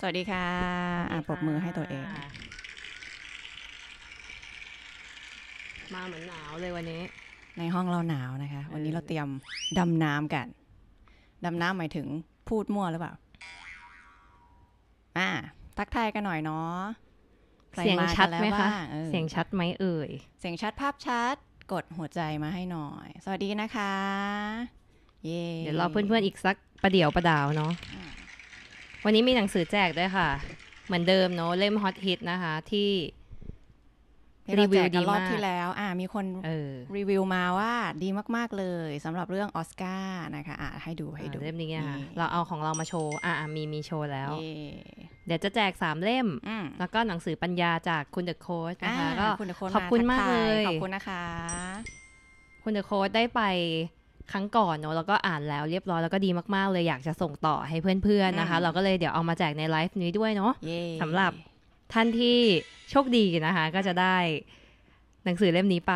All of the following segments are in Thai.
สวัสดีค่ะ อ่ะปรบมือให้ตัวเอง มาเหมือนหนาวเลยวันนี้ ในห้องเราหนาวนะคะ วันนี้เราเตรียมดำน้ำกัน ดำน้ำหมายถึงพูดมั่วหรือเปล่า อ่า ทักทายกันหน่อยเนาะเสียงชัดไหมคะ เสียงชัดไหมเอ่ย เสียงชัดภาพชัด กดหัวใจมาให้หน่อย สวัสดีนะคะเย่เดี๋ยวรอเพื่อนๆอีกสักประเดี๋ยวประดาวเนาะวันนี้มีหนังสือแจกด้วยค่ะ เหมือนเดิมเนาะเล่มฮอตฮิตนะคะ ที่ รีวิวดีมากรอบที่แล้ว อ่ามีคนรีวิวมาว่า ดีมากๆเลยสำหรับเรื่องออสการ์นะคะอ่ะให้ดูให้ดูเล่มนี้ค่ะเราเอาของเรามาโชว์ อ่ามีมีโชว์แล้วเดี๋ยวจะแจกสามเล่มแล้วก็หนังสือปัญญาจากคุณเดอะโค้ชนะคะก็ขอบคุณมากเลยขอบคุณนะคะ คุณเดอะโค้ชได้ไปครั้งก่อนเนาะแล้วก็อ่านแล้วเรียบร้อย แล้วก็ดีมาก ๆ เลยอยากจะส่งต่อให้เพื่อน ๆ นะคะ เราก็เลยเดี๋ยวเอามาแจกในไลฟ์นี้ด้วยเนาะสำหรับท่านที่โชคดีนะคะ ก็จะได้ หนังสือเล่มนี้ไป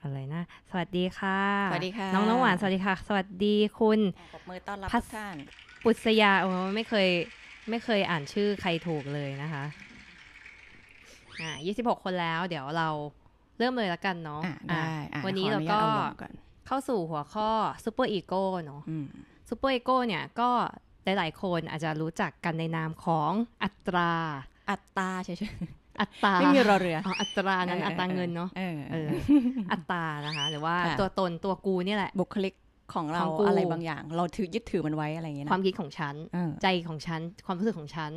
อะไรนะสวัสดีค่ะสวัสดีค่ะน้องน้องหวาน สวัสดีค่ะ สวัสดีคุณปมือต้อนรับทท่านปุษยาโอ้ไม่เคย ไม่เคยอ่านชื่อใครถูกเลยนะคะอ่า26คนแล้ว เดี๋ยวเราเริ่มเลยละกันเนาะะ้วันนี้เราก็เข้าสู่หัวข้อซูเปอร์อีโก้เนาะซูเปอร์อีโก้เนี่ยก็หลายๆคนอาจจะรู้จักกันในนามของอัตรา อัตรา่ใช่อัตราไม่มีรอเรืออออัตรานั้นอัตราเงินเนาะอัตรานะคะ หรือว่าตัวตนตัวกูเนี่ยแหละ บุคลิกของเราอะไรบางอย่าง เราถือยึดถือมันไว้อะไรอย่างเงี้ยความคิดของฉัน ใจของฉัน ความรู้สึกของฉัน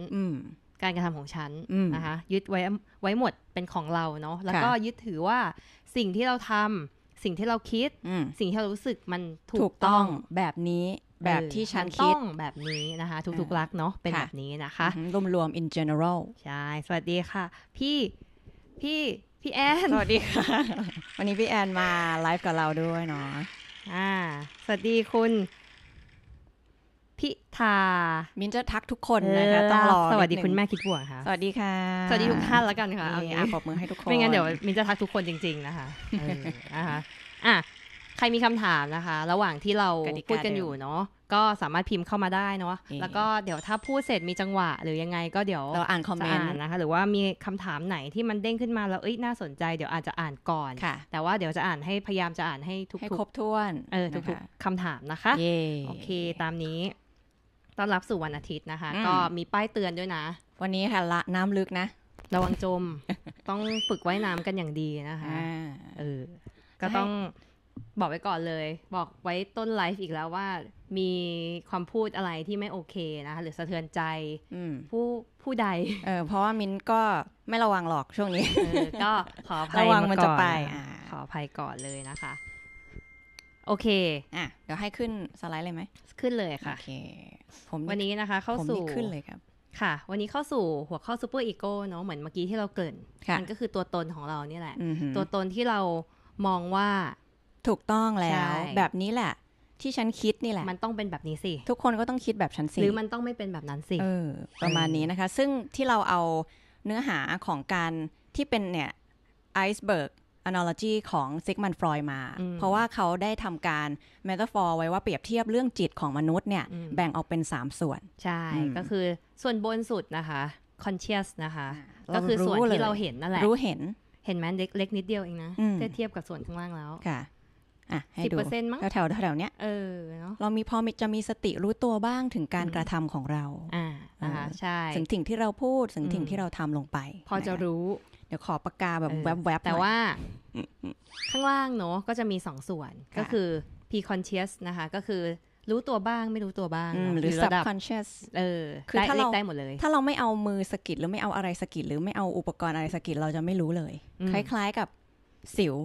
การกระทำของฉันนะคะยึดไว้ไว้หมดเป็นของเราเนาะแล้วก็ยึดถือว่าสิ่งที่เราทำ สิ่งที่เราคิด สิ่งที่เรารู้สึกมันถูกต้องแบบนี้ แบบที่ฉันคิดแบบนี้นะคะทุกๆรักเนาะเป็นแบบนี้นะคะรวมๆ in general ใช่สวัสดีค่ะ พี่พี่ พี่แอนสวัสดีค่ะ วันนี้พี่แอนมาไลฟ์กับเราด้วยเนาะอ่า สวัสดีคุณพิธา มินจะทักทุกคนนะคะต้องรอ สวัสดีคุณแม่คิดบวกค่ะ สวัสดีค่ะสวัสดีทุกท่านแล้วกันค่ะเอางปอบมือให้ทุกคนไม่งั้นเดี๋ยวมินจะทักทุกคนจริงๆ นะคะนะคะอ่ะใครมีคำถามนะคะ ระหว่างที่เราพูดกันอยู่เนาะก็สามารถพิมพ์เข้ามาได้เนาะแล้วก็เดี๋ยวถ้าพูดเสร็จมีจังหวะหรือยังไง ก็เดี๋ยวเราอ่านคอมเมนต์นะคะ หรือว่ามีคำถามไหนที่มันเด้งขึ้นมาแล้วเอ้ยน่าสนใจเดี๋ยวอาจจะอ่านก่อนแต่ว่าเดี๋ยวจะอ่านให้พยายามจะอ่านให้ทุกๆครบถ้วนเออทุกๆคำถามนะคะโอเค ตามนี้ต้อนรับสู่วันอาทิตย์นะคะ ก็มีป้ายเตือนด้วยนะวันนี้ค่ะละน้ำลึกนะระวังจมต้องฝึกว่ายน้ำกันอย่างดีนะคะเออ ก็ต้องบอกไว้ก่อนเลย บอกไว้ต้นไลฟ์อีกแล้วว่า มีความพูดอะไรที่ไม่โอเคนะคะหรือสะเทือนใจผู้ผู้ใด เออเพราะว่ามิ้นก็ไม่ระวังหรอกช่วงนี้ก็ขออภัยระวังมันจะไปขออภัยก่อนเลยนะคะโอเค อ่ะ เดี๋ยวให้ขึ้นสไลด์เลยไหม ขึ้นเลยค่ะ โอเค ผมวันนี้นะคะ เข้าสู่ขึ้นเลยครับ ค่ะ วันนี้เข้าสู่หัวข้อซูเปอร์อีโก้เนาะเหมือนเมื่อกี้ที่เราเกิดนมันก็คือตัวตนของเรานี่แหละ ตัวตนที่เรามองว่า ถูกต้องแล้ว แบบนี้แหละ ที่ฉันคิดนี่แหละ มันต้องเป็นแบบนี้สิ ทุกคนก็ต้องคิดแบบฉันสิ หรือมันต้องไม่เป็นแบบนั้นสิ เออ ประมาณนี้นะคะ ซึ่งที่เราเอาเนื้อหาของการที่เป็นเนี่ยไอซ์เบิร์ก analogy ของซิกมันฟรอยมา เพราะว่าเขาได้ทำการ metaphor ไว้ว่าเปรียบเทียบเรื่องจิตของมนุษย์เนี่ยแบ่งออกเป็น 3 ส่วน ใช่ ก็คือส่วนบนสุดนะคะ conscious นะคะ ก็คือส่วนที่เราเห็นนั่นแหละ รู้เห็น เห็นไหมเล็กนิดเดียวเองนะ เทียบกับส่วนข้างล่างแล้ว ค่ะ อ่ะ ให้ดู แถวแถวแถวเนี้ย เออเนาะ เรามีพอมจะมีสติรู้ตัวบ้างถึงการกระทำของเรา อ่าใช่ ถึงิ่งที่เราพูดถึงิ่งที่เราทำลงไป พอจะรู้เดี๋ยวขอปากกาแบบแวบๆ แต่ว่า ข้างล่างเนาะก็จะมีสองส่วนก็คือ p conscious นะคะ ก็คือรู้ตัวบ้างไม่รู้ตัวบ้างหรือ subconscious เออ คือถ้าเราได้หมดเลย ถ้าเราไม่เอามือสกิดหรือไม่เอาอะไรสกิดหรือไม่เอาอุปกรณ์อะไรสกิดเราจะไม่รู้เลย คล้ายๆกับสิว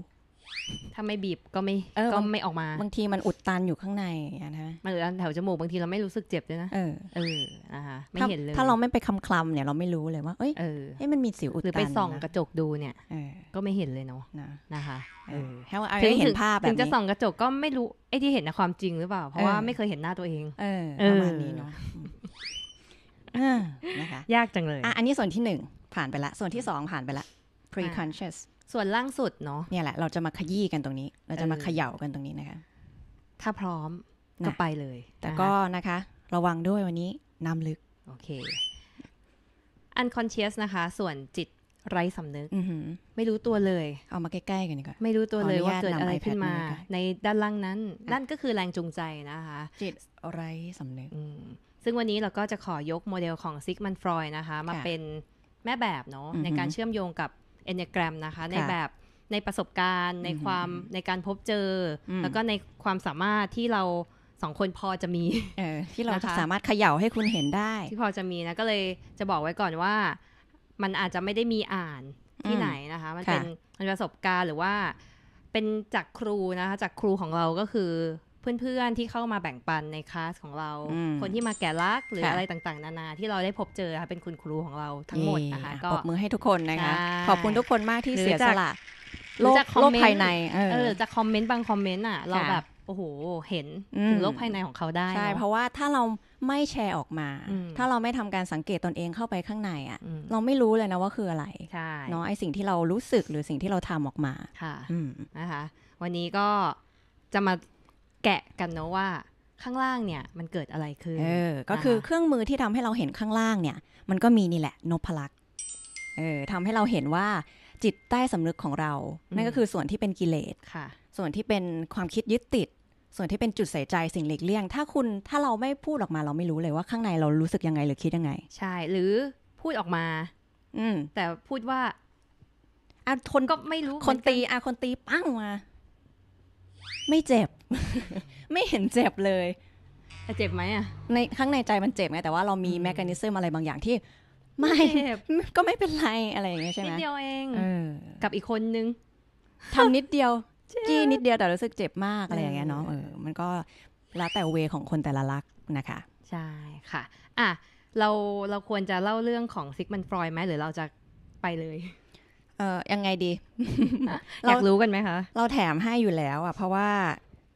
ถ้าไม่บีบก็ไม่ก็ไม่ออกมา บางทีมันอุดตันอยู่ข้างในนะมันอุดตันแถวจมูกบางที เราไม่รู้สึกเจ็บเลยนะเออเออนะคะไม่เห็นเลยถ้าเราไม่ไปคำคลำเนี่ย เราไม่รู้เลยว่าเอ้ยเอ้ยมันมีสิวอุดตันหรือไปส่องกระจกดูเนี่ยก็ไม่เห็นเลยเนาะนะคะ เออถึงเห็นภาพแบบถึงจะส่องกระจกก็ไม่รู้ไอ้ที่เห็นนะความจริงหรือเปล่าเพราะว่าไม่เคยเห็นหน้าตัวเองเออประมาณนี้เนาะนะคะยากจังเลยอ่ะอันนี้ส่วนที่หนึ่งผ่านไปละ ส่วนที่สองผ่านไปละ pre conscious ส่วนล่างสุดเนาะเนี่ยแหละเราจะมาขยี้กันตรงนี้ เราจะมาเขย่ากันตรงนี้นะคะ ถ้าพร้อมก็ไปเลย แต่ก็นะคะ ระวังด้วยวันนี้น้ำลึกโอเคอันคอนเชียสนะคะ ส่วนจิตไร้สำนึกไม่รู้ตัวเลย เอามาใกล้ๆกันดีกว่าไม่รู้ตัวเลยว่าเกิดอะไรขึ้นมา ในด้านล่างนั้น นั่นก็คือแรงจูงใจนะคะ จิตไร้สำนึกซึ่งวันนี้เราก็จะขอยกโมเดลของซิกมันฟรอยนะคะมาเป็นแม่แบบเนาะในการเชื่อมโยงกับเอนแกรมนะคะในแบบในประสบการณ์ ในความในการพบเจอแล้วก็ในความสามารถที่เราสองคนพอจะมีที่เราสามารถเขย่าให้คุณเห็นได้ ที่พอจะมีนะก็เลยจะบอกไว้ก่อนว่า มันอาจจะไม่ได้มีอ่านที่ไหนนะคะมันเป็นประสบการณ์หรือว่าเป็นจากครูนะคะจากครูของเราก็คือเพื่อน ๆ ที่เข้ามาแบ่งปันในคลาสของเรา คนที่มาแกะลักหรืออะไรต่างๆ นานาที่เราได้พบเจอค่ะเป็นคุณครูของเราทั้งหมดนะคะก็ปรบมือให้ทุกคนนะคะ ขอบคุณทุกคนมากที่เสียสละโลกโลกภายในเออจะคอมเมนต์บางคอมเมนต์อ่ะ เราแบบ โอ้โห เห็นถึงโลกภายในของเขาได้ใช่เพราะว่าถ้าเราไม่แชร์ออกมาถ้าเราไม่ทำการสังเกตตนเองเข้าไปข้างในอ่ะเราไม่รู้เลยนะว่าคืออะไรเนาะไอสิ่งที่เรารู้สึกหรือสิ่งที่เราทำออกมาค่ะนะคะวันนี้ก็จะมาแกะกันเนาะว่าข้างล่างเนี่ย มันเกิดอะไรขึ้นเออก็คือเครื่องมือที่ทำให้เราเห็นข้างล่างเนี่ย มันก็มีนี่แหละนพลักษ์เออทำให้เราเห็นว่า จิตใต้สำนึกของเรานั่นก็คือส่วนที่เป็นกิเลสค่ะ ส่วนที่เป็นความคิดยึดติดส่วนที่เป็นจุดใส่ใจสิ่งหลีกเลี่ยง ถ้าคุณถ้าเราไม่พูดออกมา เราไม่รู้เลยว่าข้างในเรารู้สึกยังไงหรือคิดยังไง ใช่หรือพูดออกมา อืมแต่พูดว่าอ่ะคนก็ไม่รู้คนตีอ่ะคนตีปั้งมาไม่เจ็บ ไม่เห็นเจ็บเลยแต่เจ็บไหมอ่ะ ในข้างในใจมันเจ็บไงแต่ว่าเรามีแมกนิซึมอะไรบางอย่างที่ไม่ก็ไม่เป็นไร อะไรอย่างเงี้ยใช่ไหมนิดเดียวเองกับอีกคนนึงทำนิดเดียว จี้นิดเดียวแต่รู้สึกเจ็บมากอะไรอย่างเงี้ยเนาะเออมันก็แล้วแต่เวของคนแต่ละรักนะคะ ใช่ค่ะ อ่ะเราเราควรจะเล่าเรื่องของซิกมันฟรอยไหมหรือเราจะไปเลยเออยังไงดีอยากรู้กันไหมคะ เราแถมให้อยู่แล้วอ่ะ เพราะว่า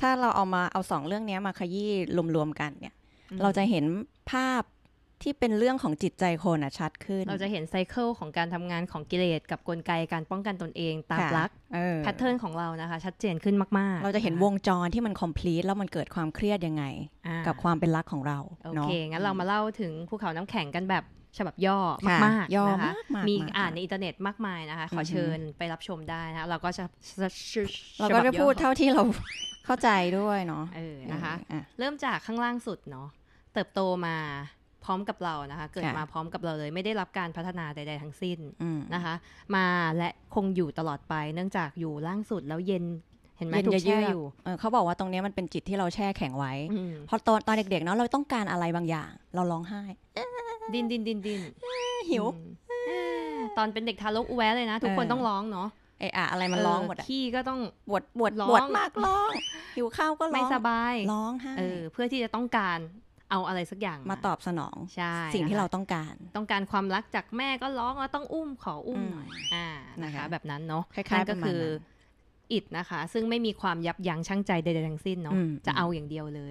ถ้าเราเอามาเอาสองเรื่องนี้มาขยี้รวมๆกันเนี่ย เราจะเห็นภาพที่เป็นเรื่องของจิตใจคนอ่ะ ชัดขึ้น เราจะเห็นไซเคิลของการทำงานของกิเลสกับกลไกการป้องกันตนเอง ตามลักแพทเทิร์นของเรานะคะ ชัดเจนขึ้นมากๆ เราจะเห็นวงจรที่มันคอมพลีทแล้วมันเกิดความเครียดยังไงกับความเป็นรักของเราโอเคงั้นเรามาเล่าถึงภูเขาน้ำแข็งกันแบบฉบับย่อมากๆย่อมากมีอ่านในอินเทอร์เน็ตมากมายนะคะ ขอเชิญไปรับชมได้นะเราก็จะ เราก็จะ พูดเท่าที่เราเข้าใจด้วยเนาะ เออ นะคะ เริ่มจากข้างล่างสุดเนาะ เติบโตมาพร้อมกับเรานะคะ เกิดมาพร้อมกับเราเลย ไม่ได้รับการพัฒนาใดๆทั้งสิ้นนะคะ มาและคงอยู่ตลอดไป เนื่องจากอยู่ล่างสุดแล้วเย็น เห็นไหมถูกแช่อยู่เขาบอกว่าตรงนี้มันเป็นจิตที่เราแช่แข็งไว้พอตอนตอนเด็กๆเนาะเราต้องการอะไรบางอย่าง เราร้องไห้ดินดินดินดินหิว ตอนเป็นเด็กทารกแวะเลยนะ ทุกคนต้องร้องเนาะไออะอะไรมันร้องหมดขี้ก็ต้องปวดปวดร้องมากร้องหิวข้าวก็ร้องไม่สบายร้องไห้เพื่อที่จะต้องการเอาอะไรสักอย่างมาตอบสนองใช่สิ่งที่เราต้องการต้องการความรักจากแม่ก็ร้องว่าต้องอุ้มขออุ้มหน่อยอ่านะคะ แบบนั้นเนาะคล้ายๆ ก็คืออิดนะคะ ซึ่งไม่มีความยับยั้งชั่งใจใดๆทั้งสิ้นเนาะจะเอาอย่างเดียวเลย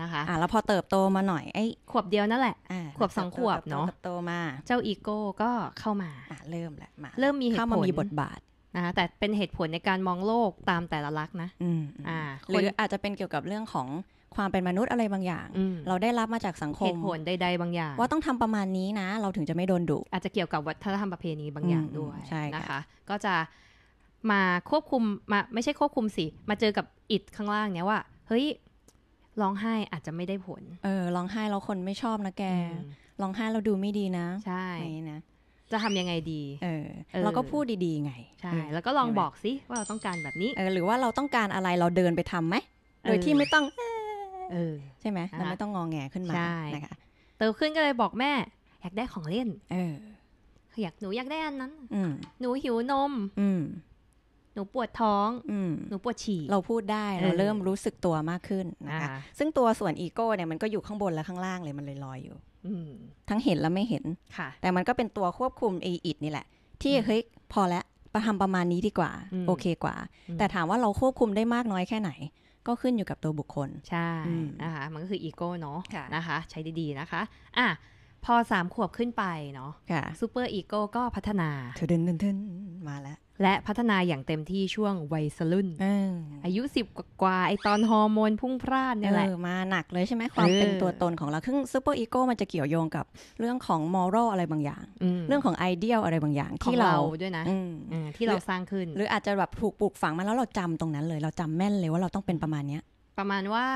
นะคะอ่าแล้วพอเติบโตมาหน่อยไอ้ขวบเดียวนั่นแหละขวบสองขวบเนาะเติบโตมา เจ้าอีโก้ก็เข้ามาอ่าเริ่มแหละมาเริ่มมีเหตุผลเข้ามามีบทบาทนะคะแต่เป็นเหตุผลในการมองโลกตามแต่ละลักษนะอ่า หรืออาจจะเป็นเกี่ยวกับเรื่องของความเป็นมนุษย์อะไรบางอย่างเราได้รับมาจากสังคมเหตุผลใดๆบางอย่าง ว่าต้องทำประมาณนี้นะเราถึงจะไม่โดนดุอาจจะเกี่ยวกับวัฒนธรรมประเพณีบางอย่างด้วยใช่นะคะก็จะมาควบคุมมาไม่ใช่ควบคุมสิมาเจอกับอิดข้างล่างเนี้ยว่า เฮ้ยร้องไห้อาจจะไม่ได้ผล เออร้องไห้เราคนไม่ชอบนะแกร้องไห้เราดูไม่ดีนะใช่นะจะทำยังไงดี เออ เราก็พูดดีๆ ไง ใช่ แล้วก็ลองบอกสิว่าเราต้องการแบบนี้ เออหรือว่าเราต้องการอะไรเราเดินไปทํำไหมโดยที่ไม่ต้อง เออใช่ไหมเราไม่ต้องงองแงขึ้นมาใช่นะคะเติบขึ้นก็เลยบอกแม่อยากได้ของเล่น เอออยากหนูอยากได้อันนั้นหนูหิวนมอืหนูปวดท้อง หนูปวดฉี่ เราพูดได้ เราเริ่มรู้สึกตัวมากขึ้นนะคะ ซึ่งตัวส่วนอีโก้เนี่ย มันก็อยู่ข้างบนและข้างล่างเลยมันลอยๆอยู่ ทั้งเห็นและไม่เห็นแต่มันก็เป็นตัวควบคุมไออิดนี่แหละ ที่เฮ้ยพอแล้ว ประทำประมาณนี้ดีกว่า โอเคกว่า แต่ถามว่าเราควบคุมได้มากน้อยแค่ไหน ก็ขึ้นอยู่กับตัวบุคคล ใช่ นะคะ มันก็คืออีโก้เนาะ นะคะ ใช้ดีๆนะคะอ่ะพอสามขวบขึ้นไปเนาะซูเปอร์อีโก้ก็พัฒนาเธอเดินเดินมาแล้วและพัฒนาอย่างเต็มที่ช่วงวัยสรุ่นอายุสิบกว่าไอตอนฮอร์โมนพุ่งพลาดเนี่ยแหละมาหนักเลยใช่ไหมความเป็นตัวตนของเรารึ่งซูเปอร์อีโก้มันจะเกี่ยวโยงกับเรื่องของมอรัลอะไรบางอย่าง เรื่องของไอเดียลอะไรบางอย่างที่เราด้วยนะที่เราสร้างขึ้นหรืออาจจะแบบถูกปลูกฝังมาแล้วเราจำตรงนั้นเลยเราจำแม่นเลยว่าเราต้องเป็นประมาณเนี้ย ประมาณว่า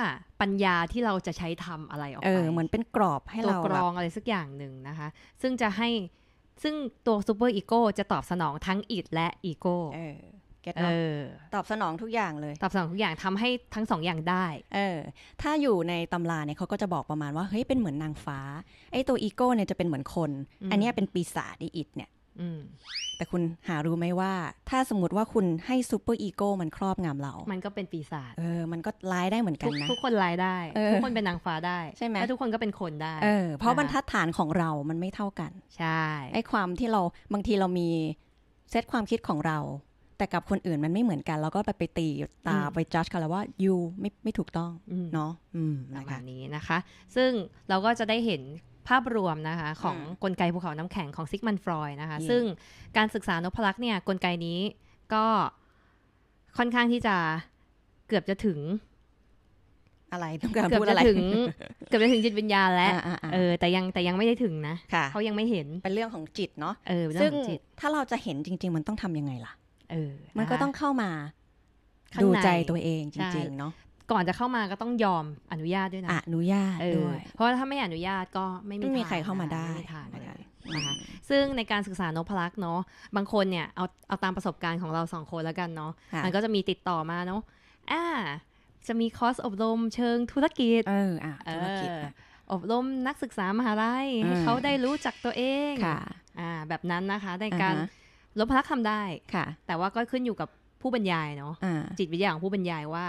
ปัญญาที่เราจะใช้ทำอะไรออกไปเเหมือนเป็นกรอบให้เรากรองอะไรสักอย่างหนึ่งนะคะ ซึ่งจะให้ซึ่งตัวซูเปอร์อีโก้จะตอบสนองทั้งอิดและอีโก้เออตอบสนองทุกอย่างเลยตอบสนองทุกอย่างทำให้ทั้งสองอย่างได้เออถ้าอยู่ในตำราเนี่ยเขาก็จะบอกประมาณว่า เฮ้ยเป็นเหมือนนางฟ้า ไอ้ตัวอีโก้เนี่ยจะเป็นเหมือนคน อันนี้เป็นปีศาจอิดเนี่ยแต่คุณหารู้ไหมว่าถ้าสมมติว่าคุณให้ซูเปอร์อีโก้มันครอบงำเรา มันก็เป็นปีศาจ เออ มันก็ร้ายได้เหมือนกันนะ ทุกคนร้ายได้ ทุกคนเป็นนางฟ้าได้ใช่ไหมและทุกคนก็เป็นคนได้ เออ เพราะบรรทัดฐานของเรา มันไม่เท่ากัน ใช่ ไอ้ความที่เราบางทีเรามีเซตความคิดของเรา แต่กับคนอื่นมันไม่เหมือนกันเราก็ไปไปตีตาไปจัดเขาแล้วว่า you ไม่ไม่ถูกต้อง เนาะประมาณนี้นะคะ ซึ่งเราก็จะได้เห็นภาพรวมนะคะ ของกลไกภูเขาน้ำแข็งของซิกมันฟรอยนะคะ ซึ่งการศึกษานพลักษ์เนี่ย กลไกนี้ก็ค่อนข้างที่จะเกือบจะถึง อะไร ต้องการพูดอะไร เกือบจะถึงเกือบจะถึงจิตวิญญาณแล้วเออแต่ยังแต่ยังไม่ได้ถึงนะ เขายังไม่เห็นเป็นเรื่องของจิตเนาะเออซึ่งถ้าเราจะเห็นจริง ๆ มันต้องทํำยังไงล่ะ เออ มันก็ต้องเข้ามาดูใจตัวเอง จริง ๆ เนาะก่อนจะเข้ามาก็ต้องยอมอนุญาตด้วยนะ อนุญาตด้วย เพราะถ้าไม่อนุญาตก็ไม่มีใครเข้ามาได้ไม่ทางนะคะซึ่งในการศึกษานพลักษ์เนาะบางคนเนี่ยเอาเอาตามประสบการณ์ของเราสองคนแล้วกันเนาะมันก็จะมีติดต่อมาเนาะอ่าจะมีคอร์สอบรมเชิงธุรกิจเอออ่ะธุรกิจ อบรมนักศึกษามหาลัยให้เขาได้รู้จักตัวเองค่ะอ่าแบบนั้นนะคะในการลพลักษ์ทำได้ค่ะ แต่ว่าก็ขึ้นอยู่กับผู้บรรยายเนาะจิตวิทยาของผู้บรรยายว่า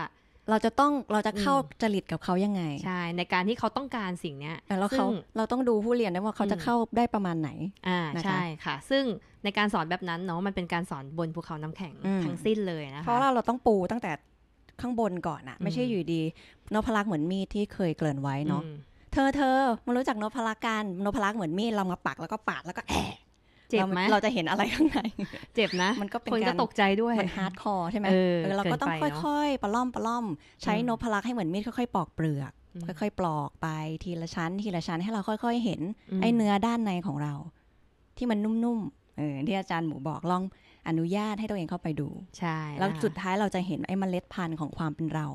เราจะต้องเราจะเข้าจริตกับเขายังไง ใช่ในการที่เขาต้องการสิ่งเนี้ยแล้วเขาเราต้องดูผู้เรียนด้ว่าเขาจะเข้าได้ประมาณไหนอ่าใช่ค่ะซึ่งในการสอนแบบนั้นเนาะมันเป็นการสอนบนภูเขาน้ำแข็งทั้งสิ้นเลยนะคะเพราะเราเราต้องปูตั้งแต่ข้างบนก่อนอะไม่ใช่อยู่ดีนพลักษ์เหมือนมีดที่เคยเกริ่นไว้เนาะเธอเธอมารู้จักนพลักษ์กันนพลักษ์เหมือนมีดเรามาปักแล้วก็ปาดแล้วก็แอะเจ็บไหมเราจะเห็นอะไรข้างในเจ็บนะมันก็เป็นคนจะตกใจด้วยมันฮาร์ดคอร์ใช่ไหมเราก็ต้องค่อยๆปล่อมปล่อมใช้นพลักให้เหมือนมีดค่อยๆ ปอกเปลือก ค่อย ๆ ปลอกไป ทีละชั้น ทีละชั้นให้เราค่อย ๆเห็นไอ้เนื้อด้านในของเรา ที่มันนุ่มๆเออที่อาจารย์หมูบอกลองอนุญาตให้ตัวเองเข้าไปดูใช่แล้วสุดท้ายเราจะเห็นไอ้เมล็ดพันธุ์ของความเป็นเรา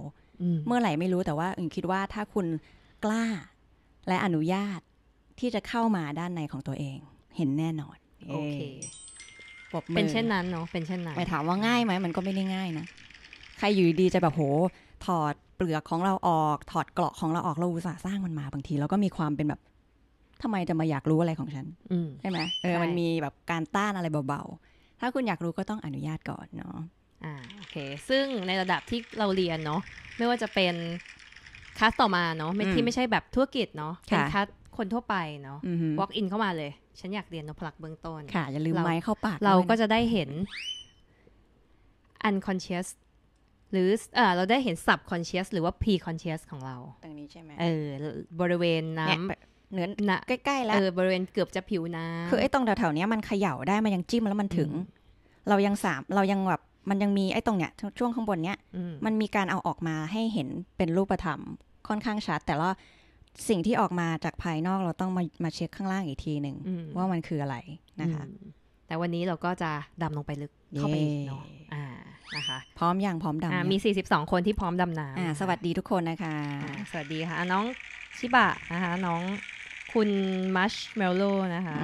เมื่อไหร่ไม่รู้แต่ว่าคิดว่าถ้าคุณกล้า และอนุญาตที่จะเข้ามาด้านในของตัวเอง เห็นแน่นอนโอเคบเป็นเช่นนั้นเนาะ เป็นเช่นนั้น ไปถามว่าง่ายไหม มันก็ไม่ได้ง่ายนะ ใครอยู่ดีจะแบบโห ถอดเปลือกของเราออก ถอดเกราะของเราออก เราอุตส่าห์สร้างมันมา บางทีเราก็มีความเป็นแบบ ทำไมจะมาอยากรู้อะไรของฉัน ใช่ไหมเออ มันมีแบบการต้านอะไรเบาๆ ถ้าคุณอยากรู้ก็ต้องอนุญาตก่อนเนาะอ่าโอเค ซึ่งในระดับที่เราเรียนเนาะ ไม่ว่าจะเป็นคัสต่อมาเนาะที่ไม่ใช่แบบธุรกิจเนาะเป็นคัสคนทั่วไปเนาะ walk in เข้ามาเลย ฉันอยากเรียนนพลักเบื้องต้น ค่ะ อย่าลืมไม้เข้าปากเราก็จะได้เห็น unconscious หรือเออเราได้เห็น subconscious หรือว่า preconscious ของเราตรงนี้ใช่ไหมเออ บริเวณน้ำเนื้อใกล้ ๆ แล้วเออบริเวณเกือบจะผิวน้ำคือไอ้ตรงแถวๆนี้มันเขย่าได้ มันยังจิ้มแล้วมันถึง เรายังสามเรายังแบบมันยังมีไอ้ตรงเนี้ย ช่วงข้างบนเนี้ย มันมีการเอาออกมาให้เห็นเป็นรูปธรรมค่อนข้างชัด แต่ละสิ่งที่ออกมาจากภายนอกเราต้องมามาเช็คข้างล่างอีกทีหนึ่งว่ามันคืออะไรนะคะ แต่วันนี้เราก็จะดำลงไปลึกเข้าไปอีกเนาะอนะคะพร้อมอย่างพร้อมดำมี 42 คนที่พร้อมดำน้ำสวัสดีทุกคนนะคะ สวัสดีค่ะน้องชิบะนะคะน้องคุณมัชเมลโลนะคะ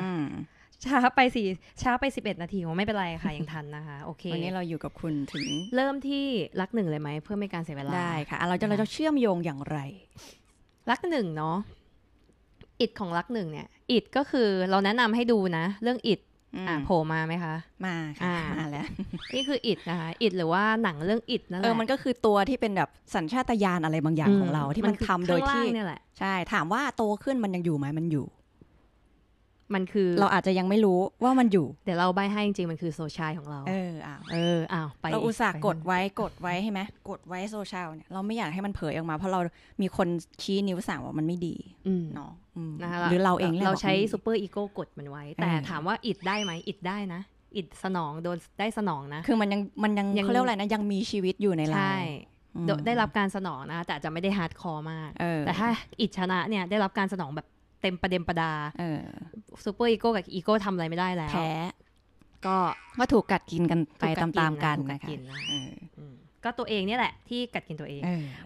ช้าไปสี่ช้าไป11นาทีไม่เป็นไรค่ะยังทันนะคะโอเควันนี้เราอยู่กับคุณถึงเริ่มที่รักหนึ่งเลยไหมเพื่อไม่การเสียเวลาได้ค่ะเราจะเราจะเชื่อมโยงอย่างไรลักหนึ่งเนาะอิดของลักหนึ่งเนี่ยอิดก็คือเราแนะนำให้ดูนะ เรื่องอิดอ่าโผล่มาไหมคะ มาค่ะมาแล้ว นี่คืออิดนะคะอิดหรือว่าหนังเรื่องอิดนั่นแหละเออ มันก็คือตัวที่เป็นแบบสัญชาตญาณอะไรบางอย่างของเราที่มันทำโดยที่นี่แหละ ใช่ ถามว่าโตขึ้นมันยังอยู่ไหมมันอยู่มันคือ เราอาจจะยังไม่รู้ว่ามันอยู่เดี๋ยวเราใบให้จริงๆมันคือโซชายของเราเอออ้าวเอออ้าวไปเราอุตส่าห์กดไว้กดไว้ใช่ไหมกดไว้โซชายเนี่ยเราไม่อยากให้มันเผยออกมา เพราะเรามีคนชี้นิ้วสั่งว่ามันไม่ดีเนาะนะคะหรือเราเองเราใช้ซูเปอร์อีโก้กดมันไว้แต่ถามว่าอิดได้ไหมอิดได้นะ อิดสนองโดนได้สนองนะคือมันยังมันยังเขาเรียกอะไรนะยังมีชีวิตอยู่ในไลน์ได้รับการสนองนะแต่จะไม่ได้ฮาร์ดคอร์มากแต่ถ้าอิดชนะเนี่ยได้รับการสนองแบบเต็มประเด็มประดาซูเปอร์อีโก้กับอีโก้ทำอะไรไม่ได้แล้วแพ้ก็ก็ถูกกัดกินกันไปตามๆกันนะคะก็ตัวเองเนี่ยแหละ ที่กัดกินตัวเอง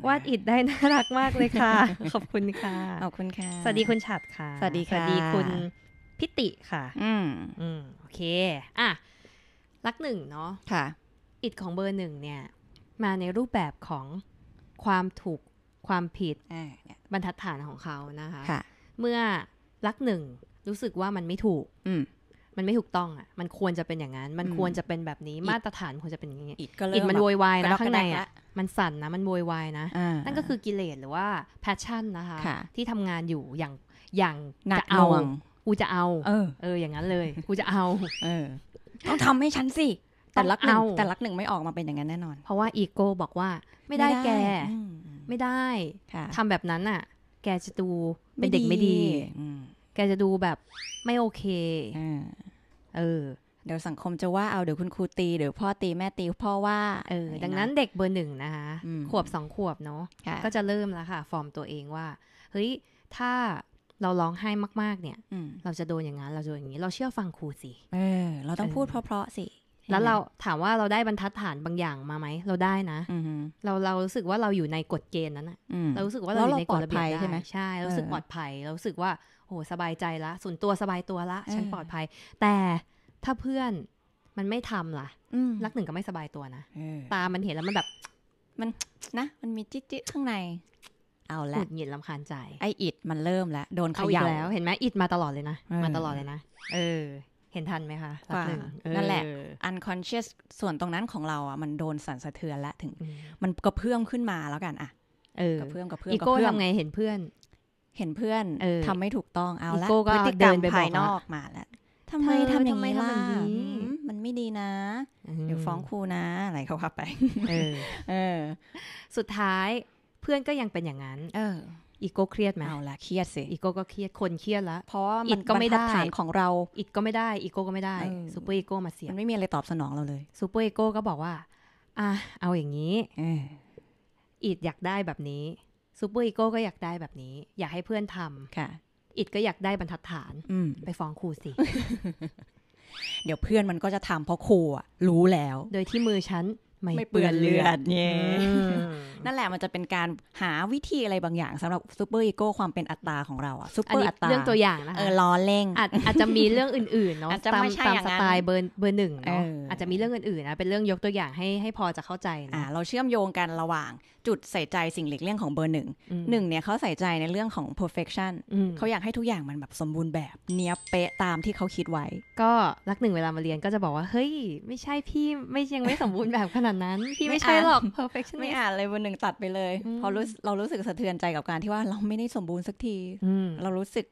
วาดอิดได้น่ารักมากเลยค่ะ ขอบคุณค่ะ ขอบคุณค่ะ สวัสดีคุณฉัดค่ะสวัสดีค่ะ สวัสดีคุณ พิติค่ะ อืมอืมโอเคอ่ะรักหนึ่งเนาะค่ะ อิดของเบอร์หนึ่งเนี่ย มาในรูปแบบของความถูกความผิด บรรทัดฐานของเขานะคะคะเมื่อลักหนึ่งรู้สึกว่ามันไม่ถูก อืมันไม่ถูกต้องอ่ะ มันควรจะเป็นอย่างนั้น มันควรจะเป็นแบบนี้ มาตรฐานควรจะเป็นอย่างนี้ อิดก็เิมันโวยวายนะข้างในอ่ะ มันสั่นนะ มันโวยวายนะนั่นก็คือกิเลสหรือว่าแพชชั่นนะคะ ที่ทำงานอยู่อย่างอย่างจะเอา กูจะเอา เอออย่างนั้นเลย กูจะเอา เออ ต้องทำให้ฉันสิ แต่ลักหนึ่งแต่ลักหนึ่งไม่ออกมาเป็นอย่างนั้นแน่นอน เพราะว่าอีโก้บอกว่า ไม่ได้แก ไม่ได้ทำแบบนั้นอ่ะ แกจะดูเป็นเด็กไม่ดีแกจะดูแบบไม่โอเคเออ เดี๋ยวสังคมจะว่า เอาเดี๋ยวคุณครูตี เดี๋ยวพ่อตีแม่ตีพ่อว่า เออ ดังนั้นเด็กเบอร์หนึ่งนะคะ ขวบสองขวบเนาะ ก็จะเริ่มแล้วค่ะ ฟอร์มตัวเองว่า เฮ้ย ถ้าเราร้องไห้มาก ๆ เนี่ย เราจะโดนอย่างนั้น เราโดนอย่างนี้ เราเชื่อฟังครูสิเออ เราต้องพูดเพราะๆสิแล้วเราถามว่าเราได้บรรทัดฐานบางอย่างมาไหมเราได้นะเราเรารู้สึกว่าเราอยู่ในกฎเกณฑ์นั้นอะเรารู้สึกว่าเราอยู่ในกฎระเบียบใช่ไหมใช่ รู้สึกปลอดภัยเราสึกว่า โหสบายใจละส่วนตัวสบายตัวละ ฉันปลอดภัย แต่ถ้าเพื่อนมันไม่ทำล่ะรักหนึ่งก็ไม่สบายตัวนะ ตา มันเห็นแล้วมันแบบมัน นะ มันมีจิ๊ิข้างใน เอาละหุดหงิดลำคาญใจไออิดมันเริ่มแล้วโดนเขย่าแล้ว เห็นไหมอิดมาตลอดเลยนะมาตลอดเลยนะเออเห็นทันไหมคะหักหนึ่งนั่นแหละ unconscious ส่วนตรงนั้นของเราอ่ะมันโดนสั่นสะเทือน แล้วถึง มันกระเพื่อมขึ้นมาแล้วกันอ่ะกระเพื่อมกระเพื่อมอีโก้ทำไงเห็นเพื่อน เห็นเพื่อนทำไม่ถูกต้องเอาละพฤติกรรมภายนอกมาแล้วทำไมทำอย่างนี้ล่ะมันไม่ดีนะ เดี๋ยวฟ้องครูนะอะไรเขาว่าไปเออ สุดท้ายเพื่อนก็ยังเป็นอย่างนั้น เอออีโก้เครียดไหมเอาละเครียดสิ อีโก้ก็เครียด คนเครียดละเพราะมันก็ไม่ได้ฐานของเราอีกก็ไม่ได้ อีโก้ก็ไม่ได้ซูเปอร์อีโก้มาเสีย มันไม่มีอะไรตอบสนองเราเลยซูเปอร์อีโก้ก็บอกว่า อ่ะ เอาอย่างนี้อีดอยากได้แบบนี้ซูเปอร์อีโก้ก็อยากได้แบบนี้ อยากให้เพื่อนทำค่ะอิดก็อยากได้บรรทัดฐานไปฟ้องครูสิ เดี๋ยวเพื่อนมันก็จะทำเพราะครูรู้แล้ว โดยที่มือฉันไม่เปื้อนเลือดเนี่ยนั่นแหละมันจะเป็นการหาวิธีอะไรบางอย่าง สำหรับซูเปอร์อีโก้ความเป็นอัตตาของเราอะซูเปอร์อัตตาเรื่องตัวอย่างนะคะเออล้อเล่งอาจจะมีเรื่องอื่นๆเนาะตามตามสไตล์เบอร์เบอร์หนึ่งเนาะอาจจะมีเรื่องอื่นๆนะเป็นเรื่องยกตัวอย่างให้ให้พอจะเข้าใจนะเราเชื่อมโยงกันระหว่างจุดใส่ใจสิ่งหล็กเรื่องของเบอร์หนึ่งหนึ่งเนี่ยเขาใส่ใจในเรื่องของ perfection เขาอยากให้ทุกอย่างมันแบบสมบูรณ์แบบ เนี้ยเป๊ะตามที่เขาคิดไว้ ก็รักหนึ่งเวลามาเรียนก็จะบอกว่าเฮ้ย ไม่ใช่พี่ไม่ยังไม่สมบูรณ์แบบขนาดนาดนั้นพี่ไม่ใช่หรอก perfectionist ไม่อ่านเลยวันหนึ่งตัดไปเลยเพะรู้เรารู้สึกสะเทือนใจกับการที่ว่าเราไม่ได้สมบูรณ์สักทีเรารู้สึก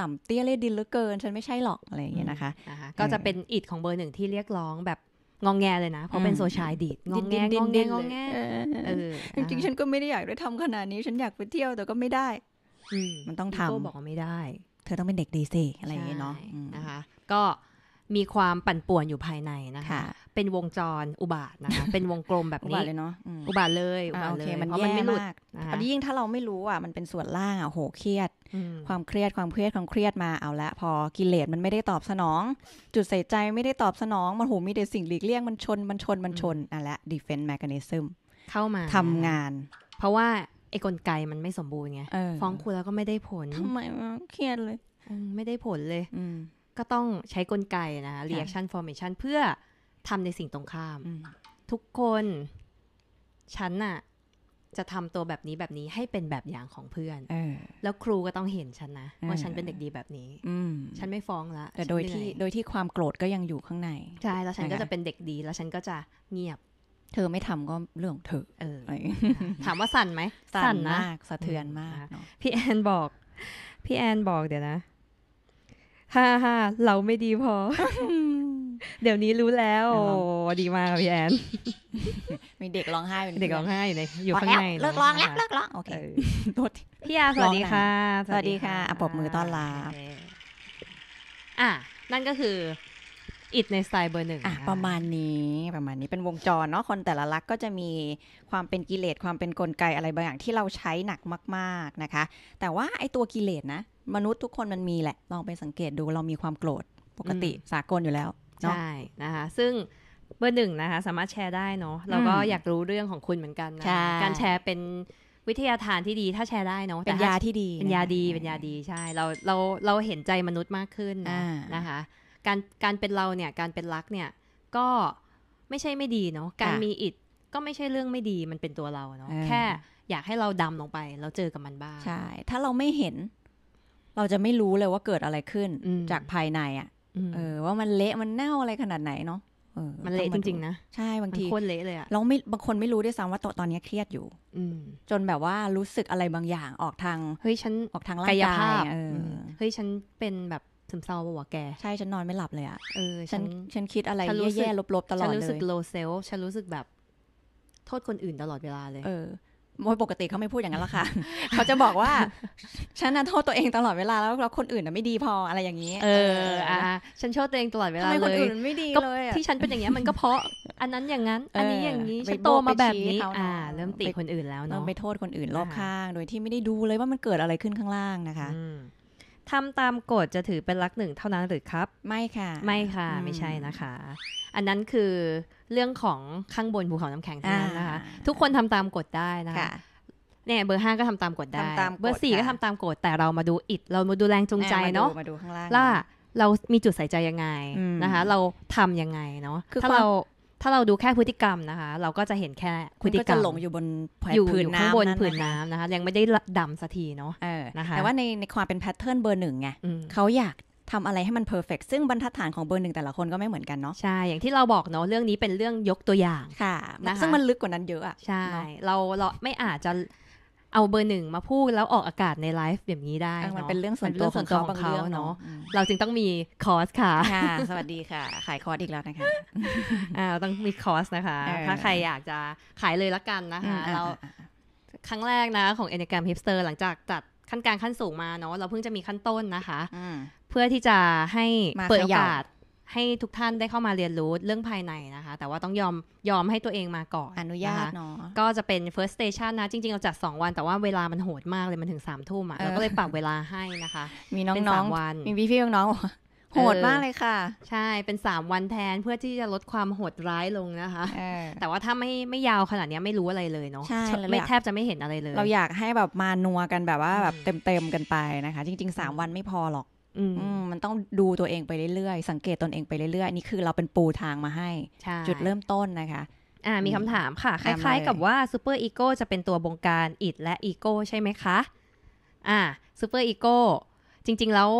ต่ำเตี้ยเล่ดินเหลือเกิน ฉันไม่ใช่หรอกอะไรอย่างเงี้ยนะคะ ก็จะเป็นอิดของเบอร์หนึ่งที่เรียกร้องแบบงองแงเลยนะเพราะเป็นโซชายดีดงองแงงองแงงองแงจริงๆฉันก็ไม่ได้อยากได้ทำขนาดนี้ ฉันอยากไปเที่ยวแต่ก็ไม่ได้มันต้องทำก็บอกไม่ได้ เธอต้องเป็นเด็กดีสิอะไรอย่างเงี้ยเนาะนะคะ ก็มีความปั่นป่วนอยู่ภายในนะคะเป็นวงจรอุบาทนะคะเป็นวงกลมแบบนี้อุบาทเลยเนาะอุบาทเลยอุบาทเลยพราะมันไม่หลุดอนนี้ยิ่งถ้าเราไม่รู้อ่ะมันเป็นส่วนล่างอ่ะโหเครียด ความเครียดความเครียดความเครียดมาเอาละพอกิเลสมันไม่ได้ตอบสนอง จุดใส่ใจไม่ได้ตอบสนองมันโหมีแต่สิ่งหลีกเลี่ยงมันชนมันชนมันชนอ่ะละดีเฟนซ์แมกน a ซึมเข้ามาทำงาน เพราะว่าไอ้กลไกมันไม่สมบูรณ์ไงฟ้องคุณแล้วก็ไม่ได้ผลทำไมเครียดเลย ไม่ได้ผลเลยก็ต้องใช้กลไกนะ reaction formation เพื่อทำในสิ่งตรงข้าม ทุกคนฉันน่ะจะทำตัวแบบนี้แบบนี้ให้เป็นแบบอย่างของเพื่อนอแล้วครูก็ต้องเห็นฉันนะว่าฉันเป็นเด็กดีแบบนี้ฉันไม่ฟ้องละแต่โดยที่ โดยที่ความโกรธก็ยังอยู่ข้างในใช่แล้วฉันก็จะเป็นเด็กดีแล้วฉันก็จะเงียบ เธอไม่ทำก็เรื่องเธอเออถามว่าสั่นไหมสั่นมากสะเทือนมากพี่แอนบอกพี่แอนบอกเดี๋ยวนะฮ่าฮ่าเราไม่ดีพอเดี๋ยวนี้รู้แล้วดีมากพี่แอนมีเด็กร้องไห้เด็กร้องไห้อยู่ในอยู่ข้างในเลิกร้องแล้วเลิกร้องโอเคพี่อาสวัสดีค่ะสวัสดีค่ะอปบมือต้อนรับอ่ะนั่นก็คือ อิดในสไตล์เบอร์หนึ่งประมาณนี้ประมาณนี้เป็นวงจรเนาะ คนแต่ละลักก็จะมีความเป็นกิเลสความเป็นนกลไกอะไรบางอย่างที่เราใช้หนักมากๆนะคะ แต่ว่าไอ้ตัวกิเลสนะ มนุษย์ทุกคนมันมีแหละลองไปสังเกตดูเรามีความโกรธปกติสากลอยู่แล้วใช่ นะคะ ซึ่งเบอร์หนึ่งนะคะ สามารถแชร์ได้เนาะเราก็อยากรู้เรื่องของคุณเหมือนกันนะการแชร์เป็นวิทยาทานที่ดี ถ้าแชร์ได้เนาะ เป็นยาที่ดี เป็นยาดี เป็นยาดี ใช่ เรา เรา เราเห็นใจมนุษย์มากขึ้นนะคะ การ การเป็นเราเนี่ย การเป็นรักเนี่ย ก็ไม่ใช่ไม่ดีเนาะ การมีอิดก็ไม่ใช่เรื่องไม่ดี มันเป็นตัวเราเนาะ แค่อยากให้เราดำลงไป เราเจอกับมันบ้างใช่ ถ้าเราไม่เห็น เราจะไม่รู้เลยว่าเกิดอะไรขึ้นจากภายในอะ่ะเออ ว่ามันเละมันเน่าอะไรขนาดไหนเนาะมันเละจริงๆนะใช่บางทีคนเละเลยอะเราไม่บางคนไม่รู้ด้วยซ้ำว่าตอนนี้เครียดอยู่จนแบบว่ารู้สึกอะไรบางอย่างออกทาง เฮ้ยฉันออกทางร่างกายเฮ้ยฉันเป็นแบบซึมเศร้าว่ะแกใช่ฉันนอนไม่หลับเลยอะเออฉัน ฉันคิดอะไรแย่ๆลบๆตลอดเลยฉันรู้สึกโลเซลฉันรู้สึกแบบโทษคนอื่นตลอดเวลาเลยเออโมยปกติเขาไม่พูดอย่างนั้นหรอกค่ะเขาจะบอกว่าฉันน่ะโทษตัวเองตลอดเวลาแล้วเราคนอื่นน่ะไม่ดีพออะไรอย่างนี้ เอออ่ะฉันโทษตัวเองตลอดเวลาเลยทำไมคนอื่นไม่ดีเลย ที่ฉันเป็นอย่างเงี้ยมันก็เพราะ อันนั้นอย่างนั้น อันนี้อย่างนี้ฉันโตมาแบบนี้อ่า เริ่มติคนอื่นแล้วเนาะไปโทษคนอื่นรอบข้าง โดยที่ไม่ได้ดูเลยว่ามันเกิดอะไรขึ้นข้างล่างนะคะทำตามกฎจะถือเป็นรักหนึ่งเท่านั้นหรือครับ ไม่ค่ะ ไม่ค่ะไม่ใช่นะคะ อันนั้นคือเรื่องของข้างบนภูเขาน้ำแข็งท่านั้นนะคะ ทุกคนทำตามกฎได้นะคะเนี่ยเบอร์ห้าก็ทำตามกฎได้เบอร์สี่ก็ทำตามกฎแต่เรามาดูอิดเรามาดูแรงจูงใจเนาะมาดูข้างล่างล่าเรามีจุดใส่ใจยังไงนะคะ เราทํำยังไงเนาะถ้าเราถ้าเราดูแค่พฤติกรรมนะคะ เราก็จะเห็นแค่พฤติกรรมก็จะหลงอยู่บนผืนน้ำบนผืนน้ำนะคะ ยังไม่ได้ดำสักทีเนาะแต่ว่าในในความเป็นแพทเทิร์นเบอร์หนึ่งไงเขาอยากทำอะไรให้มันเพอร์เฟกซึ่งบรรทัดฐานของเบอร์หนึ่งแต่ละคนก็ไม่เหมือนกันเนาะใช่ อย่างที่เราบอกเนาะเรื่องนี้เป็นเรื่องยกตัวอย่างค่ะนะคะซึ่งมันลึกกว่านั้นเยอะอ่ะใช่ เราเราไม่อาจจะเอาเบอร์หนึ่งมาพูดแล้วออกอากาศในไลฟ์แบบนี้ได้ มันเป็นเรื่องส่วนตัวของเขาเนาะเราจึงต้องมีคอร์สค่ะ สวัสดีค่ะ ขายคอร์สอีกแล้วนะคะต้องมีคอร์สนะคะ ถ้าใครอยากจะขายเลยละกันนะคะเราครั้งแรกนะของเอเนกรมฮิปสเตอร์หลังจากจัดขั้นกลางขั้นสูงมาเนาะเราเพิ่งจะมีขั้นต้นนะคะเพื่อที่จะให้เปิดโอกาสให้ทุกท่านได้เข้ามาเรียนรู้เรื่องภายในนะคะ แต่ว่าต้องยอมยอมให้ตัวเองมาก่อนอนุญาตเนาะก็จะเป็น first station นะ จริงๆเราจัด 2 วัน แต่ว่าเวลามันโหดมากเลยมันถึง3ามทุ่มอ่ะเราก็เลยปรับเวลาให้นะคะ มีน้องๆวันมีพี่พี่น้องๆโหดมากเลยค่ะ ใช่เป็น3วันแทนเพื่อที่จะลดความโหดร้ายลงนะคะแต่ว่าถ้าไม่ไม่ยาวขนาดนี้ไม่รู้อะไรเลยเนาะไม่แทบจะไม่เห็นอะไรเลย เราอยากให้แบบมานัวกันแบบว่าแบบเต็มๆกันไปนะคะ จริงๆ3วันไม่พอหรอกมันต้องดูตัวเองไปเรื่อยๆ สังเกตตนเองไปเรื่อยๆ นี่คือเราเป็นปูทางมาให้ จุดเริ่มต้นนะคะ อ่า มีคำถามค่ะ คล้ายๆกับว่าซูเปอร์อีโก้จะเป็นตัวบงการ อิดและอีโก้ใช่ไหมคะ อ่าซูเปอร์อีโก้จริงๆแล้ว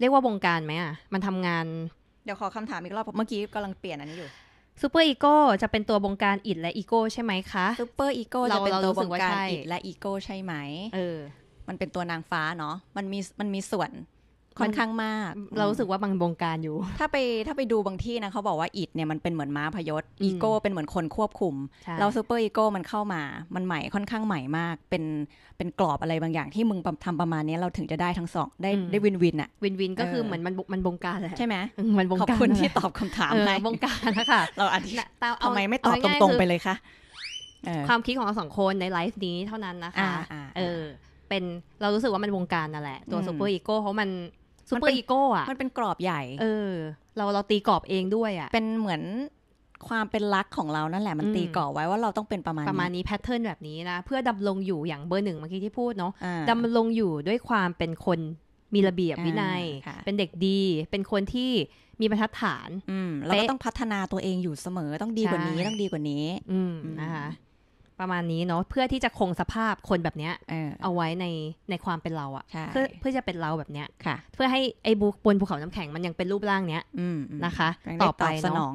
เรียกว่าบงการไหมอ่ะมันทำงาน เดี๋ยวขอคำถามอีกรอบเมื่อกี้กำลังเปลี่ยนอันนี้อยู่ซูเปอร์อีโก้จะเป็นตัวบงการอิดและอีโก้ใช่ไหมคะซูเปอร์อีโก้จะเป็นตัวบงการอิดและอีโก้ใช่ไหมเออ มันเป็นตัวนางฟ้าเนาะมันมีมันมีส่วนค่อนข้างมาก เรารู้สึกว่าบางวงการอยู่ ถ้าไปถ้าไปดูบางที่นะเขาบอกว่าอิดเนี่ยมันเป็นเหมือนม้าพยศอีโก้เป็นเหมือนคนควบคุม เราซูเปอร์อีโก้มันเข้ามา มันใหม่ค่อนข้างใหม่มาก เป็นเป็นกรอบอะไรบางอย่างที่มึงทำประมาณนี้เราถึงจะได้ทั้งสองได้ได้วินวินอะวินวินก็คือเหมือนมันมันบงการแหละใช่ไหมมันบงการขอบคุณที่ตอบคำถามในบงการนะคะเราอธิาทำไมไม่ตอบตรงๆไปเลยคะความคิดของเราสองคนในไลฟ์นี้เท่านั้นนะคะเออ เป็นเรารู้สึกว่ามันวงการนั่นแหละ ตัวซูเปอร์อีโก้เพราะมันซูเปอร์อีโก้อะ มันเป็นกรอบใหญ่ เออ เราเราตีกรอบเองด้วยอะเป็นเหมือนความเป็นลักของเรานั่นแหละมันตีกรอบไว้ว่าเราต้องเป็นประมาณประมาณนี้แพทเทิร์นแบบนี้นะ เพื่อดำรงอยู่อย่างเบอร์หนึ่งเมื่อกี้ที่พูดเนาะดำรงอยู่ด้วยความเป็นคนมีระเบียบวินัยเป็นเด็กดี เป็นคนที่มีบรรทัดฐานแล้เราก็ต้องพัฒนาตัวเองอยู่เสมอ ต้องดีกว่านี้ ต้องดีกว่านี้นะคะประมาณนี้เนาะเพื่อที่จะคงสภาพคนแบบเนี้ยเอาไว้ในในความเป็นเราอะ่ะเพื่อเพื่อจะเป็นเราแบบเนี้ยค่ะ เพื่อให้ไอ้บุบนภูเขาน้ำแข็งมันยังเป็นรูปร่างเนี้ยนะคะต่อไปสนอง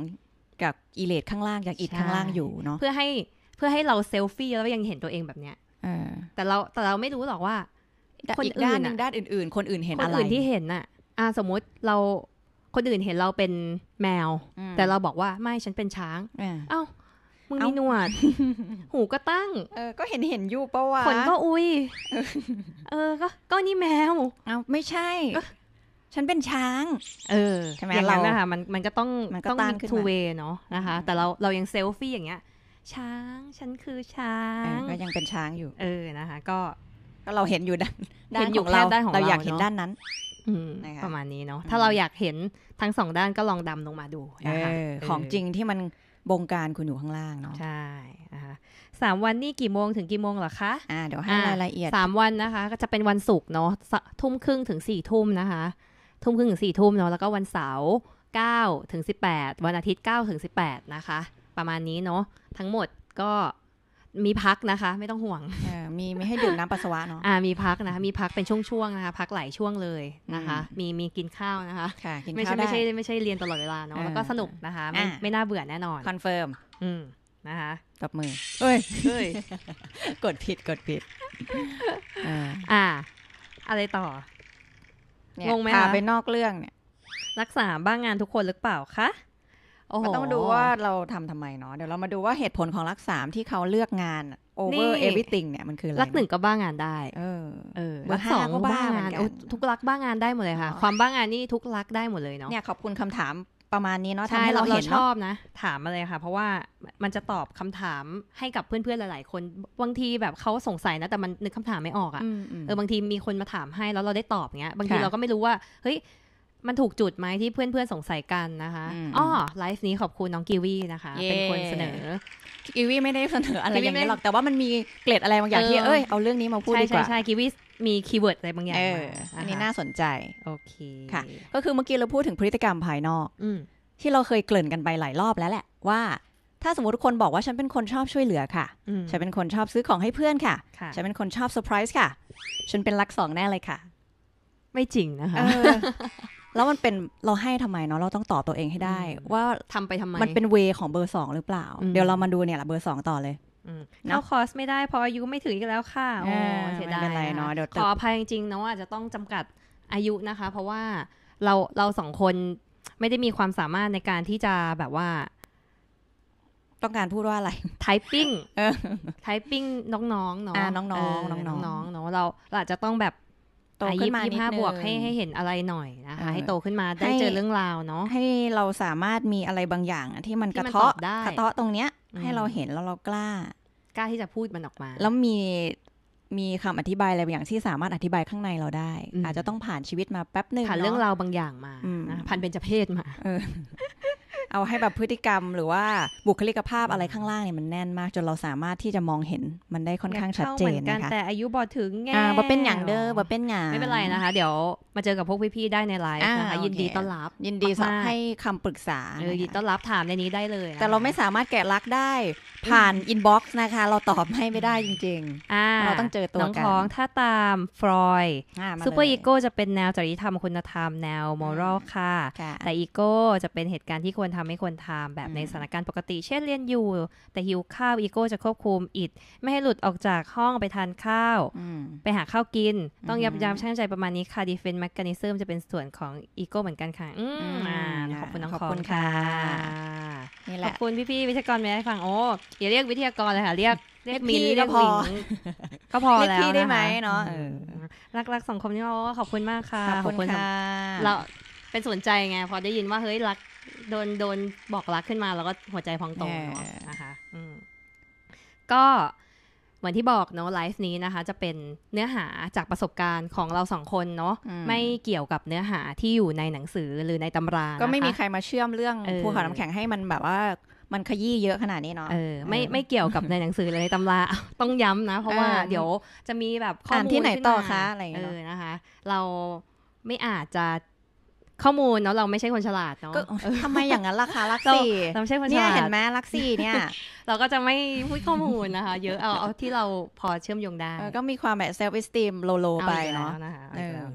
กับอิเลดข้างล่างอย่างอิดข้างล่างอยู่เนาะเพื่อให้เพื่อให้เราเซลฟี่แล้วยังเห็นตัวเองแบบเนี้ยแต่เราแต่เราไม่รู้หรอกว่าคนอื่นด้านอื่นๆ คนอื่นเห็นอะไรคนอื่นที่เห็นน่ะอ่าสมมติเราคนอื่นเห็นเราเป็นแมว แต่เราบอกว่าไม่ฉันเป็นช้างเอ้าึงมีหนวด หูก็ตั้ง เออ ก็เห็นเห็นอยู่ปะวะขนก็อุ้ย เออ ก็ก็นี่แมวเอาไม่ใช่ ฉันเป็นช้าง เออใช่ไหมเรานะคะมัน มันก็ต้องต้องมีทูเวเนาะ นะคะ แต่เรา เรายังเซลฟี่อย่างเงี้ย ช้าง ฉันคือช้างก็ยังเป็นช้างอยู่ เออ นะคะ ก็ ก็เราเห็นอยู่ด้านด้านของเรา เราอยากเห็นด้านนั้นประมาณนี้เนาะ ถ้าเราอยากเห็น ทั้งสองด้านก็ลองดำลงมาดูนะคะของจริงที่มันบงการคุณอยู่ข้างล่างเนาะใช่นะคะสามวันนี่กี่โมงถึงกี่โมงเหรอคะอ่าเดี๋ยวให้รายละเอียดสามวันนะคะก็จะเป็นวันศุกร์เนาะทุ่มครึ่งถึงสี่ทุ่มนะคะ ทุ่มครึ่งถึงสี่ทุ่มเนาะแล้วก็วันเสาร์เก้าถึงสิบแปดวันอาทิตย์เก้าถึงสิบแปดนะคะ ประมาณนี้เนาะทั้งหมดก็มีพักนะคะไม่ต้องห่วงมีไม่ให้ดื่มน้ำปัสสาวะเนาะมีพักนะคะมีพักเป็นช่วงๆนะคะ พักหลายช่วงเลยนะคะ มีมีกินข้าวนะคะคะไม่ใช่ไม่ใช่ไม่ใช่เรียนตลอดเวลาเนาะแล้วก็สนุกนะคะ ไม่ไม่น่าเบื่อแน่นอนคอนเฟิร์มนะคะตบมือเอ้ยเอ้ยกดผิดกดผิดอ่า อะไรต่องงไหมคะไปนอกเรื่องเนี่ยรักษาบ้างงานทุกคนหรือเปล่าคะก็ต้องดูว่าเราทำทำไมเนาะเดี๋ยวเรามาดูว่าเหตุผลของรักสามที่เขาเลือกงาน over everything เนี่ยมันคืออะไรรักหนึ่งก็บ้างานได้เออเออรักสองก็บ้างานทุกรักบ้างานได้หมดเลยค่ะความบ้างานนี่ทุกรักได้หมดเลยเนาะเนี่ยขอบคุณคำถามประมาณนี้เนาะใช่เราเห็นชอบนะ ถามมาเลยค่ะ เพราะว่ามันจะตอบคำถามให้กับเพื่อนๆหลาย ๆ คนบางทีแบบเขาสงสัยนะแต่มันนึกคำถามไม่ออกอ่ะเออบางทีมีคนมาถามให้แล้วเราได้ตอบเงี้ยบางทีเราก็ไม่รู้ว่าเฮ้ยมันถูกจุดไหมที่เพื่อนๆสงสัยกันนะคะอ๋อไลฟ์นี้ขอบคุณน้องกิวีนะคะ เป็นคนเสนอกิวีไม่ได้เสนออะไรอย่างนี้หรอกแต่ว่ามันมีเกร็ดอะไรบางอย่างที่เอ้ยเอาเรื่องนี้มาพูดดีกว่า ใช่ใช่กิวีมีคีย์เวิร์ดอะไรบางอย่างอันนี้น่าสนใจโอเคค่ะ ก็คือเมื่อกี้เราพูดถึงพฤติกรรมภายนอกที่เราเคยเกริ่นกันไปหลายรอบแล้วแหละ ว่าถ้าสมมติทุกคนบอกว่าฉันเป็นคนชอบช่วยเหลือค่ะฉันเป็นคนชอบซื้อของให้เพื่อนค่ะฉันเป็นคนชอบเซอร์ไพรส์ค่ะ ฉันเป็นรักสองแน่เลยค่ะ ไม่จริงนะคะแล้วมันเป็นเราให้ทำไมเนาะเราต้องตอบตัวเองให้ได้ ว่าทำไปทำไม มันเป็นเวของเบอร์สองหรือเปล่า เดี๋ยวเรามาดูเนี่ยแหละ เบอร์สองต่อเลยเข้าคอร์สไม่ได้ เพราะอายุไม่ถึงอีกแล้วค่ะโอ้เสียดายเนาะขออภัยจริงๆเนาะอาจจะต้องจำกัดอายุนะคะ เพราะว่าเราเราสองคนไม่ได้มีความสามารถในการที่จะแบบว่า ต้องการพูดว่าอะไรไทปิ้งไทปิ้งน้องๆเนาะน้องๆน้องๆเนาะเราอาจจะต้องแบบโตขึ้นมานี่ห้าบวกให้ให้เห็นอะไรหน่อยนะคะให้โตขึ้นมาได้เจอเรื่องราวเนาะให้เราสามารถมีอะไรบางอย่างที่มันกระเทาะกระเทาะตรงเนี้ย ให้เราเห็นแล้วเรากล้า กล้าที่จะพูดมันออกมา แล้วมีมีคำอธิบายอะไรบางอย่างที่สามารถอธิบายข้างในเราได้อาจจะต้องผ่านชีวิตมาแป๊บหนึ่งผ่านเรื่องราวบางอย่างมาผ่านเป็นจเพศมาเอาให้แบบพฤติกรรมหรือว่าบุคลิกภาพอะไรข้างล่างเนี่ยมันแน่นมาก จนเราสามารถที่จะมองเห็นมันได้ค่อนข้างชัดเจนนะคะแต่อายุบอถึงไงบอเป็นอย่างเด้อบอเป็นอย่างไม่เป็นไรนะคะ เดี๋ยวมาเจอกับพวกพี่ ๆ ได้ในไลฟ์นะคะ ยินดีต้อนรับ ยินดีให้คำปรึกษา ยินต้อนรับถามในนี้ได้เลยแต่เราไม่สามารถแกะลักได้ผ่านอินบ็อกซ์นะคะ เราตอบให้ไม่ได้จริงๆ เราต้องเจอตัวกันน้องท้องถ้าตามฟรอยซูเปอร์อีโก้จะเป็นแนวจริยธรรมคุณธรรม แนวมอรัลค่ะ แต่อีโก้จะเป็นเหตุการณ์ที่ควรทำให้คนทาแบบในสถานการณ์ปกติเช่นเรียนอยู่ แต่หิวข้าว อีโก้จะควบคุมอิด ไม่ให้หลุดออกจากห้องไปทานข้าวไปหาข้าวกินต้องยับยั้งชั่งใจประมาณนี้ค่ะดีเฟนต์แมกานิซึมจะเป็นส่วนของอีโก้เหมือนกันค่ะ อืมขอบคุณน้องขอบคุณค่ะนี่แหละขอบคุณพี่ๆวิทยากรไม่ได้ฟังโอ้อย่าเรียกวิทยากรเลยค่ะเรียกเรียกมีนก็พอก็พอแล้วได้ไหมเนาะรักๆสังคมนี่เราขอบคุณมากค่ะขอบคุณค่ะเราเป็นสนใจไงพอได้ยินว่าเฮ้ยรักโดน โดนบอกรักขึ้นมาแล้วก็หัวใจพองโตเนาะนะคะก็เหมือนที่บอกเนาะไลฟ์นี้นะคะ จะเป็นเนื้อหาจากประสบการณ์ของเราสองคนเนาะไม่เกี่ยวกับเนื้อหาที่อยู่ในหนังสือหรือในตำรา ก็ไม่มีใครมาเชื่อมเรื่อง ภูเขาน้ำแข็งให้มันแบบว่ามันขยี้เยอะขนาดนี้เนาะ เออไม่ไม่เกี่ยวกับในหนังสือเลยในตำราต้องย้ำนะ เพราะว่าเดี๋ยวจะมีแบบข้อมูลที่ไหนต่อคะอะไรเออนะคะ เราไม่อาจจะข้อมูลเนาะเราไม่ใช่คนฉลาดเนาะทำไมอย่างนั้นล่ะคะลักซี่เราไม่ใช่คนฉลาดเนี่ยเห็นไหมลักซี่เนี่ย เราก็จะไม่พูดข้อมูลนะคะ เยอะเอาเอาที่เราพอเชื่อมโยงได้ก็มีความแบบเซลฟ์อิสติมโลโลไปเนาะ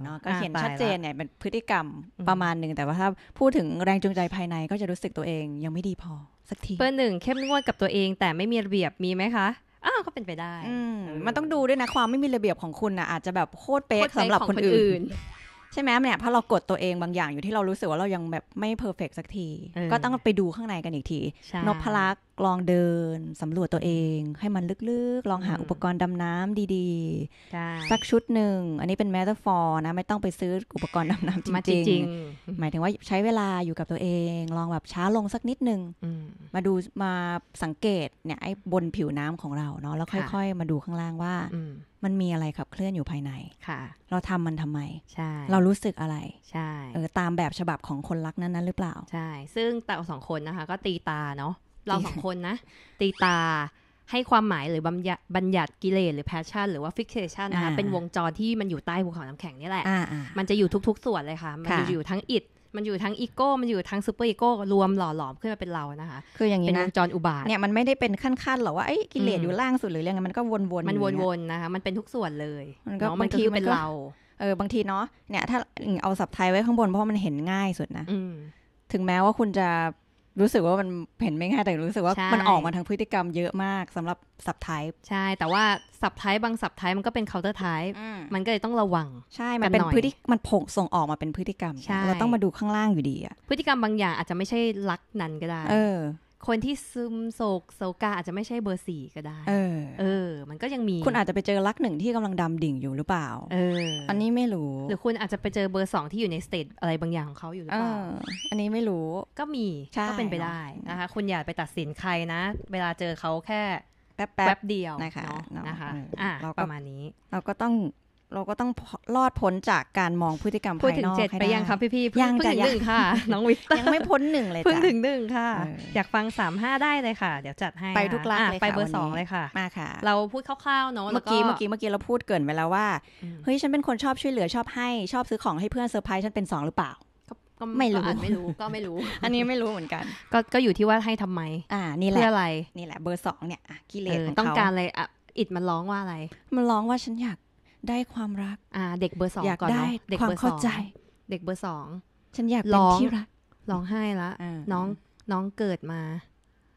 เนาะก็เห็นชัดเจนเนี่ยเป็นพฤติกรรมประมาณหนึ่งแต่ว่าถ้าพูดถึงแรงจูงใจภายในก็จะรู้สึกตัวเองยังไม่ดีพอสักทีเบอร์หนึ่ง เข้มงวดกับตัวเองแต่ไม่มีระเบียบมีไหมคะอ้าวก็เป็นไปได้มันต้องดูด้วยนะความไม่มีระเบียบของคุณนะอาจจะแบบโคตรเป๊ะสำหรับคนอื่นใช่ไหมเนี่ยพอเรากดตัวเองบางอย่างอยู่ที่เรารู้สึกว่าเรายังแบบไม่เพอร์เฟกสักที ก็ต้องไปดูข้างในกันอีกทีนพพลักษลองเดิน สำรวจตัวเองให้มันลึกๆ ลองหาอุปกรณ์ดำน้ำดีๆสักชุดหนึ่ง อันนี้เป็นแมท์ฟอร์นะ ไม่ต้องไปซื้ออุปกรณ์ดำน้ำจริงๆ หมายถึงว่าใช้เวลาอยู่กับตัวเอง ลองแบบช้าลงสักนิดหนึ่งมาดูมาสังเกตเนี่ยไอ้บนผิวน้ำของเราเนาะแล้วค่อยๆมาดูข้างล่างว่า มันมีอะไรขับเคลื่อนอยู่ภายในค่ะ เราทำมันทำไมใช่เรารู้สึกอะไรใช่เออตามแบบฉบับของคนรักนั้นนั้นหรือเปล่าใช่ ซึ่งแต่สองคนนะคะ ก็ตีตาเนาะเราสองคนนะ ตีตาให้ความหมายหรือบัญญัติกิเลสหรือแพชชั่นหรือว่าฟิกเซชันนะคะเป็นวงจรที่มันอยู่ใต้ภูเขาน้ำแข็งนี่แหละมันจะอยู่ทุก ๆส่วนเลยค่ะมันอยู่ทั้งอิดมันอยู่ทั้งอีโก้ มันอยู่ทั้งซูเปอร์อีโก้รวมหล่อหลอมขึ้นมาเป็นเรานะคะคืออย่างนี้นะ เป็นวงจรอุบาทเนี่ยมันไม่ได้เป็นขั้นๆหรอว่าไอ้กิเลสอยู่ล่างสุดหรือยังมันก็วนๆมันวนๆนะคะมันเป็นทุกส่วนเลยเนาะบางทีเป็นเราเออบางทีเนาะเนี่ยถ้าเอาสับไทยไว้ข้างบนเพราะมันเห็นง่ายสุดนะถึงแม้ว่าคุณจะรู้สึกว่ามันเห็นไม่ง่ายแต่รู้สึกว่ามันออกมาทางพฤติกรรมเยอะมากสำหรับสับไทป์ใช่แต่ว่าสับไทป์บางสับไทป์มันก็เป็นเคาน์เตอร์ไทป์มันก็เลยต้องระวังใช่มันเป็นพฤติมันผงส่งออกมาเป็นพฤติกรรมเราต้องมาดูข้างล่างอยู่ดีอะพฤติกรรมบางอย่างอาจจะไม่ใช่ลักนั้นก็ได้ เออคนที่ซึมโศกโศกาอาจจะไม่ใช่เบอร์สี่ก็ได้ เออ เออ มันก็ยังมี คุณอาจจะไปเจอรักหนึ่งที่กำลังดำดิ่งอยู่หรือเปล่า เออ อันนี้ไม่รู้ หรือคุณอาจจะไปเจอเบอร์สองที่อยู่ในสเตจอะไรบางอย่างของเขาอยู่หรือเปล่า อันนี้ไม่รู้ ก็มี ก็เป็นไปได้นะคะ คุณอย่าไปตัดสินใครนะ เวลาเจอเขาแค่แป๊บแป๊บเดียวนะคะ นะคะ อ่าประมาณนี้ เราก็ต้องเราก็ต้องรอดพ้นจากการมองพฤติกรรมภายนอกพูดถึงเจ็ดไปยังครับพี่พี่ยังถึงหนึ่งค่ะ น้องวิตยังไม่พ้นหนึ่งเลยจ้ะพิ่งถึงหนึ่งค่ะอยากฟังสามห้าได้เลยค่ะ เดี๋ยวจัดให้ไปทุกร้านเลยไปเบอร์สองเลยค่ะ มาค่ะ เราพูดคร่าวๆเนาะเมื่อกี้เมื่อกี้เมื่อกี้เราพูดเกินไปแล้วว่า เฮ้ย ฉันเป็นคนชอบช่วยเหลือชอบให้ชอบซื้อของให้เพื่อนเซอร์ไพรส์ฉันเป็นสองหรือเปล่า ก็ไม่รู้ไม่รู้ก็ไม่รู้ อันนี้ไม่รู้เหมือนกันก็ก็อยู่ที่ว่าให้ทำไม อ่านี่แหละเพื่ออะไรนี่แหละเบอร์สองเนี่ยกิเลสของเขาต้องการอะไรอ่ะอิดมันร้องว่าอะไร มันร้องว่าฉันอยากได้ความรักอ่า เด็กเบอร์สองอยากได้เด็กเบอร์สองเด็กเบอร์สองฉันอยากเป็นที่รักร้องไห้ละน้องน้องเกิดมา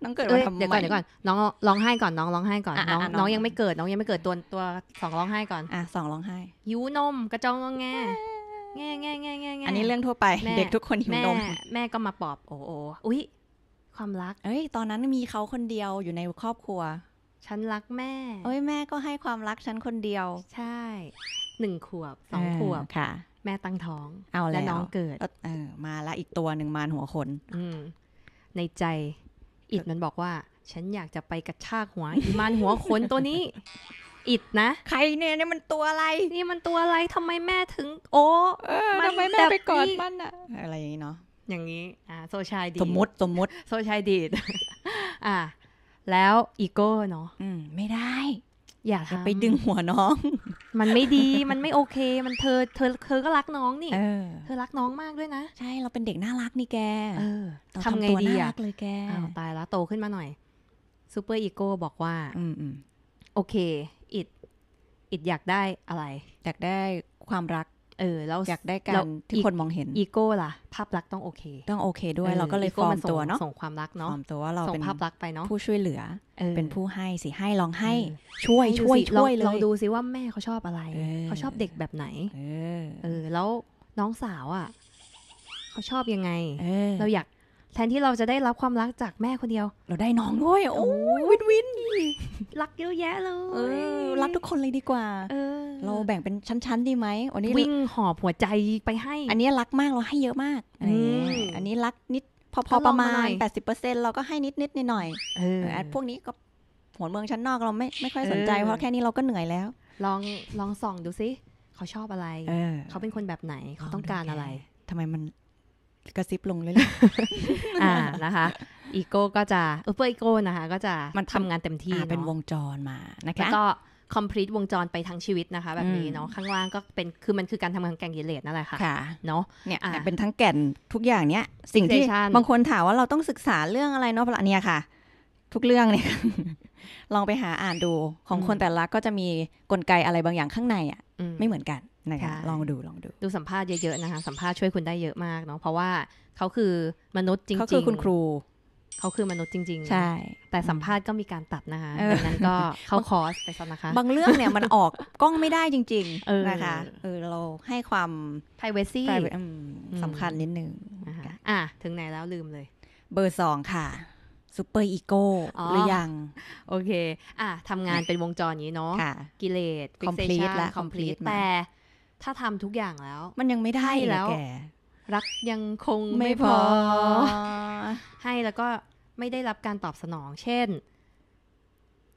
น้องเกิดมาทำไมเดี๋ยวก่อนเดี๋ยวก่อนน้องร้องไห้ก่อนน้องร้องไห้ก่อนน้องน้องยังไม่เกิดน้องยังไม่เกิดตัวตัวสองร้องไห้ก่อนอ่ะสองร้องไห้ยูนมกระจองงอแงแง่แง่แง่แง่อันนี้เรื่องทั่วไป เด็กทุกคนหิวนม แม่ก็มาปอบโอ้โอ้อุ้ยความรักเอ้ยตอนนั้นมีเขาคนเดียวอยู่ในครอบครัวฉันรักแม่โอ้ยแม่ก็ให้ความรักฉันคนเดียว ใช่ หนึ่งขวบสองขวบค่ะ แม่ตั้งท้องเอาแล้วน้องเกิด เออมาละอีกตัวหนึ่งมารหัวคน อืในใจ อิดมันบอกว่า ฉันอยากจะไปกระชากหัวมารหัวคนตัวนี้ อิดนะ ใครเนี่ยนี่มันตัวอะไร นี่มันตัวอะไรทำไมแม่ถึง โอ้ทำไมแม่ไปกอดมันอะอะไรอย่างนี้เนาะอย่างนี้ อ่าโซชายดีสมมติสมมติโซชายดีอ่าแล้วอีโก้เนาะไม่ได้ อย่าไปดึงหัวน้อง มันไม่ดี มันไม่โอเค มันเธอ เธอเธอก็รักน้องนี่เธอรักน้องมากด้วยนะ ใช่ เราเป็นเด็กน่ารักนี่แกทำไงดีอะเลยแก ตายแล้วโตขึ้นมาหน่อยซูเปอร์อีโก้บอกว่าโอเค อิดอิดอยากได้อะไร อยากได้ความรักเออแล้วอยากได้การที่คนมองเห็นอีโก้ล่ะ ภาพลักษณ์ต้องโอเค ต้องโอเคด้วย เราก็เลยฟอร์มตัวเนาะส่งความรักเนาะฟอร์มตัวว่า เราเป็นภาพลักษณ์ไปเนาะผู้ช่วยเหลือเป็นผู้ให้สิให้ลองให้ ช่วยช่วยช่วยเลยลองดูสิว่าแม่เขาชอบอะไรเขาชอบเด็กแบบไหนเออแล้วน้องสาวอ่ะเขาชอบยังไงเราอยากแทนที่เราจะได้รับความรักจากแม่คนเดียว เราได้น้องด้วยโอ้วินวิน รักเยอะแยะเลยเออรักทุกคนเลยดีกว่าเออเราแบ่งเป็นชั้นๆดีไหมวันนี้วิ่งหอบหัวใจไปให้ อันนี้รักมากเราให้เยอะมากอันนี้รักนิดพอๆประมาณ 80%เราก็ให้นิดนิดหน่อยเออพวกนี้ก็หัวเมืองชั้นนอกเราไม่ไม่ค่อยสนใจ เพราะแค่นี้เราก็เหนื่อยแล้ว ลองลองส่องดูซิเขาชอบอะไรเขาเป็นคนแบบไหนเขาต้องการอะไรทำไมมันกระซิบลงเลยอ่า นะคะ อีโก้ก็จะอุปเปอร์อีโก้นะคะ ก็จะมันทำงานเต็มที่เป็นวงจรมานะคะ ก็คอมพลีทวงจรไปทั้งชีวิตนะคะแบบนี้เนาะ ข้างล่างก็เป็น คือมันคือการทำงานแกงกิเลสนั่นแหละค่ะ เนาะเนี่ยเป็นทั้งแก่นทุกอย่างเนี้ยสิ่งที่บางคนถามว่าเราต้องศึกษาเรื่องอะไรเนาะพระเนี่ยค่ะ ทุกเรื่องเนี่ยลองไปหาอ่านดู ของคนแต่ละก็จะมีกลไกอะไรบางอย่างข้างในอ่ะ ไม่เหมือนกันนะคะลองดูลองดูดูสัมภาษณ์เยอะๆ นะคะสัมภาษณ์ช่วยคุณได้เยอะมากเนาะเพราะว่าเขาคือมนุษย์จริงๆเขาคือคุณครู เขาคือมนุษย์จริง ๆ ใช่ แต่สัมภาษณ์ก็มีการตัดนะคะดังนั้นก็เขาคอสไปซะนะคะบางเรื่องเนี่ยมันออกกล้องไม่ได้จริงๆ นะคะ เออเราให้ความ p r i v a c y สำคัญนิดนึงอ่ะ ถึงไหนแล้วลืมเลย เบอร์สองค่ะซูเปอร์อีโก้หรือยังโอเคอ่ะทำงานเป็นวงจรนี้เนาะกิเลส c o m p l e t และ complete แต่ถ้าทำทุกอย่างแล้ว มันยังไม่ได้แล้วแกรักยังคงไม่พอ ให้แล้วก็ไม่ได้รับการตอบสนอง เช่น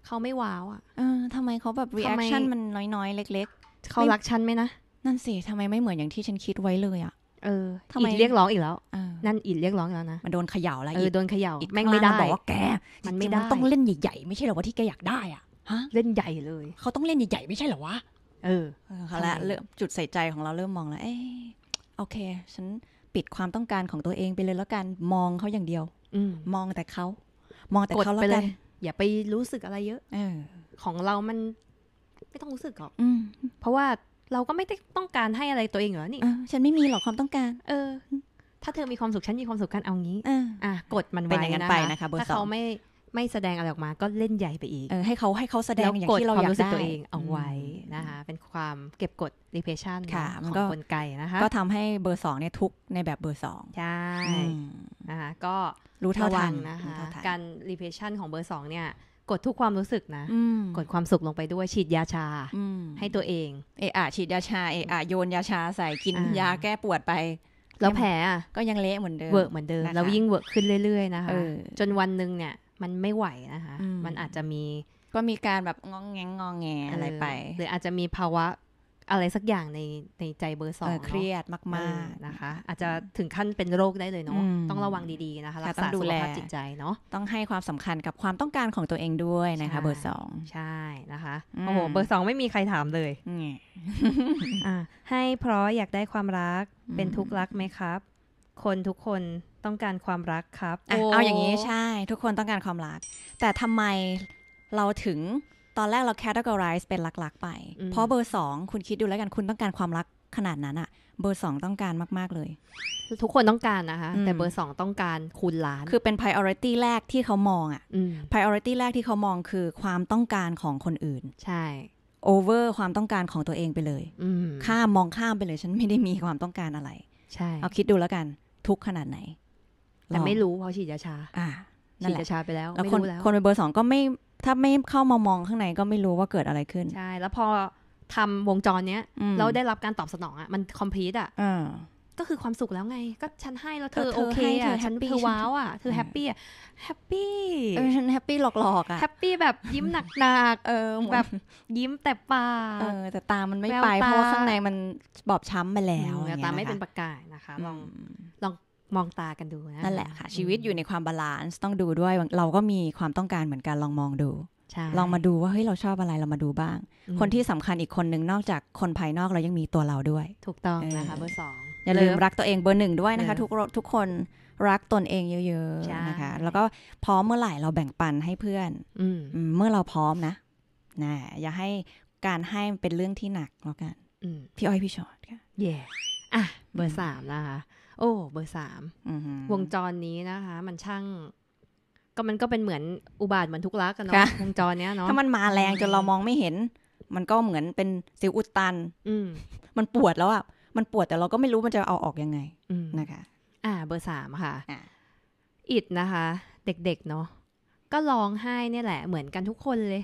เขาไม่ว้าวอ่ะออทำไมเขาแบบ reaction มันน้อยๆ เล็กๆ เขารักฉันไหมนะนั่นสิทำไมไม่เหมือนอย่างที่ฉันคิดไว้เลยอ่ะเอออิดเรียกร้องอีกแล้วนั่นอิดเรียกร้องแล้วนะมันโดนเขย่าแล้วเออโดนเขย่าอิดแม่งไม่ได้บอกว่าแก มันไม่ได้ต้องเล่นใหญ่ๆไม่ใช่หรอวาที่แกอยากได้อ่ะฮะ เล่นใหญ่เลยเขาต้องเล่นใหญ่ๆไม่ใช่หรอวะเออเขาละเริ่มจุดใส่ใจของเราเริ่มมองแล้วเออโอเค ฉันปิดความต้องการของตัวเองไปเลยแล้วกัน มองเขาอย่างเดียวอมองแต่เขามองแต่เขาแล้วกันอย่าไปรู้สึกอะไรเยอะอของเรามัน ไม่ต้องรู้สึกหรอกเพราะว่าเราก็ไม่ได้ต้องการให้อะไรตัวเองเหรอนี่ฉันไม่มีหรอกความต้องการเออถ้าเธอมีความสุขฉันมีความสุขกันเอางี้ อ่ากดมันไว้นะคะถ้าเขาไม่ไม่แสดงอะไรออกมาก็เล่นใหญ่ไปอีกเออให้เขาให้เขาแสดงอย่างที่เราอยากได้ตัวเองเอาไว้นะคะเป็นความเก็บกด r e p พชชั i o n ของกลไกนะคะก็ทำให้เบอร์สองเนี่ยทุกในแบบเบอร์สองใช่นะคะก็รู้เท่าทันนะคะการ r e p พชชั i o n ของเบอร์สองเนี่ย กดทุกความรู้สึกนะ กดความสุขลงไปด้วยฉีดยาชาให้ตัวเองเออะฉีดยาชาเออะโยนยาชาใส่กินยาแก้ปวดไป แล้วแผลก็ยังเละเหมือนเดิมเวิร์กเหมือนเดิมแล้วยิ่งเวิร์กขึ้นเรื่อยๆนะคะจนวันหนึ่งเนี่ยมันไม่ไหวนะคะ มันอาจจะมีก็มีการแบบงองแงงงองแงอะไรไป หรืออาจจะมีภาวะอะไรสักอย่างในในใจเบอร์สองเครียดมากๆนะคะ อาจจะถึงขั้นเป็นโรคได้เลยเนาะต้องระวังดีๆนะคะรักษาสุขภาพจิตใจเนาะต้องให้ความสำคัญกับความต้องการของตัวเองด้วยนะคะ เบอร์สองใช่นะคะโอ้โหเบอร์สองไม่มีใครถามเลยให้เพราะอยากได้ความรักเป็นทุกรักไหมครับ คนทุกคนต้องการความรักครับอเอาอย่างนี้ใช่ ทุกคนต้องการความรัก แต่ทำไมเราถึงตอนแรกเราตาล็อกไรส์เป็นหลักๆไป เพราะเบอร์สองคุณคิดดูแล้วกันคุณต้องการความรักขนาดนั้นอะเบอร์สองต้องการมากๆเลย ทุกคนต้องการนะคะแต่เบอร์สองต้องการคูณล้าน คือเป็น priority แรกที่เขามองอะ priority แรกที่เขามองคือความต้องการของคนอื่น ใช่ over ความต้องการของตัวเองไปเลยข้ามมองข้ามไปเลย ฉันไม่ได้มีความต้องการอะไร ใช่ เอาคิดดูแล้วกันทุกขนาดไหนแต่ไม่รู้เพราะฉีดยาชาาฉีดยาชาไปแล้วแล้วคนคนเป็นเบอร์สองก็ไม่ถ้าไม่เข้ามามองข้างในก็ไม่รู้ว่าเกิดอะไรขึ้น ใช่ แล้วพอทำวงจรเนี้ยเราได้รับการตอบสนองอ่ะมันคอมพลีทอ่ะ ก็คือความสุขแล้วไง ก็ฉันให้แล้วเธอโอเคอ่ะฉันเธอว้าวอ่ะเธอแฮปปี้อ่ะแฮปปี้เออฉันแฮปปี้หลอก ๆ อ่ะ แฮปปี้แบบยิ้มหนักๆเออแบบยิ้มแต่ปากเออแต่ตามันไม่ไปเพราะว่าข้างในมันบอบช้ำไปแล้ว ตาไม่เป็นประกายนะคะลองลองมองตากันดูนะนั่นแหละค่ะ ชีวิตอยู่ในความบาลานซ์ต้องดูด้วยเราก็มีความต้องการเหมือนกันลองมองดูลองมาดูว่าเฮ้ยเราชอบอะไรเรามาดูบ้าง คนที่สำคัญอีกคนหนึ่งนอกจากคนภายนอกเรายังมีตัวเราด้วย ถูกต้องนะคะ เบอร์สองอย่าลืมรักตัวเอง เบอร์หนึ่งด้วยนะคะ ทุกทุกคนรักตนเองเยอะๆนะคะ แล้วก็พร้อมเมื่อไหร่เราแบ่งปันให้เพื่อนเมื่อเราพร้อมนะนะอย่าให้การให้เป็นเรื่องที่หนักแล้วกันพี่อ้อยพี่ชอตค่ะเย่อะเบอร์สามนะคะโอ้เบอร์สามวงจรนี้นะคะมันช่าง ก็มันก็เป็นเหมือนอุบาทเหมือนทุกลักกันเนาะวงจรเนี้ยเนาะถ้ามันมาแรงจนเรามองไม่เห็น มันก็เหมือนเป็นสิวอุดตัน อืมันปวดแล้วอ่ะมันปวดแต่เราก็ไม่รู้มันจะเอาออกยังไงนะคะ อ่า เบอร์สามค่ะ อิดนะคะ เด็กๆเนาะก็ร้องไห้เนี่ยแหละเหมือนกันทุกคนเลย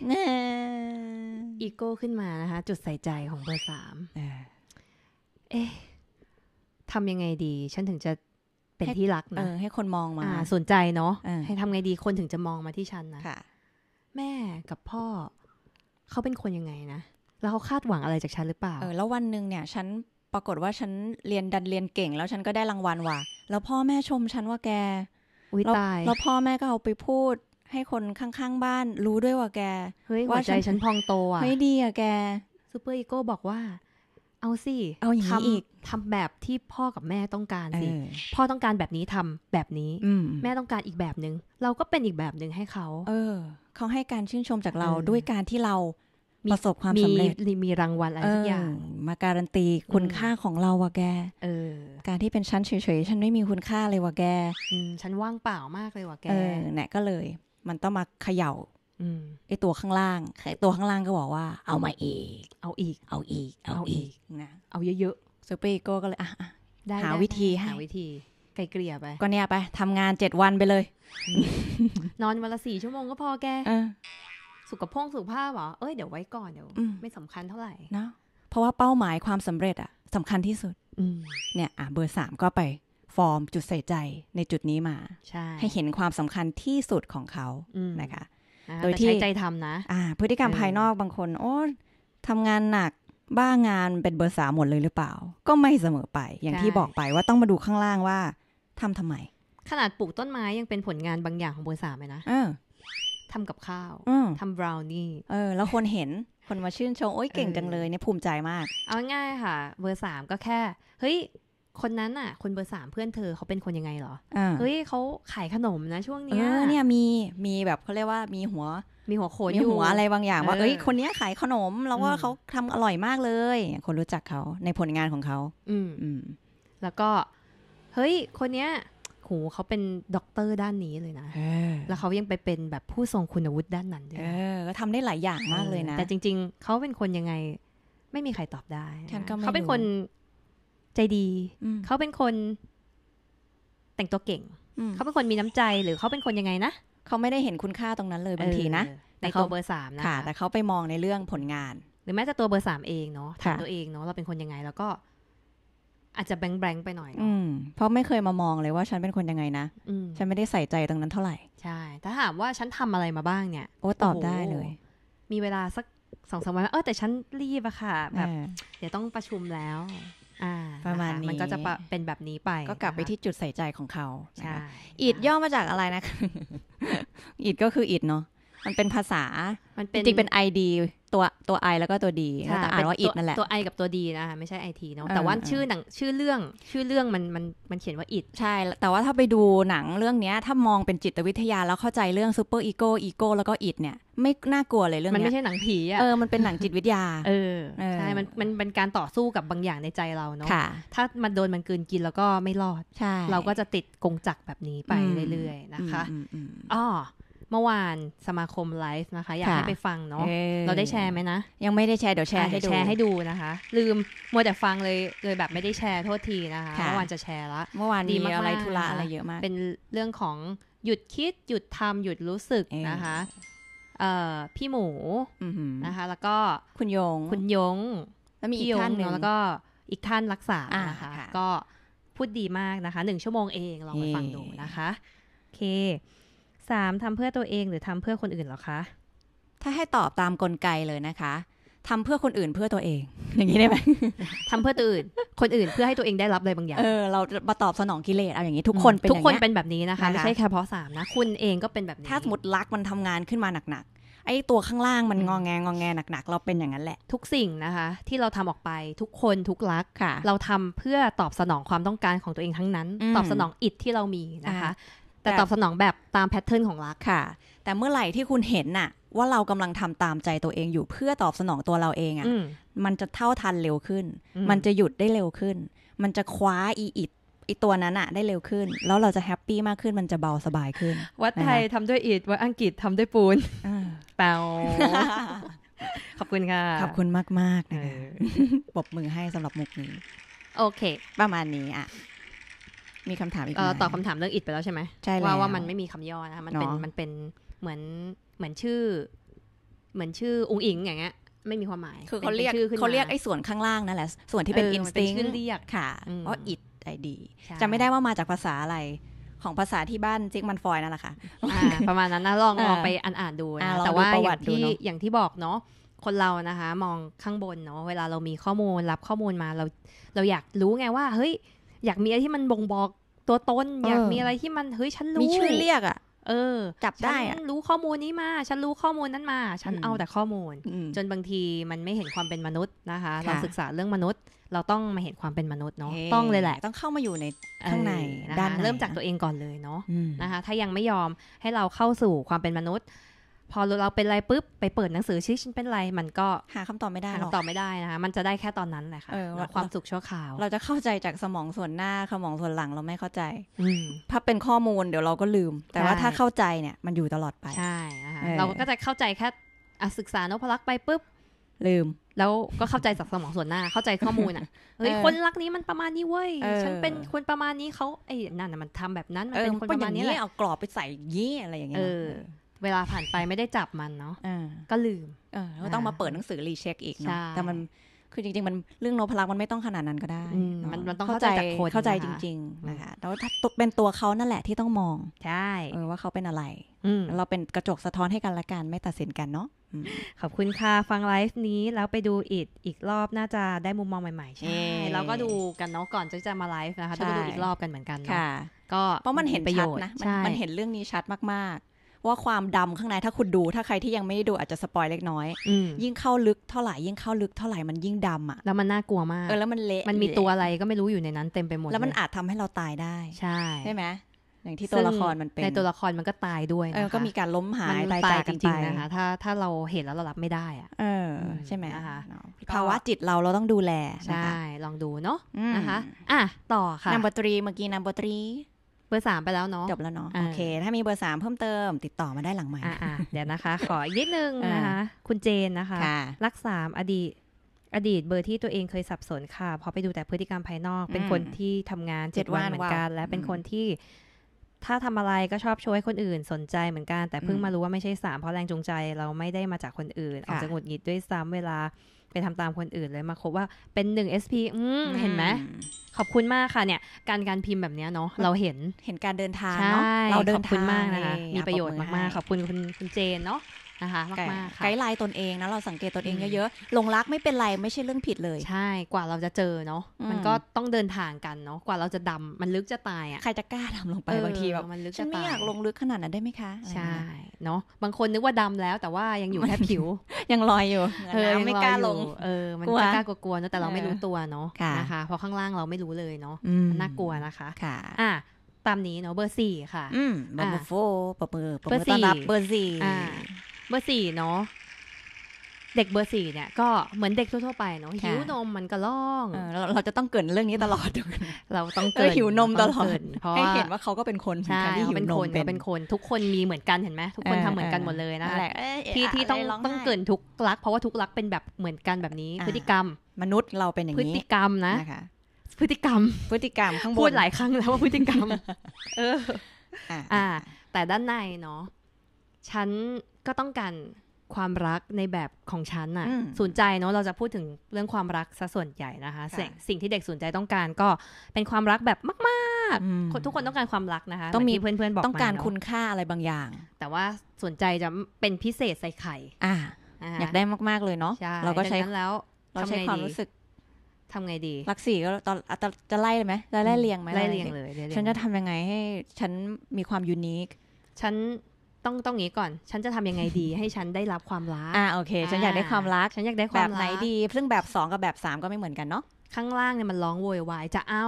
อีโก้ขึ้นมานะคะ จุดใส่ใจของเบอร์สามเอ๊ะทำยังไงดี ฉันถึงจะเป็นที่รักนะให้คนมองมาสนใจเนาะให้ทำไงดีคนถึงจะมองมาที่ฉันนะแม่กับพ่อ เขาเป็นคนยังไงนะแล้วเขาคาดหวังอะไรจากฉันหรือเปล่าเออแล้ววันหนึ่งเนี่ยฉันปรากฏว่าฉันเรียนดันเรียนเก่ง แล้วฉันก็ได้รางวัลว่ะ แล้วพ่อแม่ชมฉันว่าแกอุ้ยตายแล้วพ่อแม่ก็เอาไปพูด ให้คนข้างๆบ้าน รู้ด้วยว่าแกเฮ้ยว่าใจฉันพองโตอ่ะเฮ้ยดีอ่ะแกซูเปอร์อีโก้ บอกว่าเอาสิเอาอย่างนี้อีกทำแบบที่พ่อกับแม่ต้องการสิพ่อต้องการแบบนี้ทำแบบนี้ แม่ต้องการอีกแบบหนึง่งเราก็เป็นอีกแบบหนึ่งให้เขาเออ เขาให้การชื่นชมจากเราด้วยการที่เราประสบความสำเร็จมีรางวัลอะไรทุกอย่าง มาการันตีคุณค่าของเราวะแกออการที่เป็นชั้นเฉยๆฉันไม่มีคุณค่าเลยวะแกฉันว่างเปล่ามากเลยวะแกเนี่ยก็เลย มันต้องมาเขย่าไอตัวข้างล่าง ไอตัวข้างล่างก็บอกว่าเอามาอีก เอาอีก เอาอีก เอาอีกนะ เอาเยอะๆเซเปโก้ก็เลยอ่ะหาวิธีหาวิธีไกลเกลี่ยไป ก็เนี่ยไปทำงานเจ็ดวันไปเลย นอนวันละสี่ชั่วโมงก็พอแก สุขภงสุขภาพเหรอ เอ้ยเดี๋ยวไว้ก่อนเดี๋ยวไม่สำคัญเท่าไหร่นะเพราะว่าเป้าหมายความสำเร็จอะสำคัญที่สุด เนี่ยอ่ะเบอร์สามก็ไปฟอร์มจุดใส่ใจในจุดนี้มาให้เห็นความสำคัญที่สุดของเขา นะคะโดยที่ใช้ใจทำนะ อ่าพฤติกรรมภายนอกบางคน โอ้ทำงานหนักบ้างานเป็นเบอร์สามหมดเลยหรือเปล่า ก็ไม่เสมอไปอย่างที่บอกไปว่าต้องมาดูข้างล่างว่า ทำทำไม ขนาดปลูกต้นไม้ยังเป็นผลงานบางอย่างของเบอร์สามเลยนะเออทำกับข้าวทำบราวนี่ เออ แล้วคนเห็นคนมาชื่นชมโอ้ยเก่งจังเลยเนี่ยภูมิใจมาก เอาง่ายค่ะเบอร์สามก็แค่ เฮ้ยคนนั้นอ่ะคนเบอร์สามเพื่อนเธอเขาเป็นคนยังไงหรอ เฮ้ยเขาขายขนมนะช่วงเนี้ยเนี่ยมีมีแบบเขาเรียกว่ามีหัว มีหัวโขนมีหัวอะไรบางอย่าง ว่าเอ้ยคนนี้ขายขนมแล้วว่าเขาทำอร่อยมากเลย คนรู้จักเขาในผลงานของเขา อืมแล้วก็ เฮ้ย คนเนี้ยหูเขาเป็นด็อกเตอร์ด้านนี้เลยนะ แล้วเขายังไปเป็นแบบผู้ทรงคุณวุฒิด้านนั้นด้วยก็ทำได้หลายอย่างมากเลยนะแต่จริง ๆเขาเป็นคนยังไง ไม่มีใครตอบได้เขาเป็นคนใจดีเขาเป็นคน แต่งตัวเก่งเขาเป็นคนมีน้ำใจหรือเขาเป็นคนยังไงนะเขาไม่ได้เห็นคุณค่าตรงนั้นเลยบางทีนะในตัวเบอร์สามนะะแต่เขาไปมองในเรื่องผลงาน หรือแม้แต่ตัวเบอร์สามเองเนาะถามตัวเองเนาะเราเป็นคนยังไง แล้วก็ อาจจะแบงแบงไปหน่อย อืมเพราะไม่เคยมามองเลยว่าฉันเป็นคนยังไงนะ ฉันไม่ได้ใส่ใจตรงนั้นเท่าไหร่ ใช่ ถ้าถามว่าฉันทำอะไรมาบ้างเนี่ย โอ้ตอบได้เลย มีเวลาสักสองสามวัน เออแต่ฉันรีบอะค่ะ แบบ เดี๋ยวต้องประชุมแล้วประมาณนี้มันก็จะเป็นแบบนี้ไปก็กลับไปที่จุดใส่ใจของเขาอิดย่อมาจากอะไรนะอิดก็คืออิดเนาะมันเป็นภาษา มันเป็นจริงเป็น ID ตัวตัว I แล้วก็ตัวดีอ่านว่าอิดนั่นแหละตัว I กับตัวดีนะคะ ไม่ใช่อทีเนาะแต่ว่าชื่อหนังชื่อเรื่องชื่อเรื่องมันมันมันเขียนว่าอิดใช่ แต่ว่าถ้าไปดูหนังเรื่องนี้ถ้ามองเป็นจิตวิทยาแล้วเข้าใจเรื่องซูเปอร์อีโก้อีโก้แล้วก็อิดเนี่ย ไม่น่ากลัวเลยเรื่องนี้มันไม่ใช่หนังผีอะเออ มันเป็นหนังจิตวิทยาเออใช่มันมันเป็นการต่อสู้กับบางอย่างในใจเราเนาะถ้ามันโดนมันกินกินแล้วก็ไม่รอดใช่เราก็จะติดกงจักรแบบนี้ไปเรื่อยๆนะคะอ๋อเมื่อวานสมาคมไลฟ์นะคะอยากให้ไปฟังเนาะเราได้แชร์ไหมนะยังไม่ได้แชร์เดี๋ยวแชร์ให้ดูแชร์ให้ดูนะคะ ลืมมัวแต่ฟังเลยเลยแบบไม่ได้แชร์โทษทีนะคะเมื่อวานจะแชร์ละเมื่อวานดีมากอะไรทุระอะไรเยอะมากเป็นเรื่องของหยุดคิดหยุดทำหยุดรู้สึกนะคะพี่หมูนะคะ แล้วก็คุณยงคุณยงแล้วมีอีกท่านนึงแล้วก็อีกท่านรักษานะคะก็พูดดีมากนะคะหนึ่งชั่วโมงเองลองไปฟังดูนะคะโอเค 3. ทำเพื่อตัวเองหรือทำเพื่อคนอื่นหรอคะถ้าให้ตอบตามกลไกเลยนะคะทำเพื่อคนอื่นเพื่อตัวเอง อย่างนี้ได้ไหมทำเพื่อตัวอื่น คนอื่นเพื่อให้ตัวเองได้รับอะไรบางอย่างเออเรามาตอบสนองกิเลสเอาอย่างนี้ ทุกคนเป็นทุกคนเป็นแบบนี้นะคะไม่ใช่แค่เพราะสามนะคุณเองก็เป็นแบบนี้ถ้าสมมติรักมันทำงานขึ้นมาหนักๆไอ้ตัวข้างล่างมันงองแงงองแงหนักๆเราเป็นอย่างนั้นแหละ ทุกสิ่งนะคะ ที่เราทำออกไปทุกคนทุกรักค่ะ เราทำเพื่อตอบสนองความต้องการของตัวเองทั้งนั้น ตอบสนองอิดที่เรามีนะคะแต่ตอบสนองแบบตามแพทเทิร์นของรักค่ะ แต่เมื่อไหร่ที่คุณเห็นน่ะ ว่าเรากำลังทำตามใจตัวเองอยู่เพื่อตอบสนองตัวเราเองอะ่ะมันจะเท่าทันเร็วขึ้น มันจะหยุดได้เร็วขึ้น มันจะคว้าอีอิดไอตัวนั้นอะได้เร็วขึ้น แล้วเราจะแฮปปี้มากขึ้นมันจะเบาสบายขึ้นวัดไทยทำด้วยอิดวัดอังกฤษทำด้วยปูนเปล่าขอบคุณค่ะขอบคุณมากๆนะคะปบมือให้สำหรับมุกนี้โอเค ประมาณนี้อ่ะมีคำถามอีกตอบคาถามเรื่องอิดไปแล้วใช่ไหมใช่ว่าว่ามันไม่มีคำย่อนะคะมันเป็นมันเป็นเหมือนเหมือนชื่อ เหมือนชื่อองอิง อย่างเงี้ยไม่มีความหมายคือเขาเรียกเขาเรียกไอ้ส่วนข้างล่างนั่นแหละส่วนที่เป็นอินสติ้งเรียกค่ะเพราะอิดไอดี จะไม่ได้ว่ามาจากภาษาอะไร ของภาษาที่บ้านจิกมันฟอยนั่นแหละค่ะประมาณนั้นนะลองลองไปอ่านอ่านดูนะแต่ว่าอย่างที่อย่างที่บอกเนาะคนเรานะคะ มองข้างบนเนาะเวลาเรามีข้อมูลรับข้อมูลมาเราเราอยากรู้ไงว่า เฮ้ยอยากมีอะไรที่มันบ่งบอกตัวตนอยากมีอะไรที่มันเฮ้ยฉันรู้มีชื่อเรียกอ่ะเออจับได้ฉันรู้ข้อมูลนี้มา ฉันรู้ข้อมูลนั้นมา ฉันเอาแต่ข้อมูล จนบางทีมันไม่เห็นความเป็นมนุษย์นะคะเราศึกษาเรื่องมนุษย์ เราต้องมาเห็นความเป็นมนุษย์เนาะต้องเลยแหละ ต้องเข้ามาอยู่ในข้างในด้านเริ่มจากตัวเองก่อนเลยเนาะนะคะถ้ายังไม่ยอมให้เราเข้าสู่ความเป็นมนุษย์พอเราเป็นไรปุ๊บไปเปิดหนังสือชื่อฉันเป็นไรมันก็หาคำตอบไม่ได้หาคำตอบไม่ได้นะคะมันจะได้แค่ตอนนั้นแหละค่ะความสุขชั่วคราว เราจะเข้าใจจากสมองส่วนหน้าสมองส่วนหลังเราไม่เข้าใจถ้าเป็นข้อมูลเดี๋ยวเราก็ลืม แต่ว่าถ้าเข้าใจเนี่ย มันอยู่ตลอดไปใช่เราก็จะเข้าใจแค่ศึกษานพลักษ์ไปปุ๊บลืม แล้วก็เข้าใจจากสมองส่วนหน้าเข้าใจข้อมูลอ่ะเฮ้ยคนรักนี้มันประมาณนี้เว้ยฉันเป็นคนประมาณนี้เขาไอ้นั่นน่ะมันทำแบบนั้น มันเป็นคนประมาณนี้เอากรอบไปใส่ยี่อะไรอย่างเงี้ยเวลาผ่านไปไม่ได้จับมันเนาะก็ลืมก็ต้องมาเปิดหนังสือรีเช็คอีกเนาะแต่มันคือจริงๆ มันเรื่องโนพลักมันไม่ต้องขนาดนั้นก็ได้ มันมันต้องเข้าใจจากคนเข้าใจจริงๆนะคะแล้วถ้าเป็นตัวเขานั่นแหละที่ต้องมอง ใช่ ว่าเขาเป็นอะไรเราเป็นกระจกสะท้อนให้กันละกันไม่ตัดสินกันเนาะขอบคุณค่ะ ฟังไลฟ์นี้แล้วไปดูอีกอีกรอบน่าจะได้มุมมองใหม่ๆใช่ แล้วก็ดูกันเนาะก่อนจะมาไลฟ์นะคะต้องดูอีกรอบกันเหมือนกันเนาะก็เพราะมันเห็นประโยชน์นะมันเห็นเรื่องนี้ชัดมากว่าความดำข้างในถ้าคุณดูถ้าใครที่ยังไม่ได้ดูอาจจะสปอยเล็กน้อยยิ่งเข้าลึกเท่าไหร่ยิ่งเข้าลึกเท่าไหร่มันยิ่งดำอ่ะแล้วมันน่ากลัวมากเออแล้วมันเละมันมีตัวอะไรก็ไม่รู้อยู่ในนั้นเต็มไปหมด แล้วมันอาจทำให้เราตายได้ ใช่ใช่ไหมอย่างที่ตัวละครมันเป็นในตัวละครมันก็ตายด้วยะะก็มีการล้มหายตายตายจริงๆนะคะถ้าถ้าเราเห็นแล้วเรารับไม่ได้อะเออ ใช่ไหมนะคะภาวะจิตเราเราต้องดูแลใช่ ลองดูเนาะนะคะอ่ะต่อค่ะนัมบอตรีเมื่อกี้นัมบอตรีบอร์สามไปแล้วเนาะจบแล้วเนาะโอเคถ้ามีเบอร์สามเพิ่มเติม ติดต่อมาได้หลังใหม่เดี๋ยวนะคะ ขออีกนิดนึงนะคะคุณเจนนะคะรักสามอดีต อดีต เบอร์ที่ตัวเองเคยสับสนค่ะพอไปดูแต่พฤติกรรมภายนอก เป็นคนที่ทำงานเจ็ดวันเหมือนกัน และเป็นคนที่ถ้าทำอะไรก็ชอบช่วยคนอื่นสนใจเหมือนกันแต่เพิ่งมารู้ว่าไม่ใช่สามเพราะแรงจูงใจ เราไม่ได้มาจากคนอื่นออกจากหงุดหงิดด้วยซ้ำเวลาไปทำตามคนอื่นเลยมาคบว่าเป็นหนึ่ง SP อืมเห็นไหม ขอบคุณมากค่ะเนี่ย การการพิมพ์แบบนี้เนาะเราเห็นเห็นการเดินทางเนาะเราเดินทางมากนะคะมีประโยชน์มากๆ ขอบคุณคุณคุณเจนเนาะนะคะมากๆไกด์ไลน์ตนเองนะเราสังเกตตนเองเยอะๆลงรักไม่เป็นไรไม่ใช่เรื่องผิดเลย ใช่กว่าเราจะเจอเนาะมันก็ต้องเดินทางกันเนาะกว่าเราจะดำ มันลึกจะตายอ่ะใครจะกล้าดำลงไปบางทีแบบมันลึกจะตายฉันไม่อยากลงลึกขนาดนั้นได้ไหมคะใช่เนาะบางคนนึกว่าดำแล้วแต่ว่ายังอยู่แค่ผิว ยังลอยอยู่เออไม่กล้าลงเออมันกล้ากลัวๆนะแต่เราไม่รู้ตัวเนาะนะคะเพราะข้างล่างเราไม่รู้เลยเนาะน่ากลัวนะคะค่ะ อ่ะตามนี้เนาะเบอร์สี่ค่ะอืมเบอร์โฟเบอร์เบอร์ต้อนรับเบอร์สี่เบอร์สี่เนาะเด็กเบอร์สี่เนี่ย ก็เหมือนเด็กทั่ว ๆ ไปเนาะหิวนมมันก็ล่องเราเราจะต้องเกินเรื่องนี้ตลอด เราต้องเกินหิวนมตลอดให้เห็นว่าเขาก็เป็นคนใชที่หิวนมเป็นเป็นคน ทุกคนมีเหมือนกัน เห็นไหมทุกคนทำเหมือนกันหมดเลยนะที่ที่ต้องต้องเกินทุกรักเพราะว่าทุกรักเป็นแบบเหมือนกันแบบนี้ พฤติกรรม มนุษย์เราเป็นอย่างนี้พฤติกรรมนะพฤติกรรม พฤติกรรมข้างบนพูดหลายครั้งแล้วว่าพฤติกรรมเออ อ่า แต่ด้านในเนาะชั้นก็ต้องการความรักในแบบของฉันน่ะสนใจเนาะเราจะพูดถึงเรื่องความรักซะส่วนใหญ่นะคะสสิ่งที่เด็กสนใจต้องการก็เป็นความรักแบบมากๆทุกคนต้องการความรักนะคะต้องมีเพื่อนๆบอกต้องการคุณค่าอะไรบางอย่าง แต่ว่าสนใจจะเป็นพิเศษใส่ไข่อ่า อยากได้มาก ๆเลยเนาะเราก็ใช้แล้ว เราใช้ความรู้สึกทำไงดีรักสี่ก็ตอนจะไล่เลยไหมจะไล่เรียงไหมไล่เรียงเลยฉันจะทำยังไงให้ ฉันมีความยูนิคฉันต้องต้องงี้ก่อน ฉันจะทำยังไงดี ให้ฉันได้รับความรักอ่าโอเค ฉันอยากได้ความรัก ฉันอยากได้ความแบบไหนดีซึ่งแบบ2กับแบบ3ก็ไม่เหมือนกันเนาะ ข้างล่างเนี่ยมันร้องโวยวายจะเอา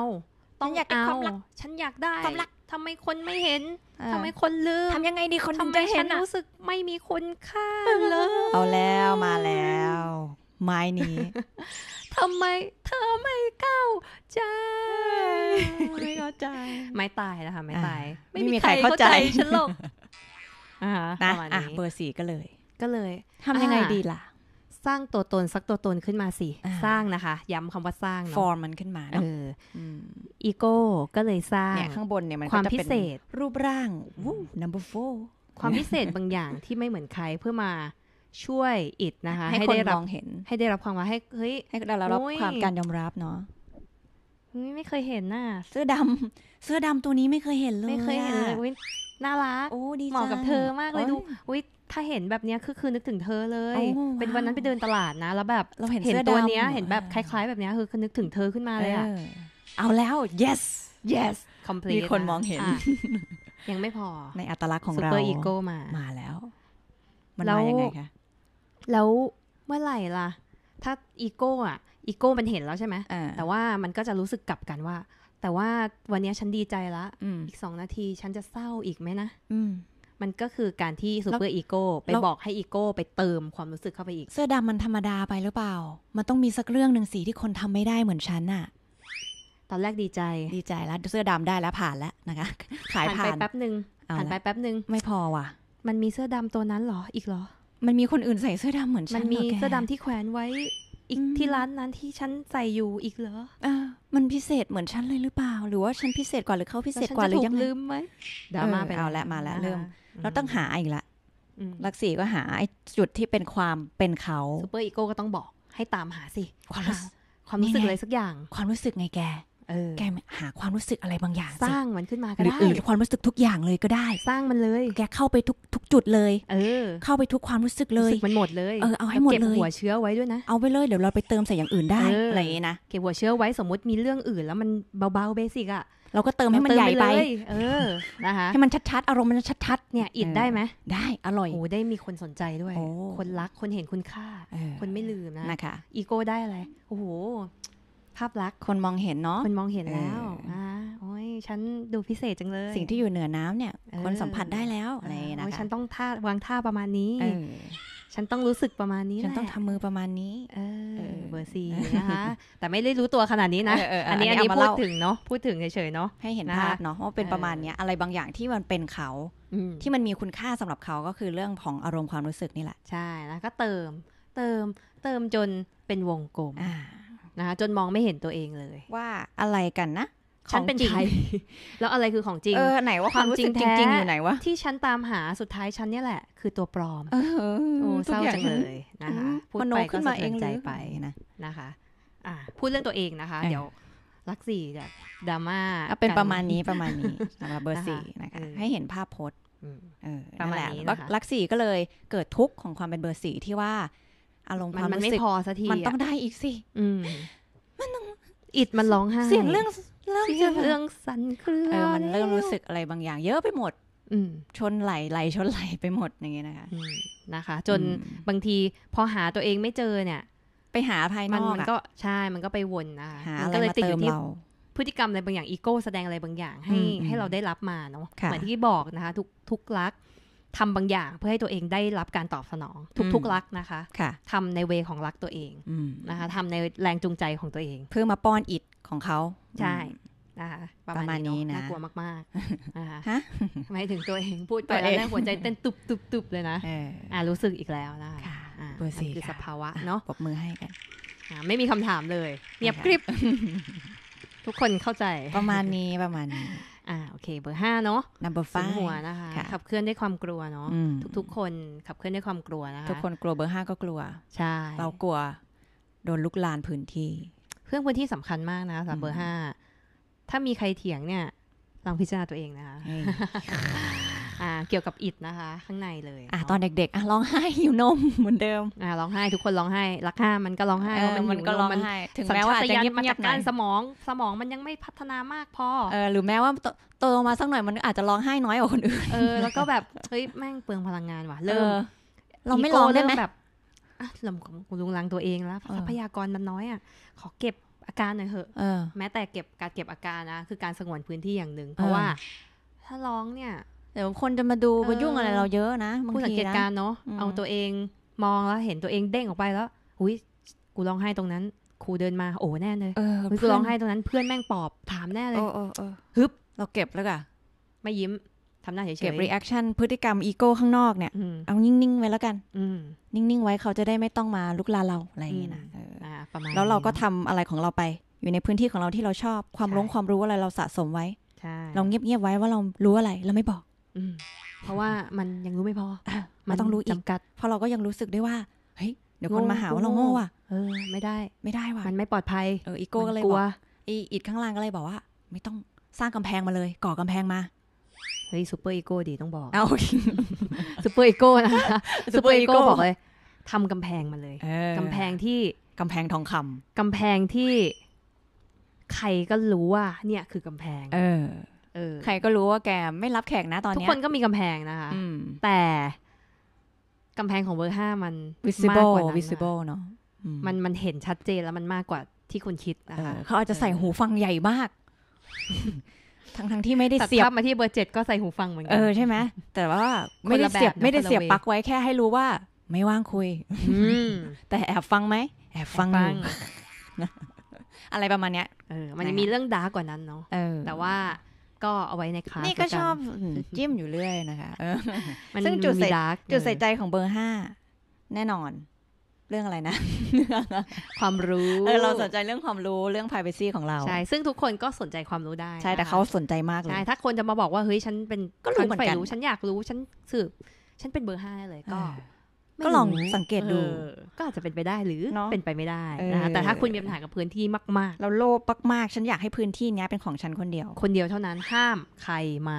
ต้องอยากเอา ฉันอยากได้ ความรักทำไมคนไม่เห็นทำไมคนลืมทำยังไงดีคนทำไมเห็นรู้สึกไม่มีคุณค่าเลย เอาแล้วมาแล้ว ไม้นี้ทำไมเธอไม่เข้าใจไม่เข้าใจ ไม่ตายนะคะไม่ตาย ไม่มีใครเข้าใจ ฉันหรอกนะอ่ะเบอร์สี่ก็เลย ก็เลยทำยังไงดีล่ะ สร้างตัวตน สักตัวตนขึ้นมาสิ สร้างนะคะ ย้ำคำว่าสร้างเนาะฟอร์มมันขึ้นมาเอออีโก้ก็เลยสร้างเนี่ยข้างบนเนี่ยมันความพิเศษ รูปร่างวู้ number four ความพิเศษบางอย่างที่ไม่เหมือนใครเพื่อมาช่วยอิดนะคะ ให้ได้รับเห็นให้ได้รับความว่าให้เฮ้ยให้ได้รับความการยอมรับเนาะไม่เคยเห็นน่ะ เสื้อดำเสื้อดำตัวนี้ไม่เคยเห็นเลยไม่เคยเห็นเลยน่ารักโอ้ดีเหมาะกับเธอมากเลยดูอุ้ยถ้าเห็นแบบนี้คือ คือนึกถึงเธอเลยเป็นวันนั้นไปเดินตลาดนะ แล้วแบบเราเห็นตัวเนี้ย เห็นแบบคล้าย ๆ แบบนี้คือคือนึกถึงเธอขึ้นมาเลยอะเอาแล้ว yes yes complete มีคนมองเห็นยังไม่พอในอัตลักษณ์ของเราซูเปอร์อีโก้มา มาแล้ว มันมายังไงคะแล้วเมื่อไหร่ล่ะ ถ้าอีโก้อะอีโก้มันเห็นแล้วใช่ไหมแต่ว่ามันก็จะรู้สึกกลับกันว่าแต่ว่าวันนี้ฉันดีใจละอีกสองนาทีฉันจะเศร้าอีกไหมนะ มันก็คือการที่ซูเปอร์อีโก้ไปบอกให้อีโก้ ไปเติมความรู้สึกเข้าไปอีก เสื้อดำมันธรรมดาไปหรือเปล่า มันต้องมีสักเรื่องหนึ่งสีที่คนทำไม่ได้เหมือนฉันอะตอนแรกดีใจ ดีใจแล้วเสื้อดำได้แล้ว ผ่านแล้วนะคะขายผ่านไปแป๊บหนึ่งผ่านไปแป๊บหนึ่งไม่พอว่ะ มันมีเสื้อดำตัวนั้นหรอ อีกหรอ มันมีคนอื่นใส่เสื้อดำเหมือนฉันมันมีเสื้อดาที่แขวนไว้อีกที่ร้านนั้นที่ฉันใส่อยู่อีกเหรออ่มันพิเศษเหมือนฉันเลยหรือเปล่า หรือว่าฉันพิเศษกว่าหรือเขาพิเศษกว่าหรือยังลืมไหมดราม่าไปเอาละมาแล้วเริ่ม เราต้องหาอีกละลักษีก็หาไอ้จุดที่เป็นความเป็นเขาซูเปอร์อีโก้ก็ต้องบอก ให้ตามหาสิความความรู้สึกอะไรสักอย่าง ความรู้สึกไงแกแกหาความรู้สึกอะไรบางอย่าง สร้างมันขึ้นมาก็ได้หรือความรู้สึกทุกอย่างเลยก็ได้ สร้างมันเลย แกเข้าไปทุกทุกจุดเลยเออเข้าไปทุกความรู้สึกเลยมันหมดเลยเออเอาให้หมดเลยเก็บหัวเชื้อไว้ด้วยนะ เอาไปเลยเดี๋ยวเราไปเติมใส่อย่างอื่นได้อะไรนะเก็บหัวเชื้อไว้สมมติมีเรื่องอื่นแล้วมันเบาๆเบสิกอะเราก็เติมให้มันใหญ่ไปเออนะคะให้มันชัดๆอารมณ์มันชัดๆเนี่ยอิดได้ไหมได้ อร่อยโอ้ได้มีคนสนใจด้วยคนรักคนเห็นคุณค่าคนไม่ลืมนะนะคะอีโก้ได้อะไรโอ้โหภาพลักษณ์คนมองเห็นเนาะคนมองเห็นแล้วอโอ้ยฉันดูพิเศษจังเลย สิ่งที่อยู่เหนือน้ำเนี่ยคนสัมผัสได้แล้วอะไรนะคะฉันต้องท่าวางท่าประมาณนี้ฉันต้องรู้สึกประมาณนี้ฉันต้องทำมือประมาณนี้เออเบอร์ซีนะคะ แต่ไม่ได้รู้ตัวขนาดนี้นะ อันนี้อันนี้พูดถึงเนาะพูดถึงเฉยๆเนาะให้เห็นภาพเนาะว่าเป็นประมาณเนี้ยอะไรบางอย่างที่มันเป็นเขา ที่มันมีคุณค่าสำหรับเขาก็คือเรื่องของอารมณ์ความรู้สึกนี่แหละใช่แล้วก็เติมเติมเติมจนเป็นวงกลมนะคะจนมองไม่เห็นตัวเองเลย ว่าอะไรกันนะฉันเป็นใครแล้วอะไรคือของจริงเออไหนว่าความจริงจริงอยู่ไหนวะ ที่ฉันตามหาสุดท้ายฉันเนี่ยแหละ คือตัวปลอมโอ้เศร้าจังเลยนะคะพูดไปก็สะเทือนใจไปนะนะคะอ่าพูดเรื่องตัวเองนะคะ เดี๋ยวลักสี่จะดราม่าเป็นประมาณนี้ประมาณนี้สำหรับเบอร์สี่นะคะให้เห็นภาพพจน์ประมาณนี้ลักสี่ก็เลยเกิดทุกข์ของความเป็นเบอร์สี่ที่ว่าอารมณ์ความรู้สึกมันไม่พอสักที มันต้องได้อีกสิมันต้องอิดมันร้องไห้เสียงเรื่องเรื่องเรื่องสันเครือเออมันเริ่มรู้สึกอะไรบางอย่าง เยอะไปหมดชนไหลไหลชนไหลไปหมดอย่างเงี้ยนะคะนะคะ จนบางทีพอหาตัวเองไม่เจอเนี่ย ไปหาภายนอกมันก็ใช่มันก็ไปวนนะคะมันก็เลยติดอยู่ที่ พฤติกรรมอะไรบางอย่างอีโก้แสดงอะไรบางอย่างให้ให้เราได้รับมาเนาะ เหมือนที่บอกนะคะทุกทุกรักทำบางอย่างเพื่อให้ตัวเองได้รับการตอบสนอง ทุกๆรักนะคะค่ะทำในเวของรักตัวเองนะคะทำในแรงจูงใจของตัวเอง เพื่อมาป้อนอิดของเขา ใช่ะประมาณนี้นะน่ากลัวมากๆนะคะหมายถึงตัวเอง พูดไปแล้วหัวใจเต้นตุบตุบตุบเลยนะอ่ารู้สึกอีกแล้วนะคะเบอร์สี่คือสภาวะเนาะปบมือให้กันไม่มีคำถามเลยเงียบกริบทุกคนเข้าใจประมาณนี้ประมาณนี้อ่าโอเคเบอร์ห้าเนาะ number five หัวนะคะขับเคลื่อนด้วยความกลัวเนาะทุกๆคนขับเคลื่อนด้วยความกลัวนะคะทุกคนกลัวเบอร์ห้าก็กลัว ใช่เรากลัวโดนลุกลานพื้นที่เรื่องพื้นที่สำคัญมากนะสำหรับเบอร์ห้าถ้ามีใครเถียงเนี่ย ลองพิจารณาตัวเองนะคะอ่าเกี่ยวกับ อิดนะคะ ข้างในเลย อ่าตอนเด็ก ๆอ่ะร้องไห้หิวนมเหมือนเดิม อ่าร้องไห้ทุกคนร้องไห้รักห้ามันก็ร้องไห้มันก็ร้องไห้ ถึงแม้ว่าจะเงียบมันจากการสมองสมองมันยังไม่พัฒนามากพอเออหรือแม้ว่าโตมาสักหน่อยมันอาจจะร้องไห้น้อยกว่าคนอื่นเออแล้วก็แบบ เฮ้ยแม่งเปลืองพลังงานว่ะเริ่มเราไม่ร้องได้ไหมแบบลำของลุงลังตัวเองแล้วทรัพยากรมันน้อยอ่ะ ขอเก็บอาการหน่อยเถอะแม้แต่เก็บการเก็บอาการนะคือการสงวนพื้นที่อย่างหนึ่งเพราะว่า ถ้าร้องเนี่ยเดี๋ยวคนจะมาดูมายุ่งอะไรเราเยอะนะผู้สังเกตการเนาะ เอาตัวเองมองแล้วเห็นตัวเองเด้งออกไปแล้ว อุ้ยกูร้องไห้ตรงนั้น ครูเดินมา โอ้แน่เลยกูร้องไห้ตรงนั้นเพื่อนแม่งปอบถามแน่เลยฮึบ เราเก็บแล้วกะไม่ยิ้ม ทำหน้าเฉยเก็บรีแอคชั่น พฤติกรรมอีโก้ข้างนอกเนี่ย เอานิ่งๆไว้แล้วกันนิ่งๆไว้เขาจะได้ไม่ต้องมาลุกลาเราอะไรอย่างงี้นะประมาณแล้วเราก็ทำอะไรของเราไป อยู่ในพื้นที่ของเราที่เราชอบ ความรู้ความรู้อะไรเราสะสมไว้เราเงียบๆไว้ว่าเรารู้อะไรเราไม่บอกเพราะว่ามันยังรู้ไม่พอมันต้องรู้อีกเพราะเราก็ยังรู้สึกได้ว่า เฮ้ยเดี๋ยวคนมาหาว่าเราโง่อ่ะเออ ไม่ได้ ไม่ได้ว่ะมันไม่ปลอดภัยเอออีโก้ก็เลยบอกอีอิดข้างล่างก็เลยบอกว่า ไม่ต้องสร้างกำแพงมาเลย ก่อกำแพงมาเฮ้ยซูเปอร์อีโก้ดีต้องบอกเอาซูเปอร์อีโก้นะคะซูเปอร์อีโก้บอกเลยทำกำแพงมาเลยกำแพงที่กำแพงทองคำกำแพงที่ใครก็รู้ว่าเนี่ย คือกำแพง เออใครก็รู้ว่าแก ไม่รับแขกนะตอนนี้ทุกคนก็มีกำแพงนะคะแต่กำแพงของเบอร์ห้ามัน visible กว่า visible เนาะมันมันเห็นชัดเจนแล้วมันมากกว่าที่คุณคิดนะคะเขาอาจจะใส่หูฟังใหญ่มาก ทั้งทั้งที่ไม่ได้เสียบมาที่เบอร์เจ็ดก็ใส่หูฟังเหมือนกัน เออใช่ไหมแต่ว่าไม่ได้เสียบไม่ได้เสียบปลั๊กไว้แค่ให้รู้ว่า ไม่ว่างคุยแต่แอบฟังไหมแอบฟัง อะไรประมาณเนี้ย เออ มันมีเรื่องดาร์กกว่านั้นเนาะแต่ว่าก็เอาไว้ในคลาสนี่ก็ชอบจิ้มอยู่เรื่อยนะคะซึ่งจุดใส่จุดใส่ใจของเบอร์ห้าแน่นอน เรื่องอะไรนะความรู้เราสนใจเรื่องความรู้เรื่อง p r i เวซีของเราใช่ซึ่งทุกคนก็สนใจความรู้ได้ ใช่แต่เขาสนใจมากเลยใช่ถ้าคนจะมาบอกว่าเฮ้ย ฉันเป็นก็รู้เหมือนกันฉันอยากรู้ฉันสืบฉันเป็นเบอร์ห้าเลยก็ก็ลองสังเกตดูก็อาจจะเป็นไปได้หรือเป็นไปไม่ได้นะแต่ถ้าคุณมีปัญหากับพื้นที่มากๆ เราโลภมากๆ ฉันอยากให้พื้นที่นี้เป็นของฉันคนเดียว คนเดียวเท่านั้นห้ามใครมา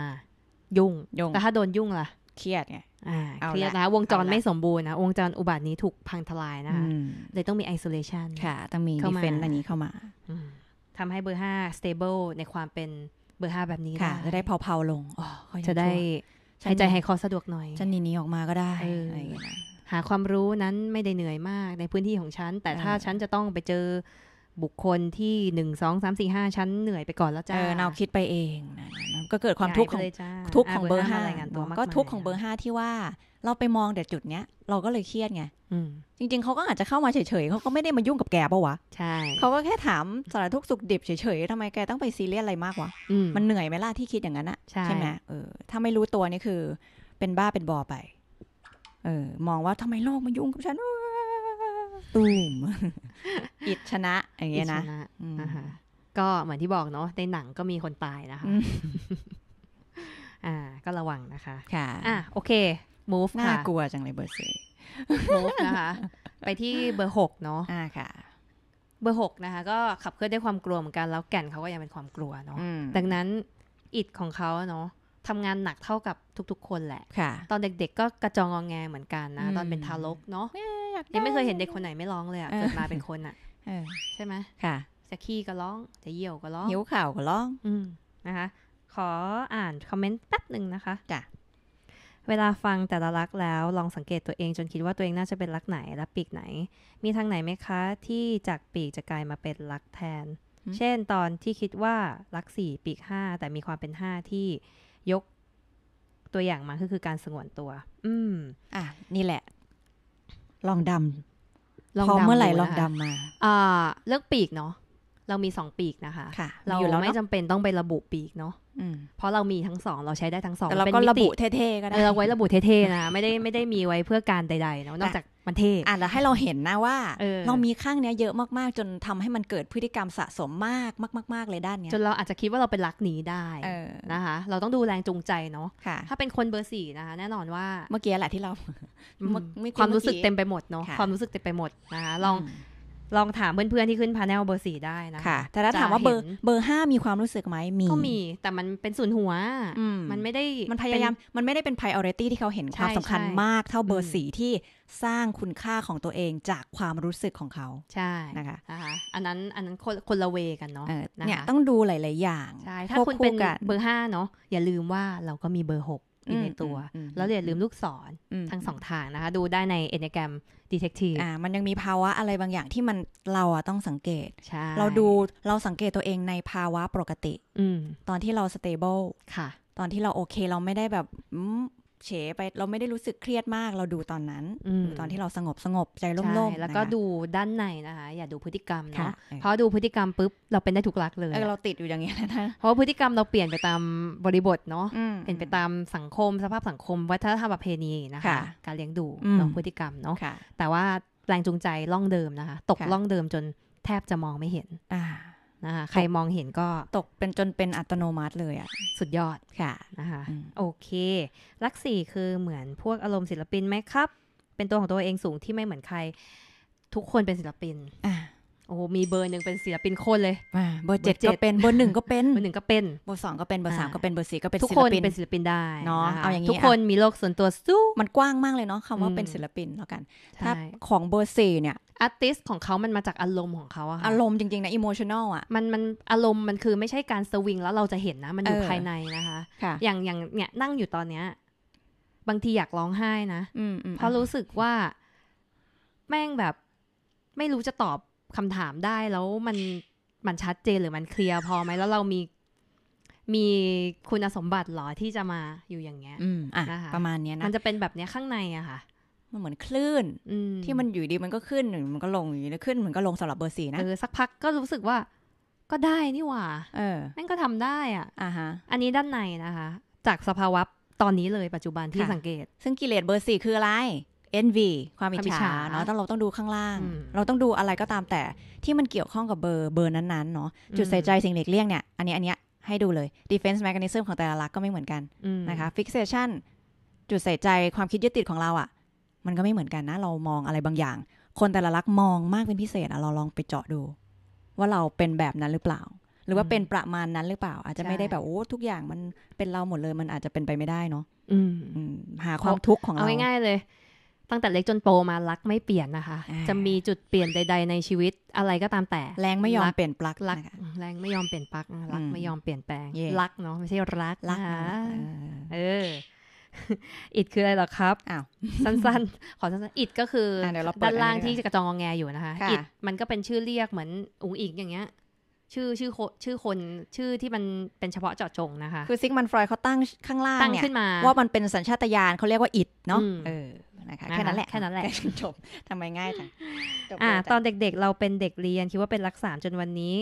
ยุ่งยุ่งแต่ถ้าโดนยุ่งล่ะ เครียดไงอ่าเครียดนะวงจรไม่สมบูรณ์นะวงจรอุบัตินี้ถูกพังทลายนะคะเลยต้องมี isolation ค่ะต้องมี d ีเฟนต์อันนี้เข้ามาทำให้เบอร์ห้า stable ในความเป็นเบอร์ห้าแบบนี้ค่ะจะได้เผาๆลงจะได้ใช้ใจให้คอสะดวกหน่อยจะหนีออกมาก็ได้อะไรอย่างเงี้ยหาความรู้นั้นไม่ได้เหนื่อยมากในพื้นที่ของฉัน แต่ถ้าฉันจะต้องไปเจอบุคคลที่หนึ่งสองสามสี่ห้าชั้นเหนื่อยไปก่อนแล้วจ้าเออเราคิดไปเองนะก็เกิดความทุกข์ของทุกข์ของเบอร์ห้าก็ทุกข์ของเบอร์ห้าที่ว่า เราไปมองแต่จุดเนี้ย เราก็เลยเครียดไงจริงๆเขาก็อาจจะเข้ามาเฉยๆเขาก็ไม่ได้มายุ่งกับแกปะวะใช่เขาก็แค่ถามสารทุกข์สุขดิบเฉย ๆทำไมแกต้องไปซีเรียสอะไรมากวะมันเหนื่อยไหมล่ะที่คิดอย่างนั้นอะใช่ไหมเออถ้าไม่รู้ตัวนี่คือ เป็นบ้าเป็นบอไปเออมองว่าทำไมโลกมายุ่งกับฉันตูมอิดชนะ อย่างเงี้ยนะ ก็เหมือนที่บอกเนาะ ในหนังก็มีคนตายนะคะ อ่า ก็ระวังนะคะ ค่ะ อ่ะ โอเค move น่ากลัวจังเลยเบอร์สี่ move นะคะ ไปที่เบอร์หกเนาะ อ่า ค่ะ เบอร์หกนะคะ ก็ขับเคลื่อนด้วยความกลัวเหมือนกัน แล้วแก่นเขาก็ยังเป็นความกลัวเนาะ ดังนั้น อิดของเขาเนาะทำงานหนักเท่ากับทุกๆ คนแหละ ค่ะ ตอนเด็กๆ ก็กระจองงองแงเหมือนกันนะ ตอนเป็นทารกเนาะยังไม่เคยเห็นเด็กคนไหนไม่ร้องเลยอ่ะเกิดมาเป็นคนอ่ะใช่ไหมค่ะ จะขี้ก็ร้อง จะเยี่ยว ก็ร้องหิวข่าวก็ร้อง อืนะคะ ขออ่านคอมเมนต์แป๊บหนึ่งนะคะจ้ะเวลาฟังแต่ละรักแล้วลองสังเกตตัวเองจนคิดว่าตัวเองน่าจะเป็นรักไหนและปีกไหน มีทางไหนไหมคะ ที่จากปีกจะกลายมาเป็นรักแทน เช่นตอนที่คิดว่ารักสี่ปีกห้าแต่มีความเป็นห้าที่ยกตัวอย่างมาก็คือการสงวนตัว อืม อ่ะ นี่แหละ ลองดำลองพอเมื่อไหร่ลองดำมา อ่าเลือกปีกเนาะเรามีสองปีกนะคะคะเราไม่จำเป็นต้องไประบุปีกเนาะเพราะเรามีทั้งสองเราใช้ได้ทั้งสองเราก็ระบุเท่ๆก็ได้เราไว้ระบุเท่ๆนะไม่ได้ไม่ได้มีไว้เพื่อการใดๆเนาะนอกจากมันเท่ อ่ะแล้วให้เราเห็นนะว่าเเรามีข้างเนี้ยเยอะมากๆจนทำให้มันเกิดพฤติกรรมสะสมมากมากๆเลยด้านเนี้ยจนเราอาจจะคิดว่าเราเป็นรักหนีได้นะคะ เราต้องดูแรงจูงใจเนาะ ถ้าเป็นคนเบอร์สี่นะคะ แน่นอนว่าเมื่อกี้แหละที่เราความรู้สึกเต็มไปหมดเนาะความรู้สึกเต็มไปหมดนะคะลองลองถามเพื่อนๆ ที่ขึ้นพาแนลเบอร์สี่ได้นะ ค่ะ แต่ถ้าถามว่าเบอร์เบอร์ห้ามีความรู้สึกไหมมี ก็มี แต่มันเป็นศูนย์หัว มันไม่ได้ มันพยายาม มันไม่ได้เป็น priority ที่เขาเห็นความสำคัญมากเท่าเบอร์สี่ที่สร้างคุณค่าของตัวเองจากความรู้สึกของเขา ใช่ นะคะอันนั้น อันนั้นคนคนละเวกันเนาะเนี่ย ต้องดูหลายๆอย่างใช่ถ้าคุณเป็นเบอร์ห้าเนาะ อย่าลืมว่าเราก็มีเบอร์หกอยู่ในตัว แล้วอย่าลืมลูกศรทั้งสองทางนะคะ ดูได้ในเอเนแกรมดีเทคทีอ่า มันยังมีภาวะอะไรบางอย่างที่มันเราอะต้องสังเกตเราดูเราสังเกตตัวเองในภาวะปกติ อืตอนที่เราสเตเบิลค่ะ ตอนที่เราโอเคเราไม่ได้แบบเฉไปเราไม่ได้รู้สึกเครียดมากเราดูตอนนั้นดูตอนที่เราสงบสงบใจร่มๆแล้วก็ดูด้านในนะคะอย่าดูพฤติกรรมเนาะเพราะดูพฤติกรรมปุ๊บเราเป็นได้ทุกรักเลยเราติดอยู่อย่างนี้แนะเพราะพฤติกรรมเราเปลี่ยนไปตามบริบทเนาะเปลี่ยนไปตามสังคมสภาพสังคม วัฒนธรรมประเพณีนะคะ การเลี้ยงดูเนาะพฤติกรรมเนาะแต่ว่าแรงจูงใจล่องเดิมนะคะตกล่องเดิมจนแทบจะมองไม่เห็น อ่านะคะใครมองเห็นก็ตกเป็นจนเป็นอัตโนมัติเลยอ่ะ สุดยอดค่ะนะคะโอเคลักสี่คือเหมือนพวกอารมณ์ศิลปินไหมครับ เป็นตัวของตัวเองสูงที่ไม่เหมือนใครทุกคนเป็นศิลปินโอ้มีเบอร์หนึ่งเป็นศิลปินคนเลยเบอร์เจ็ดก็เป็นเบอร์หนึ่งก็เป็นเบอร์หนึ่งก็เป็นเบอร์สองก็เป็นเบอร์สามก็เป็นเบอร์สี่ก็เป็นทุกคนเป็นศิลปินได้เนาะเอาอย่างนี้ทุกคนมีโลกส่วนตัวสู้มันกว้างมากเลยเนาะคำว่า เป็นศิลปินแล้วกันถ้าของเบอร์สี่เนี่ยอาร์ติสของเขามันมาจากอารมณ์ของเขาอะอารมณ์จริงๆนะอิโมชันอลอะมันมันอารมณ์มันคือไม่ใช่การสวิงแล้วเราจะเห็นนะ มันอยู่ภายในนะคะอย่างอย่างเนี่ยนั่งอยู่ตอนเนี้ย บางทีอยากร้องไห้นะเพราะรู้สึกว่าแม่งแบบไม่รู้จะตอบคำถามได้แล้วมันมันชัดเจนหรือมันเคลียร์พอไหมแล้วเรามี มีคุณสมบัติหรอที่จะมาอยู่อย่างเงี้ยอืมอ่ะะะประมาณเนี้ยนะมันจะเป็นแบบเนี้ยข้างในอะค่ะ มันเหมือนคลื่นที่มันอยู่ดีมันก็ขึ้นมันก็ลงอยู่ดีขึ้นมันก็ลงสำหรับเบอร์สี่นะเออสักพักก็รู้สึกว่า ก็ได้นี่หว่า เออนั่นก็ทำได้อ่ะอ่าฮะ อันนี้ด้านในนะคะ จากสภาวะตอนนี้เลยปัจจุบันที่สังเกต ซึ่งกิเลสเบอร์สี่คืออะไร e n v ีความอิจฉาเนาะต้องเราต้องดูข้างล่าง เราต้องดูอะไรก็ตามแต่ ที่มันเกี่ยวข้องกับเบอร์เบอร์นั้นๆเนาะ จุดใส่ใจสิ่งหล็กเลี่ยงเนี่ย อันนี้อันนี้ให้ดูเลย defense mechanism ของแต่ละลักก็ไม่เหมือนกันนะคะ fixation จุดใส่ใจความคิดยึดติดของเราอะ่ะ มันก็ไม่เหมือนกันนะ เรามองอะไรบางอย่าง คนแต่ละลักมองมากเป็นพิเศษอะเราลองไปเจาะดู ว่าเราเป็นแบบนั้นหรือเปล่า หรือว่าเป็นประมาณนั้นหรือเปล่า อาจจะไม่ได้แบบโอ้ทุกอย่างมันเป็นเราหมดเลย มันอาจจะเป็นไปไม่ได้เนาะหาความทุกข์ของเราเอาง่ายๆเลยตั้งแต่เล็กจนโตมารักไม่เปลี่ยนนะคะ จะมีจุดเปลี่ยนใดๆในชีวิต อะไรก็ตามแต่แรงไม่ยอมเปลี่ยนปลักรักแรงไม่ยอมเปลี่ยนปลักรักไม่ยอมเปลี่ยนแปลง รักเนาะไม่ใช่รักรักเออ อิดคืออะไรหรอครับอ้าวสั้นๆ ขอสั้นๆ อิดก็คือด้านล่างที่กระจองงแงอยู่นะคะอิดมันก็เป็นชื่อเรียกเหมือนอุ๋งอิงอย่างเงี้ย ชื่อชื่อชื่อคนชื่อที่มันเป็นเฉพาะเจาะจงนะคะคือซิกมันฟรอยเขาตั้งข้างล่างเนี่ยว่ามันเป็นสัญชาตญาณเขาเรียกว่าอิดเนาะนะคะ แค่นั้นแหละแค่นั้นแหละจบทำไมง่ายจังอ่าตอนเด็กๆ เราเป็นเด็กเรียนคิดว่าเป็นรักษาจนวันนี้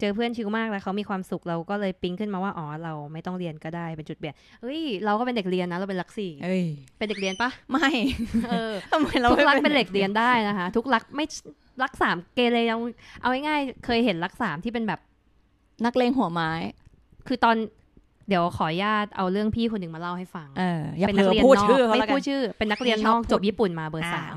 เจอเพื่อนชิวมากแล้วเขามีความสุขเราก็เลยปิ๊งขึ้นมาว่าอ๋อเราไม่ต้องเรียนก็ได้เป็นจุดเปลี่ยนเฮ้ยเราก็เป็นเด็กเรียนนะเราเป็นรักสี่เป็นเด็กเรียนปะ ไม่เออทำไมเราทุกรักเป็นเด็กเรียนได้นะคะทุกรักไม่รักสามเกเรยังเอาง่ายๆเคยเห็นรักสามที่เป็นแบบนักเลงหัวไม้ คือตอนเดี๋ยวขอญาตเอาเรื่องพี่คนหนึ่งมาเล่าให้ฟัง เออ เป็นนักเรียนนอกไม่พูดชื่อ เป็นนักเรียนนอกจบญี่ปุ่นมาเบอร์สาม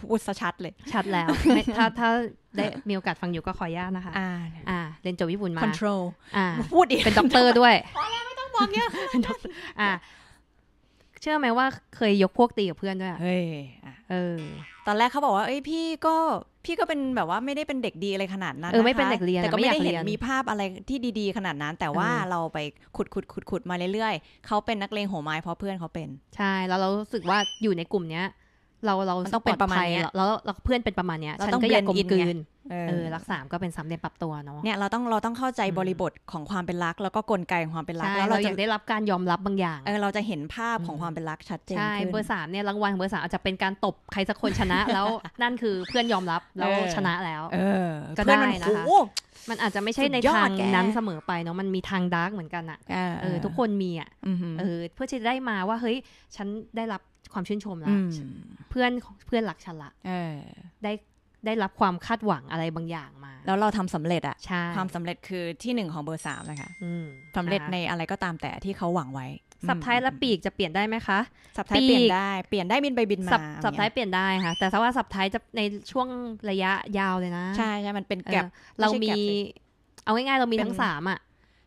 พูดซะชัดเลย ชัดแล้ว ถ้าถ้าได้มีโอกาสฟังอยู่ก็ขอญาตนะคะ อ่า เรียนจบญี่ปุ่นมา control อ่าพูดอีกเป็นด็อกเตอร์ด้วยพอแล้วไม่ต้องบอกเยอยอ่าเชื่อไหมว่าเคยยกพวกตีกับเพื่อนด้วยอ่ะเฮ้ยเออ ตอนแรกเขาบอกว่าเอ้ยพี่ก็พี่ก็เป็นแบบว่าไม่ได้เป็นเด็กดีอะไรขนาดนั้นเออไม่เป็นเด็กเรียนแต่ก็ไม่ได้เห็นมีภาพอะไรที่ดีๆขนาดนั้นแต่ว่าเราไปขุดขุดขุดขุดมาเรื่อยๆ เขาเป็นนักเลงหัวไม้เพราะเพื่อนเขาเป็น ใช่แล้วเราสึกว่าอยู่ในกลุ่มเนี้ยเราเราต้องเป็นประมาณนี้แล้วเราเพื่อนเป็นประมาณเนี้ยฉันก็อยากกลมกลืนเออรักสามก็เป็นสามเดียนปรับตัวเนาะเนี่ยเราต้องเราต้องเข้าใจบริบทของความเป็นรักแล้วก็กลไกของความเป็นรัก แล้วเราากได้รับการยอมรับบางอย่างเออเราจะเห็นภาพของความเป็นรักชัดเจนใช่เบอร์สามเนี่ยรางวัลของเบอร์สามอาจจะเป็นการตบใครสักคนชนะแล้วนั่นคือเพื่อนยอมรับแล้วชนะแล้วก็ได้นะคะมันอาจจะไม่ใช่ในทางนั้นเสมอไปเนาะมันมีทางดาร์กเหมือนกันอะเออทุกคนมีอะเออเพื่อจะได้มาว่าเฮ้ยฉันได้รับความชื่นชมละเพื่อนเพื่อนหลักฉันละได้ได้รับความคาดหวังอะไรบางอย่างมา แล้วเราทำสำเร็จอะใช่ความสำเร็จคือที่หนึ่งของเบอร์สามนะคะสำเร็จในอะไรก็ตามแต่ที่เขาหวังไว้สับท้ายและปีกจะเปลี่ยนได้ไหมคะสับท้ายเปลี่ยนได้เปลี่ยนได้บินไปบินมาสับท้ายเปลี่ยนได้ค่ะ แต่ถ้าว่าสับท้ายจะในช่วงระยะยาวเลยนะใช่ใช่ มันเป็นแกลบเรามี เอาง่ายๆเรามีทั้งสามอะ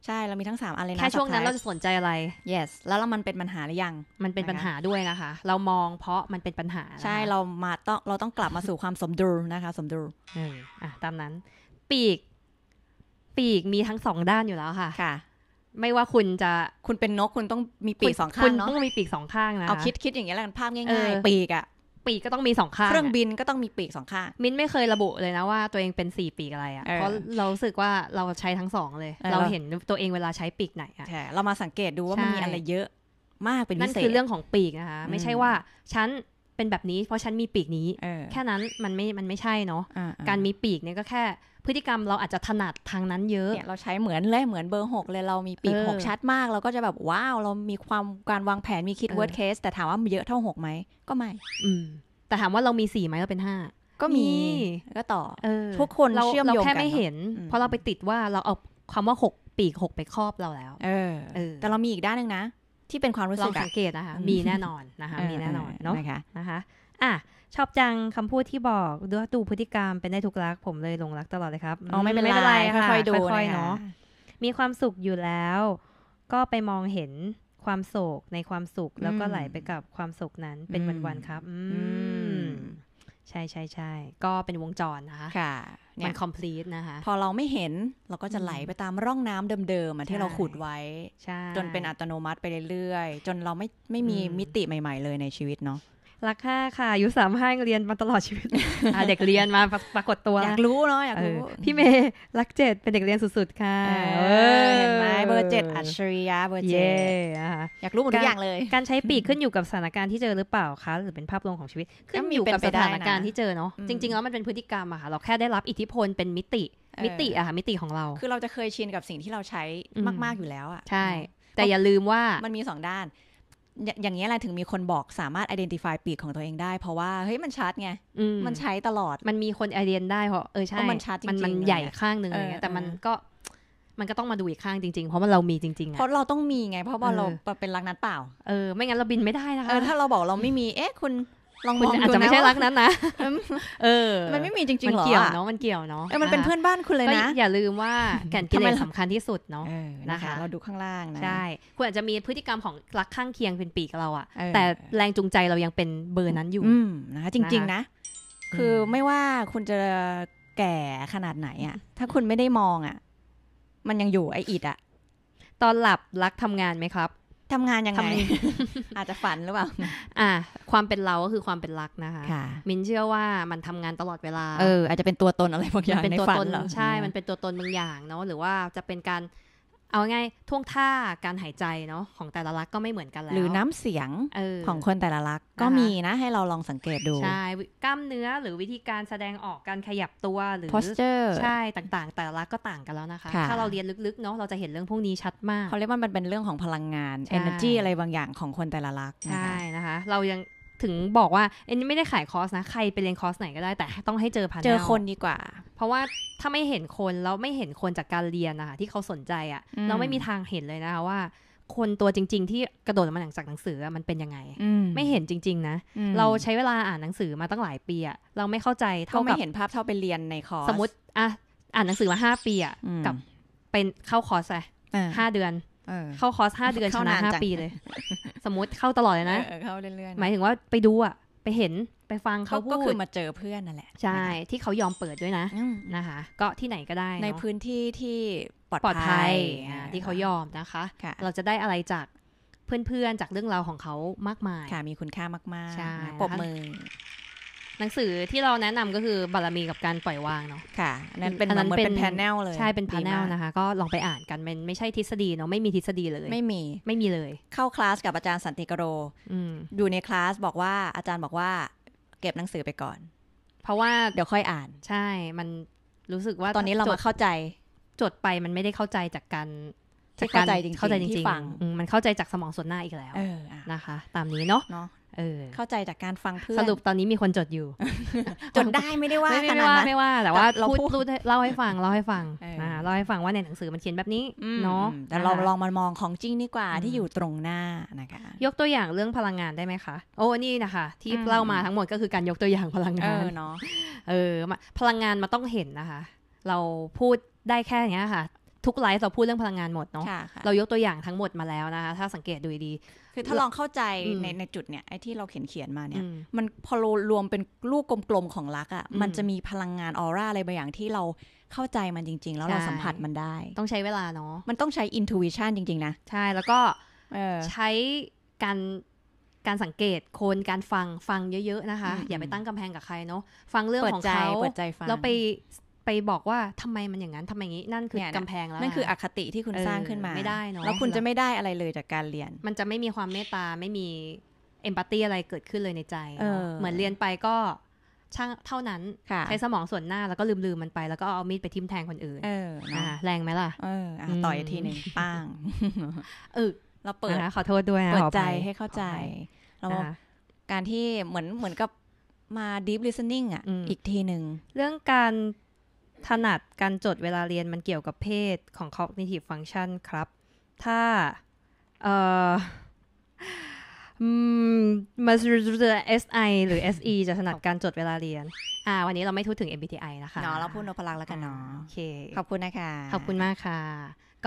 ใช่เรามีทั้ง3อะไรนะแค่ช่วงนั้นเราจะสนใจอะไร yes แล้วมันเป็นปัญหาหรือยัง มันเป็นปัญหาด้วยนะคะเรามองเพราะมันเป็นปัญหา ใช่เรามาต้อง เราต้องกลับมาสู่ความสมดุลนะคะ สมดุลอ่ะตามนั้น ปีก ปีกมีทั้งสองด้านอยู่แล้ว ค่ะค่ะ ไม่ว่าคุณจะคุณเป็นนกคุณต้องมีปีกสองข้างเนาะคุณต้องมีปีกสองข้างนะ เอาคิดคิดอย่างเงี้ยแล้วกันภาพง่ายๆปีกอ่ะปีกก็ต้องมีสองข้างเครื่องบินก็ต้องมีปีกสองข้าง มิ้นไม่เคยระบุเลยนะว่าตัวเองเป็นสี่ปีกอะไรอะ่ะ เพราะเราสึกว่าเราใช้ทั้งสองเลย เราเห็นตัวเองเวลาใช้ปีกไหนอะ่ะเรามาสังเกตดูว่ามันมีอะไรเยอะ มากเป็นพิเศษนั่นคือเรื่องของปีกนะคะ ไม่ใช่ว่าฉันเป็นแบบนี้ เพราะฉันมีปีกนี้แค่นั้นมันไม่มันไม่ใช่เนาะ การมีปีกเนี่ยก็แค่พฤติกรรมเราอาจจะถนัดทางนั้นเยอะเนี่ยเราใช้เหมือนเลยเหมือนเบอร์6เลยเรามีปีกหกชัดมาก เราก็จะแบบว้าว เรามีความการวางแผนมีคิดเวิร์ดเคสแต่ถามว่าเยอะเท่าหกไหมก็ไม่อืมแต่ถามว่าเรามีสี่ไหมเราเป็นห้าก็มี ก็ต่อทุกคนเราเชื่อมโยงกันเราแค่ไม่เห็น เพราะเราไปติดว่าเราเอาคำว่าหกปีกหกไปครอบเราแล้วเออ แต่เรามีอีกด้านหนึ่งนะ ที่เป็นความรู้สึกสังเกตนะคะมีแน่นอนนะคะ มีแน่นอนเนาะนะคะอ่ะชอบจังคำพูดที่บอกดูดูพฤติกรรมเป็นได้ทุกรักผมเลยหลงรักตลอดเลยครับอ๋อไม่เป็นไรค่อยๆดูค่อยๆเนาะมีความสุขอยู่แล้ว ก็ไปมองเห็นความโศกในความสุขแล้วก็ไหลไปกับความสุขนั้นเป็นวันๆครับ อืม ใช่ใช่ใช่ก็เป็นวงจรนะคะ ค่ะมัน complete นะคะพอเราไม่เห็นเราก็จะไหลไปตามร่องน้ำเดิมๆที่เราขุดไว้จนเป็นอัตโนมัติไปเรื่อยๆจนเราไม่ไม่มีมิติใหม่ ๆ เลยในชีวิตเนาะรักห้าค่ะอายุสามห้าเรียนมาตลอดชีวิตเด็กเรียนมาปรากฏตัว อยากรู้เนาะอยากรู้ พี่เมย์รักเจ็ดเป็นเด็กเรียนสุด ๆ ค่ะเห็นไหมเบอร์เจ็ดอัจฉริยะเบอร์เจ็ดอยากรู้หมดทุกอย่างเลย การใช้ปีกขึ้นอยู่กับสถานการณ์ที่เจอหรือเปล่าคะหรือเป็นภาพรวมของชีวิตขึ้นอยู่กับสถานการณ์ที่เจอเนาะจริง ๆ แล้วมันเป็นพฤติกรรมอะค่ะ เราแค่ได้รับอิทธิพลเป็นมิติมิติอะค่ะมิติของเรา คือเราจะเคยชินกับสิ่งที่เราใช้มากๆอยู่แล้วอะใช่ แต่อย่าลืมว่ามันมีสองด้านอย่างนี้อะไรถึงมีคนบอกสามารถ identify ปีกของตัวเองได้ เพราะว่า เฮ้ยมันชัดไงมันใช้ตลอดมันมีคนไดียน ได้เพราะเออใช่มันชัดจริงมันใหญ่ข้างหนึ่งเลยแต่มันก็มันก็ต้องมาดูอีกข้างจริง ๆ เพราะมันเรามีจริงๆเพราะเราต้องมีไงเพราะว่าเราเป็นรักนัดเปล่าเออ ไม่งั้นเราบินไม่ได้นะคะเออถ้าเราบอกเราไม่มีเอ๊ะคุณลองมองดูนะอาจจะไม่ใช่รักนั้นนะ เออ มันไม่มีจริงๆหรอมันเกี่ยวเนาะมันเกี่ยวเนาะมันเป็นเพื่อนบ้านคุณเลยนะ อย่าลืมว่าแก่นกิเลสสำคัญที่สุดเนาะนะคะ เราดูข้างล่างนะ ใช่คุณอาจจะมีพฤติกรรมของรักข้างเคียงเป็นปีกเราอะแต่แรงจูงใจเรายังเป็นเบอร์นั้นอยู่นะคะ จริง ๆ นะ คือไม่ว่าคุณจะแก่ขนาดไหนอะถ้าคุณไม่ได้มองอะ มันยังอยู่ไออิดอะ ตอนหลับรักทำงานไหมครับทำงานยังไงอาจจะฝันหรือเปล่าอ่าความเป็นเราก็คือความเป็นรักนะคะมินเชื่อว่ามันทำงานตลอดเวลาเออ อาจจะเป็นตัวตนอะไรบางอย่างในฝันใช่มันเป็นตัวตนบางอย่างเนาะหรือว่าจะเป็นการเอาง่ายท่วงท่าการหายใจเนาะของแต่ละลักก็ไม่เหมือนกันแล้วหรือน้ำเสียงออของคนแต่ละลักก็มีนะ ให้เราลองสังเกตดูใช่กล้ามเนื้อหรือวิธีการแสดงออกการขยับตัวหรือ posture ใช่ต่าง ๆ แต่ละลักก็ต่างกันแล้วนะคะ ถ้าเราเรียนลึกๆเนาะเราจะเห็นเรื่องพวกนี้ชัดมากเขาเรียกว่ามันเป็นเรื่องของพลังงาน energy อะไรบางอย่างของคนแต่ละลักใช่นะคะ เรายังถึงบอกว่าเอ็นไม่ได้ขายคอร์สนะ ใครไปเรียนคอร์สไหนก็ได้ แต่ต้องให้เจอพันเจอคนดีกว่า เพราะว่าถ้าไม่เห็นคนแล้วไม่เห็นคนจากการเรียนนะคะที่เขาสนใจอะ่ะเราไม่มีทางเห็นเลยนะคะว่า คนตัวจริง ๆ ที่กระโดดมาหลังจากหนังสือมันเป็นยังไงไม่เห็นจริง ๆ นะ เราใช้เวลาอ่านหนังสือมาตั้งหลายปีอะเราไม่เข้าใจเท่ากับไม่เห็นภาพเท่าไปเรียนในคอร์สสมมติอ่ะอ่านหนังสือมาห้าปีอะกับเป็นเข้าคอร์สอะห้าเดือนเข้าคอร์สห้าเดือนชนะห้าปีเลย สมมติเข้าตลอดเลยนะเข้าเรื่อยๆหมายถึงว่าไปดูอ่ะ ไปเห็นไปฟังเขาพูดก็คือมาเจอเพื่อนนั่นแหละ ใช่ที่เขายอมเปิดด้วยนะนะคะ ก็ที่ไหนก็ได้ในพื้นที่ที่ปลอดภัย ที่เขายอมนะคะเราจะได้อะไรจากเพื่อนๆจากเรื่องราวของเขามากมายค่ะมีคุณค่ามากๆปรบมือหนังสือที่เราแนะนำก็คือบารมีกับการปล่อยวางเนาะ ค่ะนั้นเป็นเหมือนเป็นแพนเนลเลย ใช่เป็นแพนเนลนะคะ ก็ลองไปอ่านกันมันไม่ใช่ทฤษฎีเนาะ ไม่มีทฤษฎีเลย ไม่มี ไม่มีเลย เข้าคลาสกับอาจารย์สันติกโรอยู่ในคลาสบอกว่าอาจารย์บอกว่าเก็บหนังสือไปก่อน เพราะว่าเดี๋ยวค่อยอ่าน ใช่ มันรู้สึกว่าตอนนี้เรามาเข้าใจจดไปมันไม่ได้เข้าใจจากการจากเข้าใจจริงเข้าใจจริงๆมันเข้าใจจากสมองส่วนหน้าอีกแล้วนะคะ ตามนี้เนาะเข้าใจจากการฟังเพื่อนสรุปตอนนี้มีคนจดอยู่จดได้ไม่ได้ว่าไม่ว่าไม่ว่าแต่ว่าเราพูดเล่าให้ฟังเล่าให้ฟังนะเล่าให้ฟังว่าในหนังสือมันเขียนแบบนี้เนาะแต่ลองลองมามองของจริงดีกว่าที่อยู่ตรงหน้านะคะ ยกตัวอย่างเรื่องพลังงานได้ไหมคะโอ้นี่นะคะที่เล่ามาทั้งหมดก็คือการยกตัวอย่างพลังงานเนาะเออ พลังงานมาต้องเห็นนะคะ เราพูดได้แค่เนี้ยค่ะ ทุกไลฟ์เราพูดเรื่องพลังงานหมดเนาะเรายกตัวอย่างทั้งหมดมาแล้วนะคะถ้าสังเกตดูดีคือถ้าลองเข้าใจในในจุดเนี่ยไอ้ที่เราเขียนเขียนมาเนี่ยมันพอรวมเป็นลูกกลมๆของรักอะ่ะมันจะมีพลังงานออร่าอะไรบางอย่างที่เราเข้าใจมันจริงๆ แล้วเราสัมผัสมันได้ ต้องใช้เวลาเนาะมันต้องใช้อินทูวิชันจริงๆ นะ ใช่ แล้วก็ใช้การการสังเกตคนการฟังฟังเยอะๆนะคะอย่าไปตั้งกำแพงกับใครเนาะฟังเรื่องของเขาแล้วไปไปบอกว่าทำไมมันอย่างนั้นทำไมงี้นั่นคือกำแพงแล้ว นั่นคืออคติที่คุณสร้างขึ้นมาไม่ได้เนาะแล้วคุณจะไม่ได้อะไรเลยจากการเรียนมันจะไม่มีความเมตตาไม่มีเอมพัตตีอะไรเกิดขึ้นเลยในใจเหมือนเรียนไปก็ช่างเท่านั้นใช้สมองส่วนหน้าแล้วก็ลืมลืมมันไปแล้วก็เอามีดไปทิ่มแทงคนอื่นออแรงไหมล่ะต่อยทีหนึ่งป้างเออเราเปิดนะขอโทษด้วยนะเปิดใจให้เข้าใจเราการที่เหมือนเหมือนกับมา deep listening อ่ะอีกทีหนึ่งเรื่องการถนัดการจดเวลาเรียนมันเกี่ยวกับเพศของ cognitive function ครับ ถ้า เอ่อมาเจส SI หรือ SE จะถนัดการจดเวลาเรียน อ่า วันนี้เราไม่พูดถึง MBTI นะคะเนาะเราพูดนพลักแล้วกันเนาะโอเค ขอบคุณนะคะ ขอบคุณมากค่ะ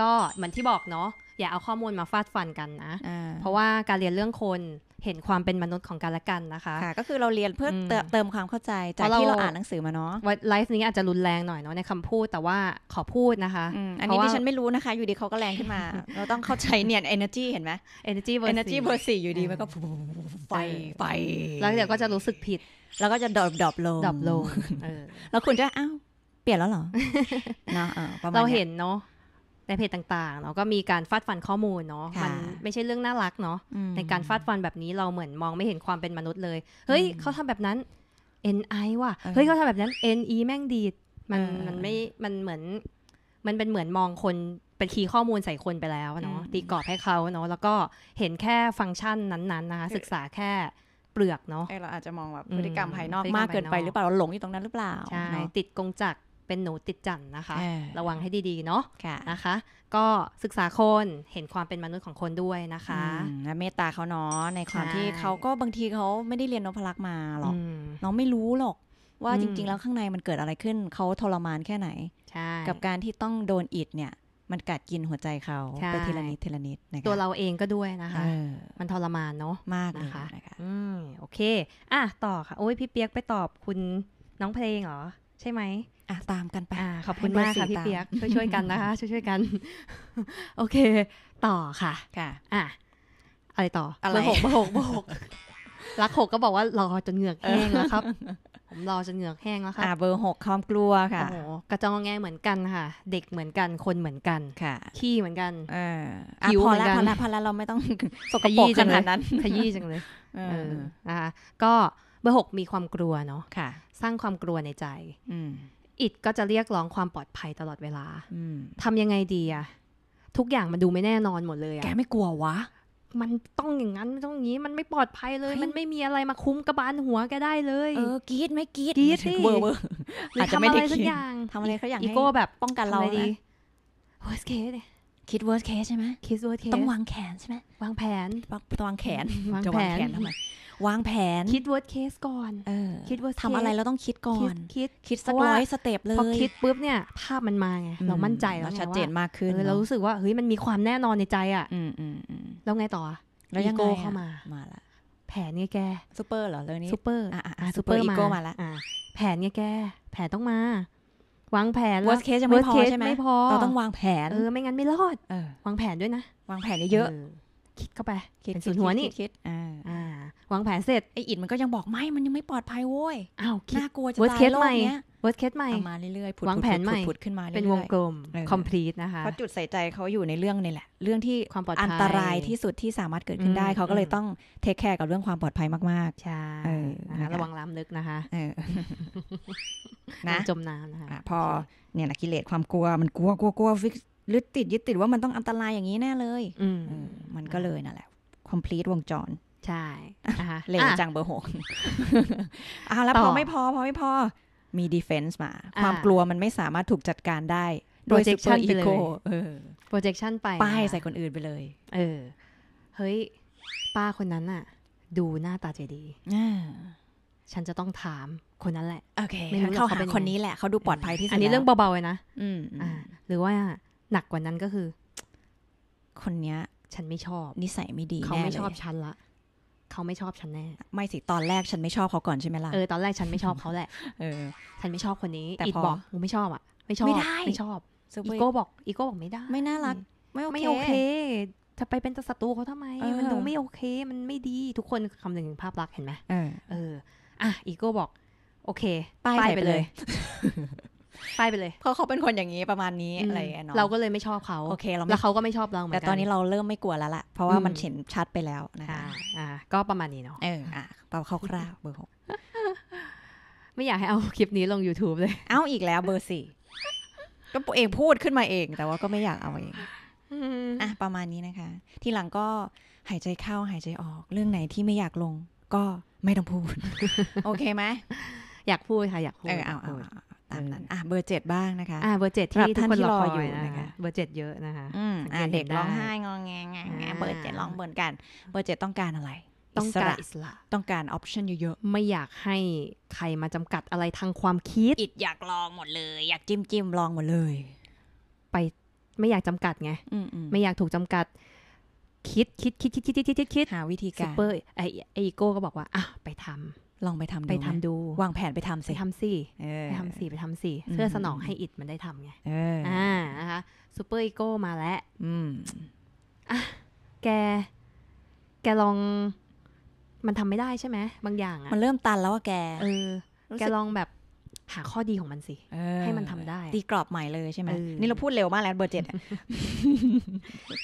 ก็เหมือนที่บอกเนาะอย่าเอาข้อมูลมาฟาดฟันกันนะเพราะว่าการเรียนเรื่องคนเห็นความเป็นมนุษย์ของกันและกันนะคะคะ ก็คือเราเรียนเพื่อเติมความเข้าใจจากที่เราอ่านหนังสือมาเนาะไลฟ์นี้อาจจะรุนแรงหน่อยเนาะในคำพูดแต่ว่าขอพูดนะคะอันนี้ดิฉันไม่รู้นะคะ อยู่ดีเขาก็แรงขึ้นมา เราต้องเข้าใจเนี่ยเอเนอร์จีเห็นไหมเอเนอร์จีเบอร์เอเนอร์จีเบอร์สี่อยู่ดีมันก็ไฟไฟแล้วเดี๋ยวก็จะรู้สึกผิด แล้วก็จะดรอปดรอปลงดรอปลงแล้วคุณจะอ้าวเปลี่ยนแล้วเหรอเราเห็นเนาะในเพจต่างๆเนาะก็มีการฟาดฟันข้อมูลเนาะ มันไม่ใช่เรื่องน่ารักเนาะ ในการฟาดฟันแบบนี้เราเหมือนมองไม่เห็นความเป็นมนุษย์เลย เฮ้ยเขาทำแบบนั้น NI ว่ะ เฮ้ยเขาทำแบบนั้น NE แม่งดี มันมันไม่ มันเหมือน มันเป็นเหมือนมองคน เป็นคีย์ข้อมูลใส่คนไปแล้วเนาะตีกรอบให้เขาเนาะ แล้วก็เห็นแค่ฟังก์ชันนั้นๆ นะคะ ศึกษาแค่เปลือกเนาะเราอาจจะมองแบบพฤติกรรมภายนอกมากเกินไปหรือเปล่า เราหลงอยู่ตรงนั้นหรือเปล่าใช่ติดกงจักรเป็นหนูติดจันนะคะ ระวังให้ดีๆเนาะะนะคะ ก็ศึกษาคนเห็นความเป็นมนุษย์ของคนด้วยนะคะและเมตตาเขาเนาะในความที่เขาก็บางทีเขาไม่ได้เรียนนพลักษ์มาหรอก น้องไม่รู้หรอก ว่าจริงๆแล้วข้างในมันเกิดอะไรขึ้น เขาทรมานแค่ไหน กับการที่ต้องโดนอิดเนี่ยมันกัดกินหัวใจเขาไปทีละนิดทีละนิดนะคะตัวเราเองก็ด้วยนะคะมันทรมานเนาะมากนะคะนะคะอืมโอเคอ่ะต่อค่ะโอ้ยพี่เปียกไปตอบคุณน้องเพลงเหรอใช่ไหมอะตามกันไปอขอบคุณมากค่ะพี่เปียกช่วยช่วยกันนะคะช่วยช่วยกัน โอเค ต่อค่ะ ค่ะ อ่ะอะไรต่อเบอร์หกเบอร์หกเบอร์หกรักหกก็บอกว่ารอจนเหงือกแห้งแล้วครับผมรอจนเหงือกแห้งแล้วค่ะอเบอร์หกความกลัวค่ะโอ้กระจองแงเหมือนกันค่ะ เด็กเหมือนกัน คนเหมือนกันค่ะขี้เหมือนกัน เออผิวเหมือนกันพอละพอละ เราไม่ต้องสกปรกขนาดนั้นขยี้จังเลยเออนะคะก็เบอร์หกมีความกลัวเนาะค่ะ สร้างความกลัวในใจ อือิดก็จะเรียกร้องความปลอดภัยตลอดเวลา ทำยังไงดีอะทุกอย่างมันดูไม่แน่นอนหมดเลยอะแกไม่กลัววะ มันต้องอย่างนั้นต้องงี้ มันไม่ปลอดภัยเลย มันไม่มีอะไรมาคุ้มกระบาลหัวแกได้เลย เออ กีดไม่กีดกีดสิเบอร์เบอร์ทำอะไรไสักอย่างทำอะไรสักอย่างอีโก้แบบป้องกันเราดีเวิร์สเคสคิดเวิร์สเคสใช่ไหมคิดเวิร์สเคสต้องวางแขนใช่ไหมวางแผนวางแขน วางแผนทำไมวางแผนคิด worst case ก่อนออคิด worst ทำอะไรเราต้องคิดก่อน คิดคิดสักร้อยสเต็ปเลยพอคิดปุ๊บเนี่ย ภาพมันมาไง เรามั่นใจแล้วชัดเจนมากขึ้นเรารู้สึกว่าเฮ้ยมันมีความแน่นอนในใจอ่ะแล้วไงต่อ แล้วยังโกเข้ามามาละแผนไงแกซูเปอร์เหรอเรื่องนี้ซูเปอร์อ่ะซูเปอร์อีโก้มาละแผนไงแก แผนต้องมา วางแผน worst case ยังไม่พอใช่ไหมเราต้องวางแผนเออไม่งั้นไม่รอดวางแผนด้วยนะวางแผนเยอะคิดเข้าไปคิดศูนย์หัวนี่คิดอ่าวางแผนเสร็จไออิดมันก็ยังบอกไม่ มันยังไม่ปลอดภัยโว้ยอ้าวน่ากลัวจะตายโลกนี้เวิร์ดเคสใหม่มาเรื่อยๆวางแผนใหม่ผุดขึ้นมาเป็นวงกลม complete นะคะ เพราะจุดใส่ใจเขาอยู่ในเรื่องนี่แหละ เรื่องที่ความปลอดภัยอันตรายที่สุดที่สามารถเกิดขึ้นได้เขาก็เลยต้องเทคแคร์กับเรื่องความปลอดภัยมากๆ ใช่นะคะระวังล้ำลึกนะคะนะจมน้ำนะคะพอเนี่ยแหละกิเลสความกลัวมันกลัวกลัวกลัวฟิกลึดติดยึดติดว่ามันต้องอันตรายอย่างนี้แน่เลย อืมันก็เลยนั่นแหละคอมพลีทวงจร ใช่เลยจังเบอร์หกอาแล้วพอไม่พอ พอไม่พอ มีดีเฟนซ์มา ความกลัวมันไม่สามารถถูกจัดการได้ โดยเ u p e r ego p โปรเจคชันไป ป้ายใส่คนอื่นไปเลย เออ เฮ้ย ป้าคนนั้นอะดูหน้าตาใจดีฉันจะต้องถามคนนั้นแหละโอเคไม่รู้เขาเป็นคนนี้แหละเขาดูปลอดภัยที่สุดอันนี้เรื่องเบาๆเลยนะอืมอ่าหรือว่าหนักกว่านั้นก็คือ คนเนี้ย ฉันไม่ชอบนิสัยไม่ดีเขาไม่ชอบฉันละ เขาไม่ชอบฉันแน่ไม่สิตอนแรกฉันไม่ชอบเขาก่อนใช่ไหมล่ะเออตอนแรก ฉันไม่ชอบเขาแหละเออฉันไม่ชอบคนนี้ แต่พอบอกกูไม่ชอบอ่ะ ไม่ชอบไม่ได้ไม่ชอบอีโก้บอก อีโก้บอกไม่ได้ ไม่น่ารักไม่โอเคจะไปเป็นศัตรูเขาทำไม มันดูไม่โอเค มันไม่ดี ทุกคนคำนึงถึงภาพลักษณ์เห็นไหมเออเอออ่ะอีโก้บอก โอเคป้ายไปเลยป้ายไปเลยเพราะเขาเป็นคนอย่างนี้ประมาณนี้อะไรเนาะเราก็เลยไม่ชอบเขาโอเคเราแล้วเขาก็ไม่ชอบเราเหมือนกันแต่ตอนนี้เราเริ่มไม่กลัวแล้วล่ะเพราะว่ามันเห็นชัดไปแล้วนะคะ อ่า ก็ประมาณนี้เนาะเอออ่ะเบาคร่าวเบอร์หกไม่อยากให้เอาคลิปนี้ลง YouTube เลย เอ้าอีกแล้ว เบอร์สี่ก็เองพูดขึ้นมาเองแต่ว่าก็ไม่อยากเอาเองอ่ะประมาณนี้นะคะ ทีหลังก็หายใจเข้าหายใจออกเรื่องไหนที่ไม่อยากลงก็ไม่ต้องพูด โอเคไหมอยากพูดค่ะอยากพูดเออเอาเอาตามนั้นอ่ะเบอร์เจ็ดบ้างนะคะอ่ะเบอร์เจ็ดที่ทุกคนรอคอยอยู่นะคะเบอร์เจ็ดเยอะนะคะอืมอ่าเด็กร้องไห้งองแงงงเบอร์เจ็ดร้องเบมือนกัน เบอร์เจ็ดต้องการอะไร ต้องการอิสระต้องการออปชันเยอะๆไม่อยากให้ใครมาจำกัดอะไรทางความคิดอิดอยากลองหมดเลย อยากจิ้มจิ้มลองหมดเลย ไปไม่อยากจำกัดไงไม่อยากถูกจำกัด คิดคิดคิดคิดคิดคิดคิดคิดหา วิธีการซูเปอร์ไอเอโก้ก็บอกว่าอ่ะไปทำลองไปทำดูไปทำดูวางแผนไปทำสิ ไปทำสิไปทำสิไปทำสิเพื่อสนองให้อิดมันได้ทำไงอ่านะคะซูเปอร์อีโก้มาแล้วอืม อ่ะ แก แกลอง มันทำไม่ได้ใช่ไหม บางอย่างอะมันเริ่มตันแล้วอะแกเออแกลองแบบหาข้อดีของมันสิให้มันทำได้ตีกรอบใหม่เลยใช่ไหมนี่เราพูดเร็วมากแล้วเบอร์เจ็ด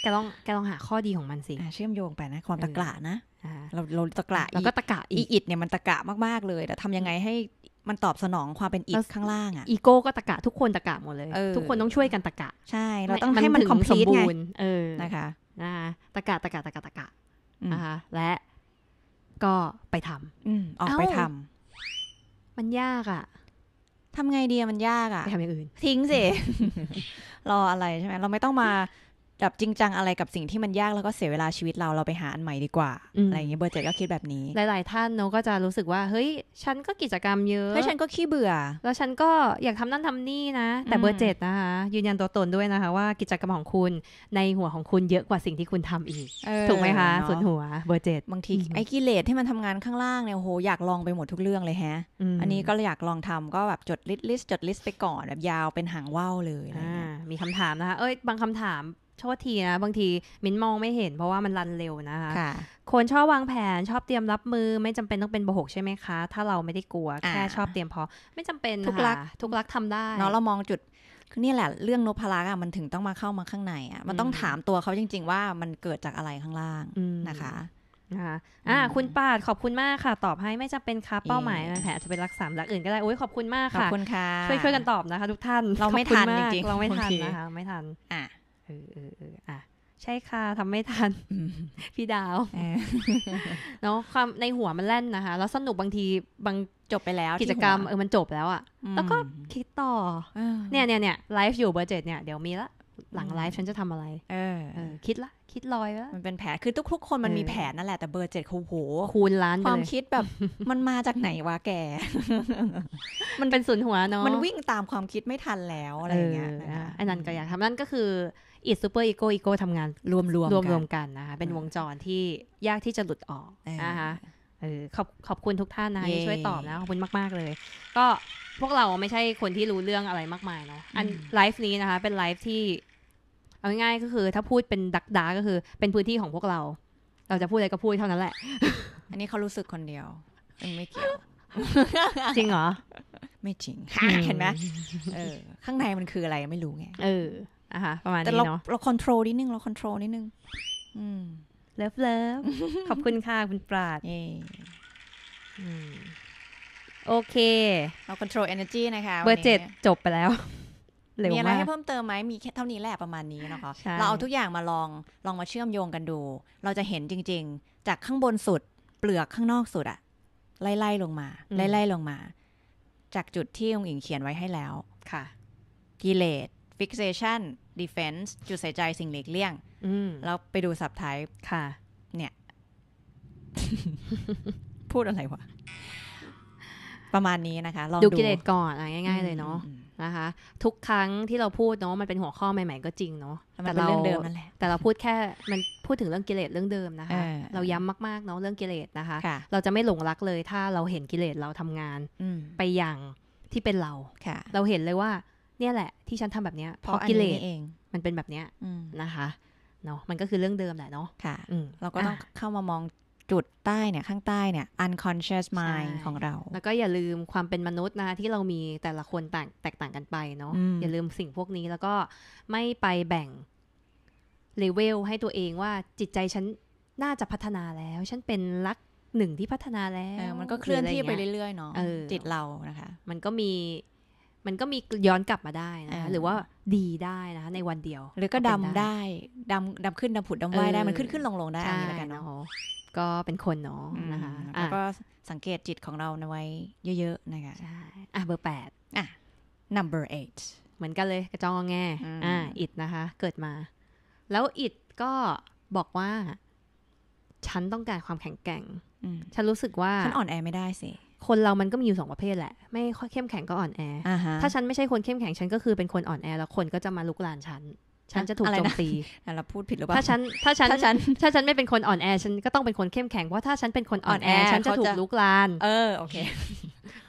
แกต้องแกต้องหาข้อดีของมันสิเชื่อมโยงไปนะ ความตะกละนะเราเราตะกละแล้วก็ตะกะอีอิดเนี่ยมันตะกะมากๆเลยแต่ทำยังไงให้ มันตอบสนอง ความเป็นอิดข้างล่างอ่ะอีโก้ก็ตะกะทุกคนตะกะหมดเลยทุกคนต้องช่วยกันตะกะใช่เราต้องให้มันคอมพลีทไงนะคะนะตะกะตะกะตะกะตะกะนะคะและก็ไปทำออกไปทำมันยากอ่ะทำไงดีมันยากอะ่ะทำอย่างอื่น ทิ้งสิ รออะไรใช่ไหมเราไม่ต้องมาแบบจริงจังอะไรกับสิ่งที่มันยากแล้วก็เสียเวลาชีวิตเราเราไปหาอันใหม่ดีกว่าอะไรอย่างเงี้ยเบอร์เจ็ดก็คิดแบบนี้ หลายๆท่านเนาะก็จะรู้สึกว่า เฮ้ย ฉันก็กิจกรรมเยอะแล้วฉันก็ขี้เบื่อแล้วฉันก็อยากทำนั่นทำนี่นะ แต่เบอร์เจ็ดนะคะยืนยันตัวตนด้วยนะคะว่ากิจกรรมของคุณในหัวของคุณเยอะกว่าสิ่งที่คุณทำอีกถูกไหมคะส่วนหัวเบอร์เจ็ดบางทีไอ้กิเลสที่มันทำงานข้างล่างเนี่ยโหอยากลองไปหมดทุกเรื่องเลยฮะอันนี้ก็อยากลองทำก็แบบจดลิสต์จดลิสต์ไปก่อนแบบยาวเป็นหางว่าวเลยมีคำถามนะคะเอ้ยบางคำถามโทษทีนะบางทีมิ้นมองไม่เห็นเพราะว่ามันรันเร็วนะคะ คนชอบวางแผนชอบเตรียมรับมือ ไม่จำเป็นต้องเป็นโบหกใช่ไหมคะ ถ้าเราไม่ได้กลัวแค่ชอบเตรียมพอไม่จำเป็นทุกรัก ทุกรักทำได้เนาะเรามองจุดนี่แหละเรื่องนพลักษ์อ่ะมันถึงต้องมาเข้ามาข้างในอ่ะมันต้องถามตัวเขาจริง ๆ ว่ามันเกิดจากอะไรข้างล่างนะคะนะคะอ่าคุณปาดขอบคุณมากค่ะ ตอบให้ไม่จำเป็นครับเป้าหมายแผลจะเป็นรักสามรักอื่นก็ได้โอ้ยขอบคุณมากค่ะขอบคุณค่ะช่วยช่วยกันตอบนะคะ ทุกท่านเราไม่ทันจริง ๆ เราไม่ทันนะคะไม่ทันอ่ะเออเออเอออ่ะ ใช่ค่ะทำไม่ทัน พี่ดาวเนาะความในหัวมันแล่นนะคะ แล้วสนุกบางทีบางจบไปแล้ว กิจกรรมเออมันจบแล้วอะแล้วก็คิดต่อเนี่ยเนี่ยเนี่ยไลฟ์อยู่เบอร์เจ็ดเนี่ย เดี๋ยวมีละหลังไลฟ์ฉันจะทำอะไร เออ คิดละ คิดลอยละมันเป็นแผน คือทุกกคนมันมีแผนนั่นแหละแต่เบอร์เจ็ดเขาโหคูณล้านความคิดแบบมันมาจากไหนวะแกมันเป็นศูนย์หัวเนาะมันวิ่งตามความคิดไม่ทันแล้วอะไรเงี้ยอันนั้นก็อยากทำนั่นก็คืออิดซูเปอร์อีโก้อีโก้ทำงานรวมรวมรวมกันนะคะเป็นวงจรที่ยากที่จะหลุดออกนะคะขอบขอบคุณทุกท่านนะะที่ช่วยตอบนะขอบคุณมากๆเลย ก็พวกเราไม่ใช่คนที่รู้เรื่องอะไรมากมายเนาะอันไลฟ์นี้นะคะเป็นไลฟ์ที่เอาง่ายๆก็คือ ถ้าพูดเป็นดักดาก็คือ เป็นพื้นที่ของพวกเรา เราจะพูดอะไรก็พูดเท่านั้นแหละ อันนี้เขารู้สึกคนเดียวเองไม่เกี่ยวจริงเหรอไม่จริงเห็นไหมข้างในมันคืออะไรไม่รู้ไงเออนะคะประมาณนี้เนาะเราควบคุมนิดนึงเราควบคุมนิดนึงเลิฟเลิฟขอบคุณค่ะคุณปราดโอเค เราควบคุม energy นะคะเบอร์เจ็ดจบไปแล้วมีอะไรให้เพิ่มเติมไหมมีแค่เท่านี้แหละประมาณนี้นะคะ เราเอาทุกอย่างมาลองลองมาเชื่อมโยงกันดู เราจะเห็นจริง ๆ จากข้างบนสุดเปลือกข้างนอกสุดอะไล่ ๆ ลงมา ไล่ ๆ ลงมา จากจุดที่องค์หญิงเขียนไว้ให้แล้วค่ะกิเลสฟิกเซชันดีเฟนซ์จุดใส่ใจสิ่งเล็กเลี่ยงแล้วไปดูสับไทป์ค่ะ เนี่ย พูดอะไรวะ ประมาณนี้นะคะ ลองดูกิเลสก่อน ง่ายๆเลยเนาะนะคะ ทุกครั้งที่เราพูดเนาะมันเป็นหัวข้อใหม่ ๆ ก็จริงเนาะแต่เราเรื่องเดิมนั่นแหละแต่เราพูดแค่ มันพูดถึงเรื่องกิเลสเรื่องเดิมนะคะ เราย้ำมากๆเนาะเรื่องกิเลสนะคะ เราจะไม่หลงรักเลยถ้าเราเห็นกิเลสเราทำงาน ไปอย่างที่เป็นเราเราเห็นเลยว่าเนี่ยแหละที่ฉันทำแบบเนี้ยเพราะกิเลสเอง มันเป็นแบบเนี้ยนะคะเนาะมันก็คือเรื่องเดิมแหละเนาะค่ะเราก็ต้องเข้ามามองจุดใต้เนี่ย ข้างใต้เนี่ย unconscious mind ของเรา แล้วก็อย่าลืมความเป็นมนุษย์นะที่เรามีแต่ละคนแตกต่างกันไปเนาะอย่าลืมสิ่งพวกนี้แล้วก็ไม่ไปแบ่งเลเวลให้ตัวเองว่า จิตใจฉันน่าจะพัฒนาแล้ว ฉันเป็นลักหนึ่งที่พัฒนาแล้วมันก็เคลื่อนที่ไปเรื่อยๆเนาะจิตเรานะคะ มันก็มีมันก็มีย้อนกลับมาได้นะคะหรือว่าดีได้นะคะในวันเดียว หรือก็ดำได้ดำดำขึ้นดำผุด ดำว่ายได้มันขึ้นขึ้นลงลงได้อันนี้แล้วกันเนาะก็เป็นคนเนาะนะคะแล้วก็สังเกตจิตของเราไว้เยอะๆนะคะใช่อ่ะเบอร์แปดอ่ะ number eight เหมือนกันเลย กระจองแง่อ่า อิดนะคะ เกิดมา แล้วอิดก็บอกว่า ฉันต้องการความแข็งแกร่งฉันรู้สึกว่าฉันอ่อนแอไม่ได้สิคนเรามันก็มีอยู่สองประเภทแหละ ไม่เข้มแข็งก็อ่อนแอ ถ้าฉันไม่ใช่คนเข้มแข็งฉันก็คือเป็นคนอ่อนแอ แล้วคนก็จะมาลุกลานฉัน ฉันจะถูกโจมตีเราพูดผิดหรือเปล่าถ้าฉันถ้าฉันถ้าฉัน ถ้าฉันไม่เป็นคนอ่อนแอ ฉันก็ต้องเป็นคนเข้มแข็งเพราะถ้าฉันเป็นคนอ่อนแอ ฉันจะถูกลุกลาน เออโอเค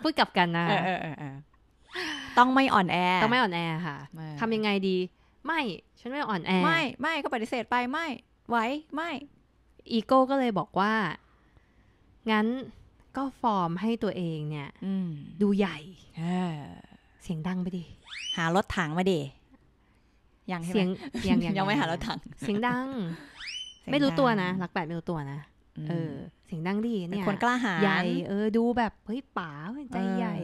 พูดกลับกันนะ ต้องไม่อ่อนแอ ต้องไม่อ่อนแอค่ะทำยังไงดี ไม่ ฉันไม่อ่อนแอ ไม่ ไม่ก็ปฏิเสธไป ไม่ ไหว ไม่ อีโก้ก็เลยบอกว่า งั้นก็ฟอร์มให้ตัวเองเนี่ยดูใหญ่เสียงดังไปดิหารถถังมาดิยังเสียงยังยังไม่หารถถัง เสียงดัง ไม่รู้ตัวนะหลักแปดไม่รู้ตัวนะเออเสียงดังดีเนี่ยคนกล้าหาญใหญ่เออ ดูแบบเฮ้ยป๋าใจใหญ่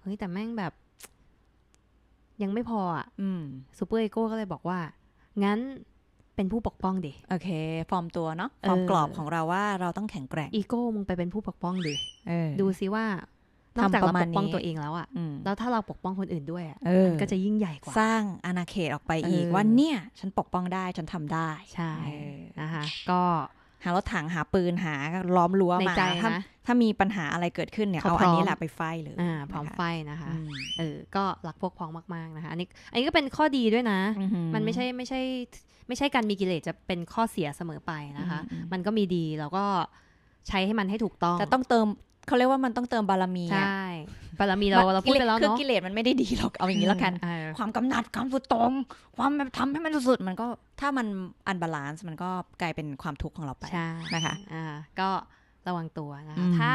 เฮ้ยแต่แม่งแบบ ยังไม่พออ่ะซูเปอร์เอโก้ก็เลยบอกว่า งั้นเป็นผู้ปกป้องดิโอเค ฟอร์มตัวเนาะฟอร์มกรอบของเราว่าเราต้องแข็งแกร่งอีโก้มึงไปเป็นผู้ปกป้องดิดูซิว่านอกจากเราปกป้องตัวเองแล้วอะแล้วถ้าเราปกป้องคนอื่นด้วยอะมันก็จะยิ่งใหญ่กว่า สร้างอาณาเขตออกไปอีกว่า เนี่ยฉันปกป้องได้ฉันทำได้ใช่นะคะก็หารถถังหาปืนหาล้อมรั้วมาถ้าถ้ามีปัญหาอะไรเกิดขึ้นเนี่ยเอาอันนี้แหละไปไฟเลยพร้อมไฟนะคะ เออก็รักพวกพ้องมากๆนะคะ อันนี้อันนี้ก็เป็นข้อดีด้วยนะมันไม่ใช่ไม่ใช่ไม่ใช่การมีกิเลสจะเป็นข้อเสียเสมอไปนะคะ มันก็มีดีแล้วก็ใช้ให้มันให้ถูกต้องจะต้องเติมเขาเรียกว่ามันต้องเติมบารมีใช่ บารมีเราเราพูดไปแล้วเนาะคือกิเลสมันไม่ได้ดีหรอก เอาอย่างนี้แล้วกัน ความกำหนัดความสุดตรงความแบบทำให้มันสุดๆมันก็ถ้ามันอันบาลานซ์มันก็กลายเป็นความทุกข์ของเราไปนะคะ อ่า ก็ระวังตัวนะคะ ถ้า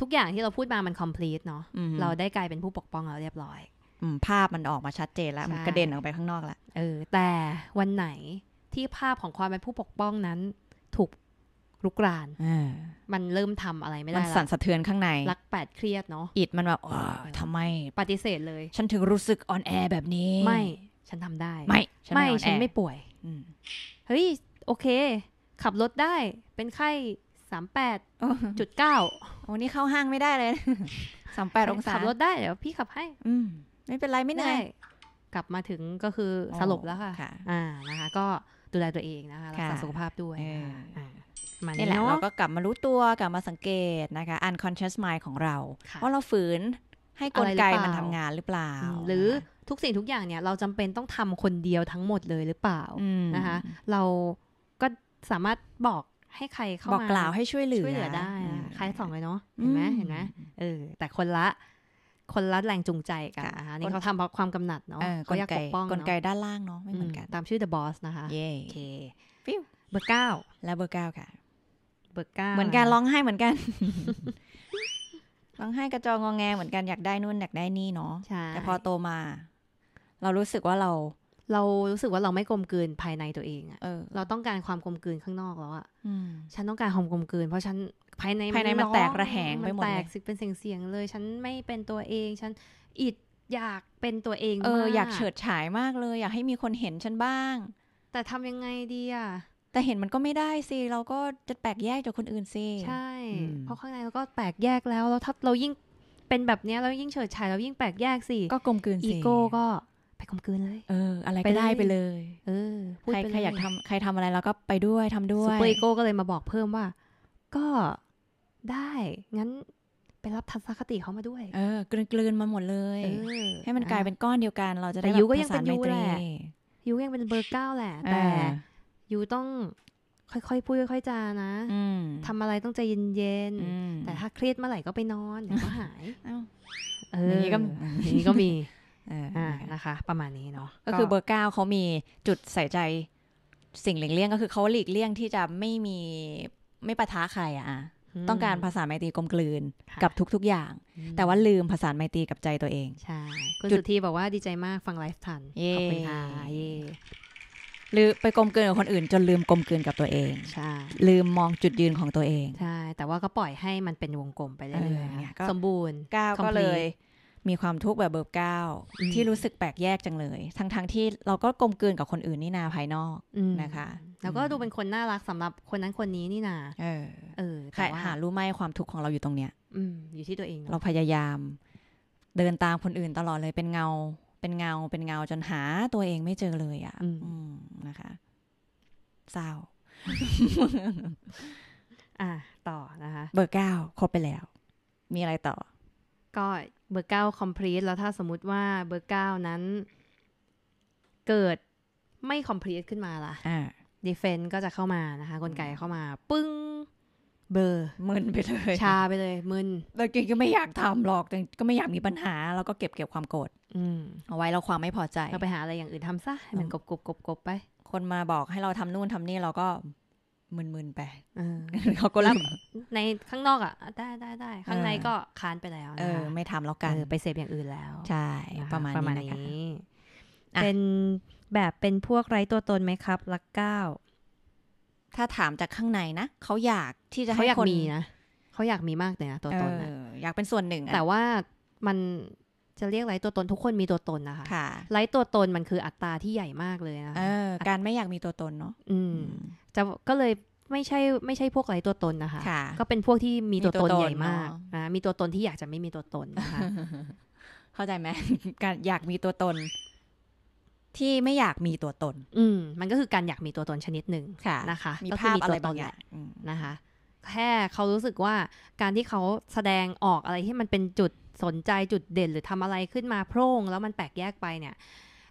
ทุกอย่างที่เราพูดมา มัน complete เนาะ เราได้กลายเป็นผู้ปกป้องเราเรียบร้อย ภาพมันออกมาชัดเจนแล้ว มันกระเด็นออกไปข้างนอกแล้ว เออ แต่วันไหนที่ภาพของความเป็นผู้ปกป้องนั้นถูกลุกรานมันเริ่มทำอะไรไม่ได้ มันสั่นสะเทือนข้างใน รักแปดเครียดเนาะอิดมันแบบทำไม ปฏิเสธเลย ฉันถึงรู้สึกออนแอแบบนี้ ไม่ ฉันทำได้ไม่ไม่ ฉันไม่ป่วยเฮ้ย โอเค ขับรถได้ เป็นไข้สามแปดจุดเก้าโอ้นี่เข้าห้างไม่ได้เลยสามแปดองศา ขับรถได้ เดี๋ยวพี่ขับให้ อืไม่เป็นไรไม่เหนื่อยกลับมาถึงก็คือสลบแล้วค่ะ อ่านะคะ ก็ดูแลตัวเองนะคะ รักษาสุขภาพด้วยอ่านี่แหละเราก็กลับมารู้ตัวกลับมาสังเกตนะคะ unconscious mind ของเรา ว่าเราฝืนให้กลไกมันทำงานหรือเปล่า หรือทุกสิ่งทุกอย่างเนี่ยเราจำเป็นต้องทำคนเดียวทั้งหมดเลยหรือเปล่านะคะเราก็สามารถบอกให้ใครเข้ามาบอกกล่าวให้ช่วยเหลือช่วยเหลือได้ใครสองเลยเนาะเห็นไหมเห็นไหมเออแต่คนละคนละแรงจูงใจกันนะคะนี่เขาทำเพราะความกำหนัดเนาะก็อยากปกป้องกลไกด้านล่างเนาะไม่เหมือนกันตามชื่อ The Boss นะคะโอเคเบอร์เก้าและเบอร์เก้าค่ะบอร์เก้าเหมือนกันร้องไห้เหมือนกัน ร้องไห้กระจองงองแงเหมือนกันอยากได้นู่นอยากได้นี่เนาะแต่พอโตมา เรารู้สึกว่าเรา เรารู้สึกว่าเราไม่กลมกลืนภายในตัวเองอะเราต้องการความกลมกลืนข้างนอกแล้วอะฉันต้องการความกลมกลืนเพราะฉันภายในภายในมันแตกระแหงไปหมดเลยสึกเป็นเสียงเลย ฉันไม่เป็นตัวเอง ฉันอิดอยากเป็นตัวเองเอออยากเฉิดฉายมากเลย อยากให้มีคนเห็นฉันบ้าง แต่ทำยังไงดีอะแต่เห็นมันก็ไม่ได้สิเราก็จะแปลกแยกจากคนอื่นสิใช่เพราะข้างในเราก็แปลกแยกแล้วแล้วถ้าเรายิ่งเป็นแบบนี้เรายิ่งเฉิดฉาย เรายิ่งแปลกแยกสิก็กลมกลืนอีโก้ก็ไปกลมกลืนเลย เออ อะไรไปได้ไปเลยเออใครใครอยากทำใครทำอะไรเราก็ไปด้วยทำด้วยซูเปอร์อีโก้ก็เลยมาบอกเพิ่มว่า ก็ได้งั้นไปรับทัศนคติเขามาด้วย เออ กลืนกลืนมันหมดเลยให้มันกลายเป็นก้อนเดียวกัน เราจะได้ยูก็ยังเป็นยูแหละยูยังเป็นเบอร์เก้าแหละแต่ยูต้องค่อยๆพูดค่อยๆจานะทำอะไรต้องใจเย็นๆ แต่ถ้าเครียดเมื่อไหร่ก็ไปนอนเดี๋ยวก็หาย เออนี่ก็นี้ก็มีนะคะ ประมาณนี้เนาะ ก็คือเบอร์เก้าเขามีจุดใส่ใจสิ่งหลีกเลี่ยงก็คือเขาหลีกเลี่ยงที่จะไม่มีไม่ปะทะใครอ่ะ ต้องการภาษาไมตรีกลมกลืน กับทุกๆอย่าง แต่ว่าลืมภาษาไมตรีกับใจตัวเองใช่คุณสุธีบอกว่าดีใจมากฟังไลฟ์ทันขอบคุณค่ะหรือไปกลมเกินกับคนอื่นจนลืมกลมเกินกับตัวเอง ใช่ ลืมมองจุดยืนของตัวเอง ใช่ แต่ว่าก็ปล่อยให้มันเป็นวงกลมไปเรื่อยๆสมบูรณ์ก้าวก็เลยมีความทุกข์แบบเบิร์เก้าที่รู้สึกแปลกแยกจังเลย ทั้งๆทที่เราก็กลมเกินกับคนอื่นนี่นาภายนอกนะคะ แล้วก็ดูเป็นคนน่ารักสำหรับคนนั้นคนนี้นี่นาเออเออแต่หารู้ไหมความทุกข์ของเราอยู่ตรงเนี้ยอือยู่ที่ตัวเอง เราพยายาม เดินตามคนอื่นตลอดเลยเป็นเงาเป็นเงาเป็นเงา จนหาตัวเองไม่เจอเลยอะ่ะนะคะเศร้า อ่ะ ต่อนะคะ เบอร์เก้าครบไปแล้ว มีอะไรต่อ ก็เบอร์เก้าคอมพลีทแล้วถ้าสมมติว่าเบอร์เก้านั้น เกิดไม่คอมพลีทขึ้นมาล่ะดีเฟนต์ก็จะเข้ามานะคะกลไกเข้ามา ปึ้งเบอร์มึนไปเลยชาไปเลยมึนแต่กิงก็ไม่อยากทำหรอกแต่ก็ไม่อยากมีปัญหา แล้วก็เก็บเก็บความโกรธเอาไว้เราความไม่พอใจเราไปหาอะไรอย่างอื่นทำซะให้มันกบกบกบกบไป คนมาบอกให้เราทำนู่นทำนี่เราก็มึนมึนไปเขาก็รับในข้างนอกอ่ะ ได้ได้ได้ข้างในก็ค้านไปแล้วเออ ไม่ทำแล้วกันไปเสพอย่างอื่นแล้วใช่ประมาณนี้ เป็นแบบเป็นพวกไร้ตัวตนไหมครับ ลักเก้าถ้าถามจากข้างในนะเขาอยากที่จะให้คนมีนะเขาอยากมีมากเลยนะตัวตนนะอยากเป็นส่วนหนึ่ง แต่ว่ามันจะเรียกไรตัวตน ทุกคนมีตัวตนนะคะไรตัวตนมันคืออัตราที่ใหญ่มากเลยนะคะการไม่อยากมีตัวตนเนาะอืม จะก็เลยไม่ใช่ไม่ใช่พวกไรตัวตนนะคะคะก็เป็นพวกที่มีตัวตนใหญ่มากนะมีตัวตนที่อยากจะไม่มีตัวตนนะคะเข้าใจไหมการอยากมีตัวตนที่ไม่อยากมีตัวตน อืมมันก็คือการอยากมีตัวตนชนิดหนึ่งะนะคะมีภาพอะไรบางอย่างนะคะ แค่เขารู้สึกว่าการที่เขาแสดงออกอะไรที่มันเป็นจุดสนใจจุดเด่น หรือทำอะไรขึ้นมาโพร่งแล้วมันแตกแยกไปเนี่ย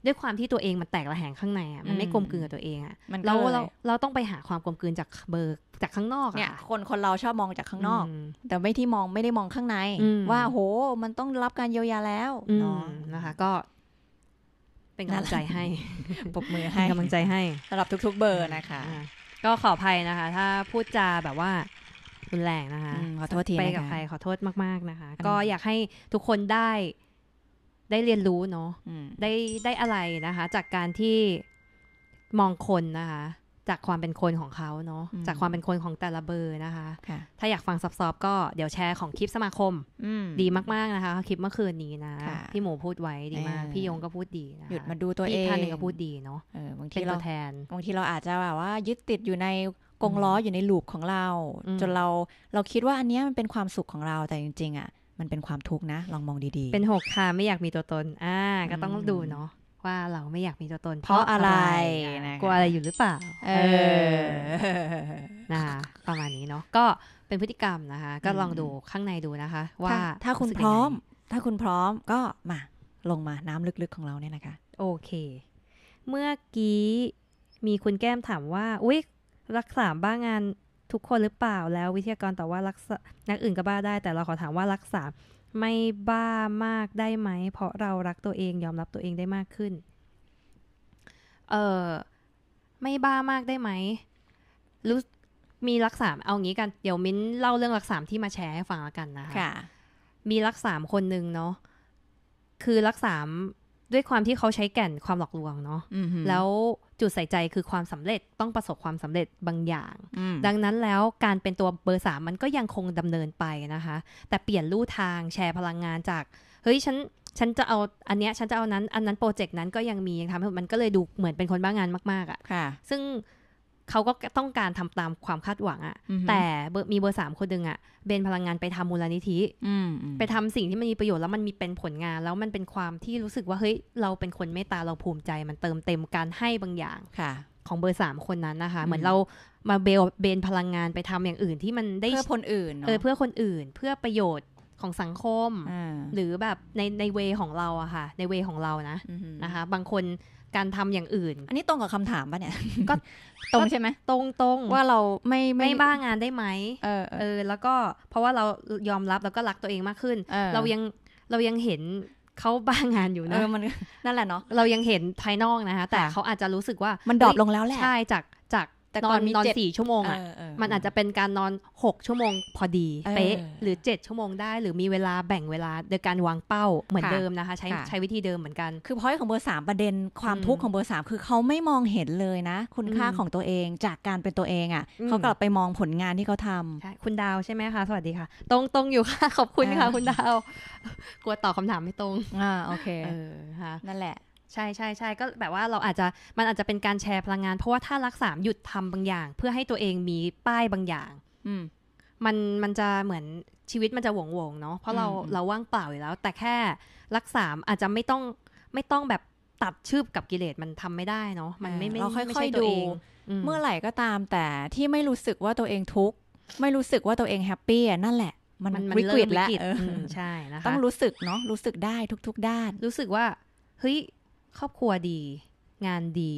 ด้วยความที่ตัวเองมันแตกระแหงข้างในมันไม่กลมกลืนกับตัวเองอ่ะเราเราเราต้องไปหาความกลมกลืนจากเบอร์จากข้างนอกเนี่ยคนคนเราชอบมองจากข้างนอกแต่ไม่ที่มองไม่ได้มองข้างในว่าโหมันต้องรับการเยียวยาแล้วนะคะ ก็เป็นกำลังใจให้ปรบมือให้กำลังใจให้สำหรับทุกๆเบอร์นะคะ ก็ขออภัยนะคะ ถ้าพูดจาแบบว่ารุนแรงนะคะขอโทษทีไปกับใครขอโทษมากๆนะคะ ก็อยากให้ทุกคนได้ ได้เรียนรู้เนาะได้ได้อะไรนะคะ จากการที่มองคนนะคะจากความเป็นคนของเขาเนาะ จากความเป็นคนของแต่ละเบอร์นะคะ ถ้าอยากฟังซับซอบก็เดี๋ยวแชร์ของคลิปสมาคม ดีมาก ๆนะคะ คลิปเมื่อคืนนี้นะ พี่หมูพูดไว้ดีมาก พี่ยงก็พูดดีนะหยุดมาดูตัวเองพี่ท่านก็พูดดีเนาะบางทีเราแทนบางทีเราอาจจะแบบว่า ยึดติดอยู่ในกงล้ออยู่ในลูปของเรา จนเราเราคิดว่าอันนี้มันเป็นความสุขของเราแต่จริง ๆ อ่ะ มันเป็นความทุกข์นะ ลองมองดีๆ เป็นหกค่ะ ไม่อยากมีตัวตนอ่าก็ต้องดูเนาะว่าเราไม่อยากมีตัวตน เพราะอะไร กลัวอะไรอยู่หรือเปล่า เออนะคะประมาณนี้เนาะ ก็เป็นพฤติกรรมนะคะ ก็ลองดูข้างในดูนะคะ ว่า ถ้าคุณพร้อม ถ้าคุณพร้อมก็มาลงมา น้ำลึกๆของเราเนี่ยนะคะ โอเค เมื่อกี้มีคุณแก้มถามว่า อุ๊ยรักษาบ้างงานทุกคนหรือเปล่าแล้ววิทยากรตอบว่ารักษา นักอื่นก็บ้าได้ แต่เราขอถามว่ารักษาไม่บ้ามากได้ไหม เพราะเรารักตัวเองยอมรับตัวเองได้มากขึ้น เออไม่บ้ามากได้ไหม รู้มีรักสามเอางี้กัน เดี๋ยวมิ้นเล่าเรื่องรักสามที่มาแชร์ให้ฟังแล้วกันนะคะคะมีรักสามคนหนึ่งเนาะคือรักสามด้วยความที่เขาใช้แก่นความหลอกลวงเนาะแล้วจุดใส่ใจคือความสำเร็จต้องประสบความสำเร็จบางอย่าง ดังนั้นแล้วการเป็นตัวเบอร์สามมันก็ยังคงดำเนินไปนะคะ แต่เปลี่ยนลู่ทางแชร์พลังงานจาก เฮ้ยฉันฉันจะเอาอันเนี้ย ฉันจะเอานั้น อันนั้นโปรเจกต์นั้นก็ยังมี ยังทำให้มันก็เลยดูเหมือนเป็นคนบ้างงานมากๆอะ่ะ ซึ่งเขาก็ต้องการทำตามความคาดหวังอะแต่มีเบอร์สามคนหนึ่งอะเบนพลังงานไปทำมูลนิธิไปทำสิ่งที่มันมีประโยชน์แล้วมันมีเป็นผลงานแล้วมันเป็นความที่รู้สึกว่าเฮ้ยเราเป็นคนเมตตาเราภูมิใจมันเติมเต็มการให้บางอย่างค่ะ ของเบอร์สามคนนั้นนะคะเหมือนเรามาเบลเบนพลังงานไปทำอย่างอื่น ที่มันได้เพื่อคนอื่นเออเพื่อคนอื่นเพื่อประโยชน์ของสังคมหรือแบบในในเวของเราอะค่ะในเวของเรานะนะคะบางคนการทำอย่างอื่น อันนี้ตรงกับคำถามปะเนี่ยก็ตรงใช่ไหมตรงตรงว่าเราไม่ไม่บ้างานได้ไหมเออเออแล้วก็เพราะว่าเรายอมรับแล้วก็รักตัวเองมากขึ้น เรายัง เรายังเห็นเขาบ้างานอยู่นะมันนั่นแหละเนาะเรายังเห็นภายนอกนะคะแต่เขาอาจจะรู้สึกว่ามันดรอปลงแล้วแหละใช่จากจากแต่ก่อนนอนสี่ชั่วโมงอ่ะ มันอาจจะเป็นการนอนหกชั่วโมงพอดีเป๊ะหรือเจ็ดชั่วโมงได้ หรือมีเวลาแบ่งเวลาโดยการวางเป้าเหมือนเดิมนะคะ ใช้ใช้วิธี เดิมเหมือนกัน คือพอยของเบอร์สามประเด็นความทุกข์ของ เบอร์สามคือเขาไม่มองเห็นเลยนะ คุณค่าของตัวเองจากการเป็นตัวเองอ่ะเขากลับไปมองผลงานที่เขาทำคุณดาวใช่ไหมคะสวัสดีค่ะ ตรงตรงอยู่ค่ะขอบคุณค่ะ คุณดาวกลัวตอบคาถามไม่ตรงอ่าโอเคนั่นแหละใช่ใช่ใช่ก็แบบว่าเราอาจจะมันอาจจะเป็นการแชร์พลังงาน เพราะว่าถ้ารักสามหยุดทำบางอย่าง เพื่อให้ตัวเองมีป้ายบางอย่าง อืมันมันจะเหมือนชีวิตมันจะหวงหวงเนาะเพราะเราเราว่างเปล่าอยู่แล้ว แต่แค่รักสามอาจจะไม่ต้องไม่ต้องแบบตัดชืบกับกิเลสมันทำไม่ได้เนาะมันไม่ไม่ไม่ใช่ตัวเองเมื่อไหร่ก็ตามแต่ที่ไม่รู้สึกว่าตัวเองทุกข์ไม่รู้สึกว่าตัวเองแฮปปี้นั่นแหละ มันวิกฤตแล้วใช่นะคะต้องรู้สึกเนาะรู้สึกได้ทุกๆด้าน รู้สึกว่าเฮ้ยครอบครัวดี งานดี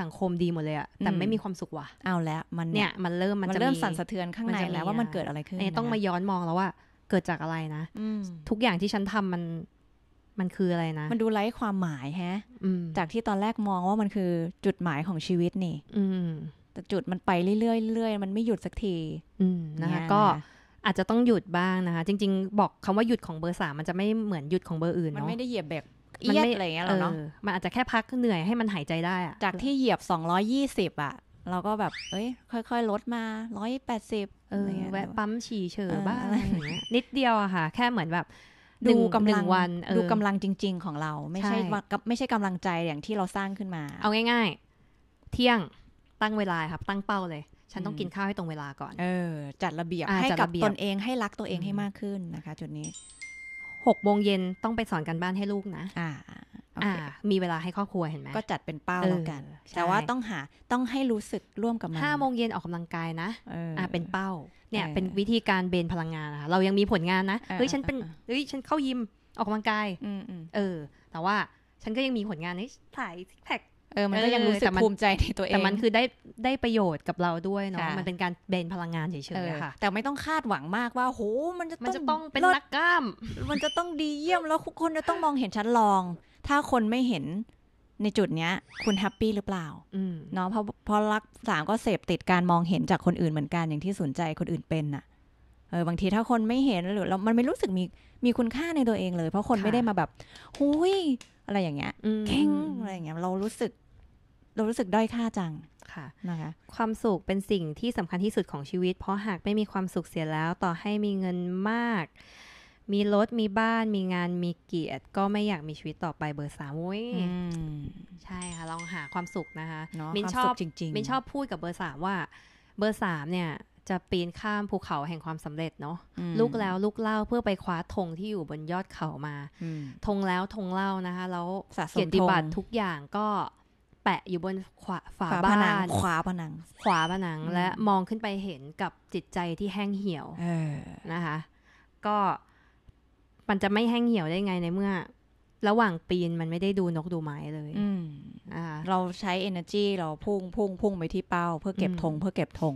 สังคมดีหมดเลยอะแต่ไม่มีความสุขว่ะเอาแล้ว มันเนี่ย มันเริ่มมันจะเริ่มสั่นสะเทือนข้างในแล้วว่ามันเกิดอะไรขึ้นต้องมาย้อนมองแล้วว่าเกิดจากอะไรนะทุกอย่างที่ฉันทำมัน มันคืออะไรนะ มันดูไร้ความหมายแฮะจากที่ตอนแรกมองว่ามันคือจุดหมายของชีวิตนี่ อืแต่จุดมันไปเรื่อยๆเรื่อยมันไม่หยุดสักทีนะคะก็อาจจะต้องหยุดบ้างนะคะจริง ๆ บอกคำว่าหยุดของเบอร์สามมันจะไม่เหมือนหยุดของเบอร์อื่นเนาะมันไม่ได้เหยียบแบบเอียดอะไรเงี้ยรอเนาะมันอาจจะแค่พักเหนื่อยให้มันหายใจได้อะจากที่เหยียบ 220 อ่ะ เราก็แบบ เอ้ย ค่อยๆ ลดมา 180เออ แวะปั๊มฉี่เฉยบ้างอะไรเงี้ยนิดเดียวอะค่ะ แค่เหมือนแบบ ดูกำลังวันดูกำลังจริงๆของเราไม่ใช่ไม่ใช่กำลังใจอย่างที่เราสร้างขึ้นมา เอาง่ายๆ เที่ยงตั้งเวลาครับตั้งเป้าเลย ฉันต้องกินข้าวให้ตรงเวลาก่อน เออจัดระเบียบให้กับตนเองให้รักตัวเองให้มากขึ้นนะคะ จุดนี้หกโมงเย็นต้องไปสอนการบ้านให้ลูกนะ อ่าอ่า มีเวลาให้ครอบครัวเห็นไหมก็จัดเป็นเป้าแล้วกัน แต่ว่าต้องหา ต้องให้รู้สึกร่วมกับมันห้าโมงเย็นออกกำลังกายนะ อ่า เป็นเป้า เนี่ย เป็นวิธีการเบนพลังงานนะคะเรายังมีผลงานนะ เฮ้ย ฉันเป็น เฮ้ย ฉันเข้ายิมออกกำลังกายเออ แต่ว่าฉันก็ยังมีผลงานใี่ถ่ายซิกแพคเออ มันก็ยังรู้สึกภูมิใจในตัวเอง แต่มันคือได้ได้ประโยชน์กับเราด้วยเนาะ มันเป็นการเบนพลังงานเฉยๆค่ะ แต่ไม่ต้องคาดหวังมากว่าโหมันจะมันจะต้องเป็นนักกล้าม มันจะต้องดีเยี่ยมแล้วทุกคนจะต้องมองเห็นชั้นลอง ถ้าคนไม่เห็นในจุดเนี้ย คุณแฮปปี้หรือเปล่าเนาะ เพราะเพราะรักสามก็เสพติดการมองเห็นจากคนอื่นเหมือนกันอย่างที่สนใจคนอื่นเป็นอะเออ บางทีถ้าคนไม่เห็นหรือเรามันไม่รู้สึกมีมีคุณค่าในตัวเองเลย เพราะคนไม่ได้มาแบบหุยอะไรอย่างเงี้ยเข่งอะไรอย่างเงี้ย เรารู้สึก เรารู้สึกด้อยค่าจัง ค่ะนะคะ ความสุขเป็นสิ่งที่สำคัญที่สุดของชีวิต เพราะหากไม่มีความสุขเสียแล้วต่อให้มีเงินมาก มีรถ มีบ้าน มีงานมีเกียรติก็ไม่อยากมีชีวิตต่อไปเบอร์สามโุ้ยใช่ค่ะ ลองหาความสุขนะคะ มินชอบจริงๆมินชอบพูดกับเบอร์สามว่า เบอร์สามเนี่ยจะปีนข้ามภูเขาแห่งความสำเร็จเนาะลุกแล้วลุกเล่าเพื่อไปคว้าธงที่อยู่บนยอดเขามาธงแล้วธงเล่านะคะแล้วเกียรติบัตรทุกอย่างก็ แปะอยู่บนขวาฝาบ้าน ขวาผนัง ขวาผนัง และมองขึ้นไปเห็นกับจิตใจที่แห้งเหี่ยวนะคะ ก็ มันจะไม่แห้งเหี่ยวได้ไงในเมื่อระหว่างปีนมันไม่ได้ดูนกดูไม้เลยเราใช้ energy เราพุ่งพุ่งพุ่งไปที่เป้า เพื่อเก็บธงเพื่อเก็บธง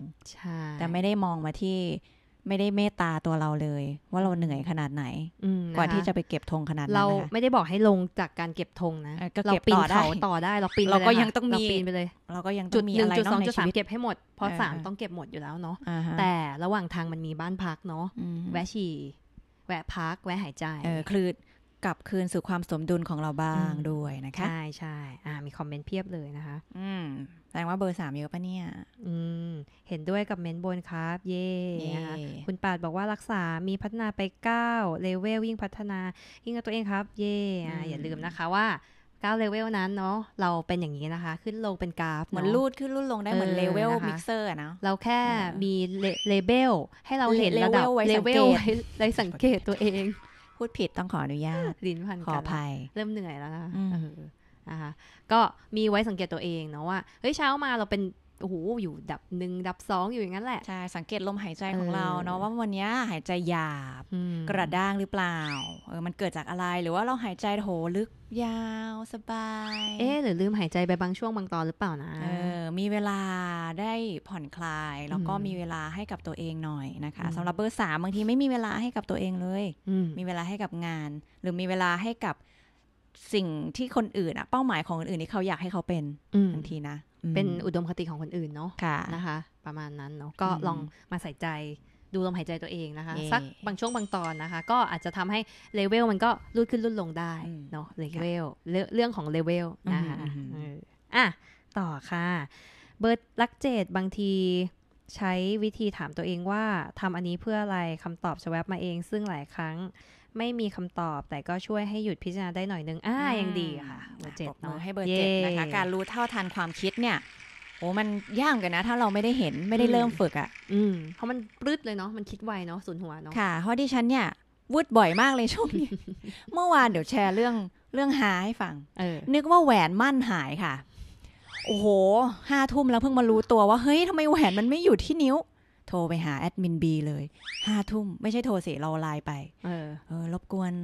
แต่ไม่ได้มองมาที่ไม่ได้เมตตาตัวเราเลย ว่าเราเหนื่อยขนาดไหน กว่าที่จะไปเก็บธงขนาดนั้นเราไม่ได้บอกให้ลงจากการเก็บธงนะ เราปีนเขาต่อได้ เราปีนเราก็ยังต้องมีไปเลยเราก็ยังจุดหนึ่งจุดสองจุดสามเก็บให้หมดเพราะสามต้องเก็บหมดอยู่แล้วเนาะ แต่ระหว่างทางมันมีบ้านพักเนาะแวะฉี่ แวะพักแวะหายใจเออ คลืนกลับคืนสู่ความสมดุลของเราบ้างด้วยนะคะ ใช่ใช่อ่ามีคอมเมนต์เพียบเลยนะคะ อืมแสดงว่าเบอร์สามเยอะปะเนี่ยอืม เห็นด้วยกับเมนบนครับ เย่นะคะคุณปาดบอกว่ารักษามีพัฒนาไปเก้าเลเวลยิ่งพัฒนายิ่งกับตัวเองครับ เย่ออย่าลืมนะคะว่าก้าเลเวลนั้นเนาะเราเป็นอย่างนี้นะคะ ขึ้นลงเป็นกราฟ เหมือนลูดขึ้นลูดลงได้เหมือนเลเวลมิกเซอร์นะเราแค่มีเลเวลให้เราเห็นระดับเลเวลไว้สังเกตตัวเองพูดผิดต้องขออนุญาต ลิ้นพันขอภัยเริ่มเหนื่อยแล้วนะนะคะ ก็มีไว้สังเกตตัวเองเนาะว่า เฮ้ยเช้ามาเราเป็นโอ้โหอยู่ดับหนึ่งดับสองอยู่อย่างนั้นแหละใช่ สังเกตลมหายใจของเราเนาะว่าวันนี้หายใจหยาบกระด้างหรือเปล่าเออมันเกิดจากอะไรหรือว่าเราหายใจโหลึกยาวสบาย เอ๊หรือ ลืมหายใจไปบางช่วงบางตอนหรือเปล่านะเออ มีเวลาได้ผ่อนคลายแล้วก็มีเวลาให้กับตัวเองหน่อยนะคะ สำหรับเบอร์สามบางทีไม่มีเวลาให้กับตัวเองเลยมีเวลาให้กับงาน หรือมีเวลาให้กับสิ่งที่คนอื่นอะเป้าหมายของคนอื่นที่เขาอยากให้เขาเป็นบางทีนะเป็นอุดมคติของคนอื่นเนาะนะคะ ประมาณนั้นเนาะก็ลองมาใส่ใจดูลมหายใจตัวเองนะคะสักบางช่วงบางตอนนะคะ ก็อาจจะทำให้เลเวลมันก็ลุดขึ้นลุดลงได้เนาะเลเวลเรื่องของเลเวลนะคะอ่ะต่อค่ะ เบิร์ดลักเจดบางทีใช้วิธีถามตัวเองว่าทำอันนี้เพื่ออะไรคำตอบชแวบมาเองซึ่งหลายครั้งไม่มีคำตอบแต่ก็ช่วยให้หยุดพิจารณาได้หน่อยนึง อ่ายังดีค่ะเบอร์เจ็ดเนาะให้เบอร์เจ็ดนะคะ การรู้เท่าทันความคิดเนี่ย โอ้มันยากกันนะ ถ้าเราไม่ได้เห็นไม่ได้เริ่มฝึกอ่ะ อืม เพราะมันปลื้ดเลยเนาะ มันคิดไวเนาะสุนหัวเนาะ ค่ะ เพราะที่ฉันเนี่ยวุดบ่อยมากเลยช่วงนี้ เมื่อวานเดี๋ยวแชร์เรื่อง เรื่องหาให้ฟัง เออ นึกว่าแหวนมั่นหายค่ะ โอ้โห ห้าทุ่มแล้วเพิ่งมารู้ตัวว่า เฮ้ยทำไมแหวนมันไม่อยู่ที่นิ้วโทรไปหาแอดมินบีเลยห้าทุ่ม ไม่ใช่โทรเสียเราไลน์ไป เออ เออ รบกวน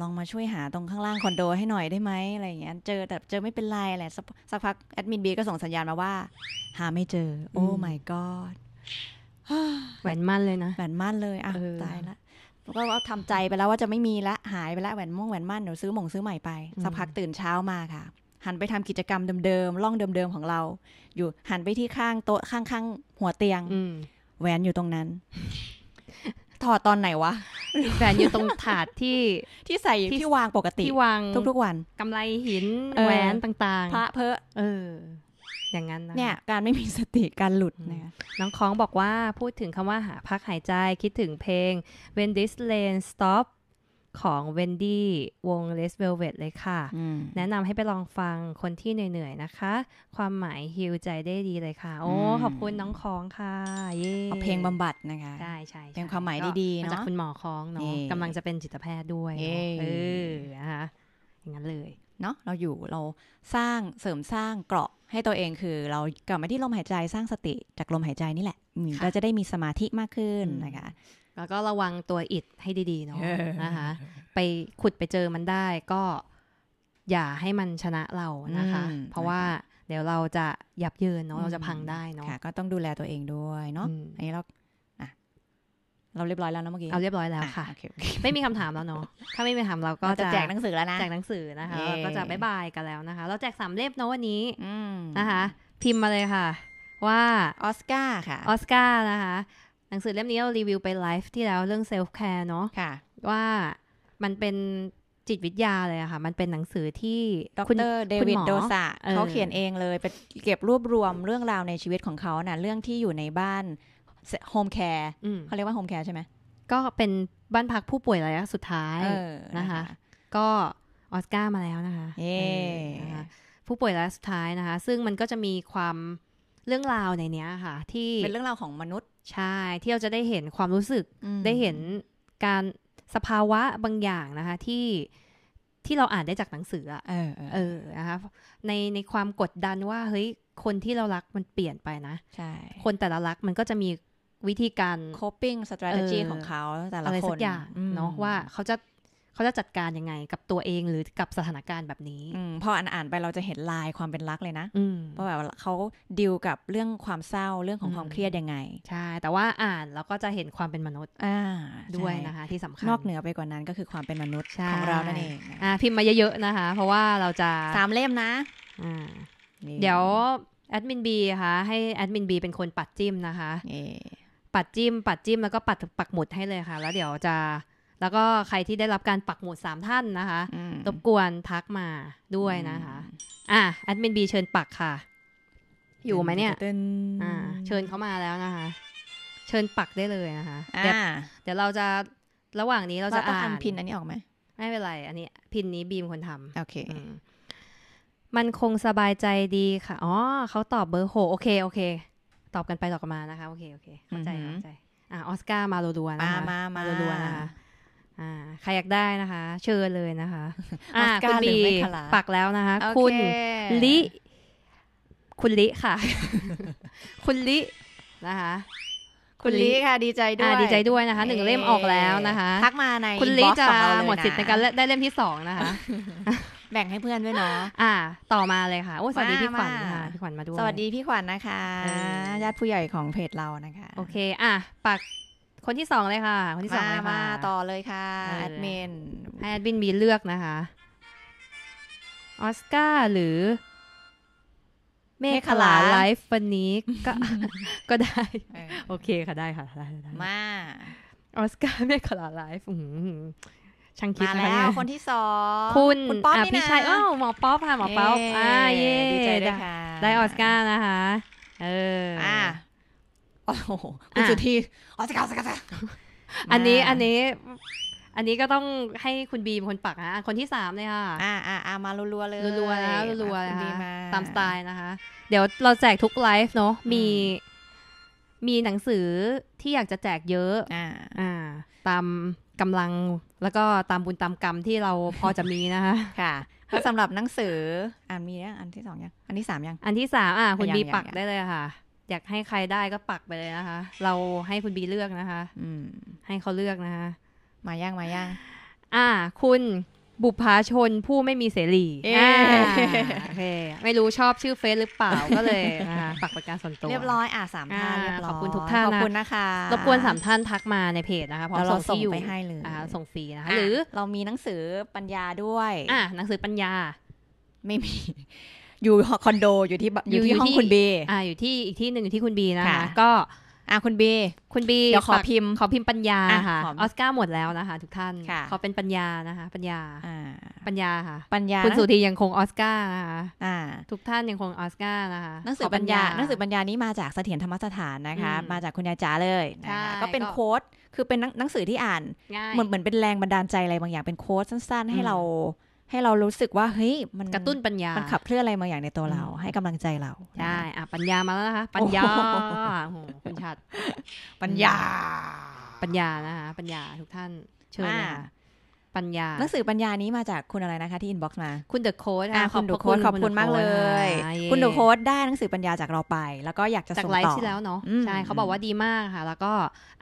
ลองมาช่วยหาตรงข้างล่างคอนโดให้หน่อยได้ไหมอะไรอย่างเงี้ยเจอแต่เจอไม่เป็นไรแหละสสักพักแอดมินบีก็ส่งสัญญาณมาว่า หาไม่เจอ โอ้ my god แหวนมั่นเลยนะ แหวนมั่นเลย อ่ะ ตายละก็ทำใจไปแล้วว่าจะไม่มีละหายไปละแหวนม่วงแหวนมั่นเดี๋ยวซื้อหมงซื้อใหม่ไปสักพักตื่นเช้ามาค่ะ หันไปทำกิจกรรมเดิมๆล่องเดิมๆของเรา อยู่หันไปที่ข้างโต๊ะข้างๆหัวเตียงแหวนอยู่ตรงนั้น ถอดตอนไหนวะ แหวนอยู่ตรงถาดที่ ที่ใส่ที่วางปกติที่วางทุกๆวัน กำไรหินแหวนต่างๆพระเพอเออ อย่างนั้นเนี่ย การไม่มีสติการหลุดนะน้องคองบอกว่าพูดถึงคำว่าหาพักหายใจคิดถึงเพลง When This Lane Stop ของเวนดี้วงเลสเวลเว t เลยค่ะ แนะนำให้ไปลองฟังคนที่เหนื่อยๆนะคะ ความหมายฮิวใจได้ดีเลยค่ะ โอ้ ขอบคุณน้องคองค่ะเย่เอาเพลงบำบัดนะคะ ใช่ใช่เป็นความหมายดีๆเนาะจากคุณหมอคองเนาะกำลังจะเป็นจิตแพทย์ด้วย เออนะคะอย่างนั้นเลยเนาะเราอยู่เราสร้างเสริมสร้างเกราะให้ตัวเองคือเรากลับมาที่ลมหายใจสร้างสติ จากลมหายใจนี่แหละก็จะได้มีสมาธิมากขึ้นนะคะแล้วก็ระวังตัวอิดให้ดีๆเนาะนะคะ ไปขุดไปเจอมันได้ ก็อย่าให้มันชนะเรานะคะ เพราะว่าเดี๋ยวเราจะยับเยินเนาะเราจะพังได้เนาะก็ต้องดูแลตัวเองด้วยเนาะอันนี้เราเราเรียบร้อยแล้วนะเมื่อกี้เอาเรียบร้อยแล้วค่ะไม่มีคำถามแล้วเนาะถ้าไม่มีถามเราก็จะแจกหนังสือแล้วนะแจกหนังสือนะคะ ก็จะบายบายกันแล้วนะคะ เราแจกสามเล่มเนาะวันนี้นะคะพิมพ์มาเลยค่ะ ว่าออสการ์ค่ะออสการ์นะคะหนังสือเล่มนี้เรารีวิวไปไลฟ์ที่แล้ว เรื่องเซลฟ์แคร์เนาะะว่ามันเป็นจิตวิทยาเลยอะค่ะ มันเป็นหนังสือที่ดรเดวิดโดซาเขาเขียนเองเลยเปเก็บรวบรวมเรื่องราวในชีวิตของเขานะ่ะเรื่องที่อยู่ในบ้านโฮมแคร์เขาเรียกว่าโฮมแคร์ใช่ไหมก็เป็นบ้านพักผู้ป่วยระยะสุดท้าย นะคะ ก็ออสการ์มาแล้วนะคะผู้ป่วยระยะสุดท้ายนะคะซึ่งมันก็จะมีความเรื่องราวในนี้ค่ะ ที่เป็นเรื่องราวของมนุษย์ใช่ที่เราจะได้เห็นความรู้สึกได้เห็นการสภาวะบางอย่างนะคะ ที่ที่เราอ่านได้จากหนังสืออะเออ เออนะคะในในความกดดันว่า เฮ้ยคนที่เรารักมันเปลี่ยนไปนะ ใช่ คนแต่ละรักมันก็จะมีวิธีการ coping strategy ของเขา แต่ละคนอะไรสักอย่างเนาะว่าเขาจะเขาจะจัดการยังไงกับตัวเองหรือกับสถานการณ์แบบนี้อพออ่านไปเราจะเห็นลายความเป็นรักเลยนะเพราะแบบเขาดิวกับเรื่องความเศร้าเรื่องของความเครียดยังไงใช่แต่ว่าอ่านเราก็จะเห็นความเป็นมนุษย์ด้วยนะคะ ที่สำคัญนอกเหนือไปกว่านั้น ก็คือความเป็นมนุษย์ของเรานั่นเองอ่าพิมพ์มาเยอะๆนะคะ เพราะว่าเราจะสามเล่มนะอ่าเดี๋ยวแอดมินบีค่ะให้แอดมินบีเป็นคนปัดจิ้มนะคะปัดจิ้มปัดจิ้มแล้วก็ปัดปักหมุดให้เลยค่ะ แล้วเดี๋ยวจะแล้วก็ใครที่ได้รับการปักหมุดสามท่านนะคะรบกวนทักมาด้วยนะคะอ่ะแอดมินบี เชิญปักค่ะ อยู่ไหมเนี่ยอ่า เชิญเขามาแล้วนะคะ เชิญปักได้เลยนะคะเดี๋ยวเราจะระหว่างนี้เราจะอ่านพินอันนี้ออกไหมไม่เป็นไรอันนี้พินนี้บีมคนทำโอเค มันคงสบายใจดีค่ะ อ๋อเขาตอบเบอร์โห โอเคโอเค ตอบกันไปตอบกันมานะคะ โอเคโอเคเข้าใจเข้าใจอ่ะออสการ์มาโรดัวนะคะมามามาโรดัวนะคะใครอยากได้นะคะ เชิญเลยนะคะอาคุณบีปักแล้วนะคะ คุณลิ คุณลิค่ะ คุณลินะคะ คุณลิค่ะดีใจด้วยดีใจด้วยนะคะหนึ่งเล่มออกแล้วนะคะทักมาในคุณลิจะหมดสิทธิ์ในการได้เล่มที่สองนะคะ แบ่งให้เพื่อนด้วยเนาะอ่า ต่อมาเลยค่ะโอ้สวัสดีพี่ขวัญค่ะพี่ขวัญมาด้วยสวัสดีพี่ขวัญนะคะญาติผู้ใหญ่ของเพจเรานะคะ โอเคอ่ะปักคนที่สองเลยค่ะคนที่สองเลยมาต่อเลยค่ะแอดมินให้แอดมินมีเลือกนะคะออสการ์หรือเมฆขลาไลฟ์ฟันนี้ก็ก็ได้โอเคค่ะได้ค่ะได้มาออสการ์เมฆขลาไลฟ์ช่างคิดมาแล้วคนที่สองคุณคุณป๊อปพี่ชายอ้าวหมอป๊อปค่ะหมอป๊อปอ่าเย่ดีใจด้วยค่ะ ได้ออสการ์นะคะเอออ่าโอ้โหคุณสุธีอ๋อสกัดสกัดอันนี้ อันนี้ อันนี้ก็ต้องให้คุณบีมคนปักนะคนที่สามเลยค่ะอ่าอ่าอ่ามารัวๆเลยรัวๆ้วรัวๆนะคะตามสไตล์นะคะ เดี๋ยวเราแจกทุกไลฟ์ เนาะ มี มีหนังสือที่อยากจะแจกเยอะ อ่าอ่า ตามกำลัง แล้วก็ตามบุญตามกรรม ที่เราพอจะมีนะคะ ค่ะก็สำหรับหนังสืออ่านมีอันที่สองยัง อันที่สามยัง อันที่สามอ่ะคุณบีปักได้เลยค่ะอยากให้ใครได้ก็ปักไปเลยนะคะ เราให้คุณบีเลือกนะคะ อืม ให้เขาเลือกนะคะ มาย่างมาย่าง อ่า คุณบุพาชนผู้ไม่มีเสรีเโอเค ไม่รู้ชอบชื่อเฟซหรือเปล่าก็เลยปักประกาศส่วนตัวเรียบร้อยอ่ะสามท่านเรียบร้อยขอบคุณทุกท่านนะขอบคุณนะคะรบกวนสามท่านทักมาในเพจนะคะเพราะเราส่งไปให้เลยส่งฟรีนะคะ หรือเรามีหนังสือปัญญาด้วย อ่ะหนังสือปัญญาไม่มีอยู่คอนโดอยู่ที่อยู่ที่ห้อง คุณบีอ่าอยู่ที่อีกที่หนึ่งที่คุณบีนะคะก็อ่าคุณบีคุณบีเดี๋ยวขอพิมพ์ขอพิมพ์ปัญญาค่ะออสการ์หมดแล้วนะคะทุกท่านขอเป็นปัญญานะคะ ปัญญาปัญญาค่ะปัญญาคุณสุธียังคงออสการ์นะคะทุกท่านยังคงออสการ์นะคะหนังสือปัญญาหนังสือปัญญานี้มาจากเสถียรธรรมสถานนะคะ มาจากคุณยาจ๋าเลย ก็เป็นโค้ดคือเป็นหนังสือที่อ่าน เหมือนเหมือนเป็นแรงบันดาลใจอะไรบางอย่างเป็นโค้ดสั้น ๆ ให้เราให้เรารู้สึกว่าเฮ้ยมันกระตุ้นปัญญา มันขับเคลื่อนอะไรมาอย่างในตัวเรา ให้กำลังใจเราได้อ่ะ ปัญญามาแล้วนะคะปัญญา โอ้โหคุณชัดปัญญา ปัญญานะคะปัญญาทุกท่าน เชิญนะะปัญญาหนังสือปัญญานี้มาจากคุณอะไรนะคะที่อินบ็อกซ์มาคุณเดอะโค้ดคอบคุณขอบคุณมากเลย คุณเดอะโค้ดได้หนังสือปัญญาจากเราไป แล้วก็อยากจะส่งต่อจากไลฟ์ที่แล้วเนาะใช่เขาบอกว่าดีมากค่ะ แล้วก็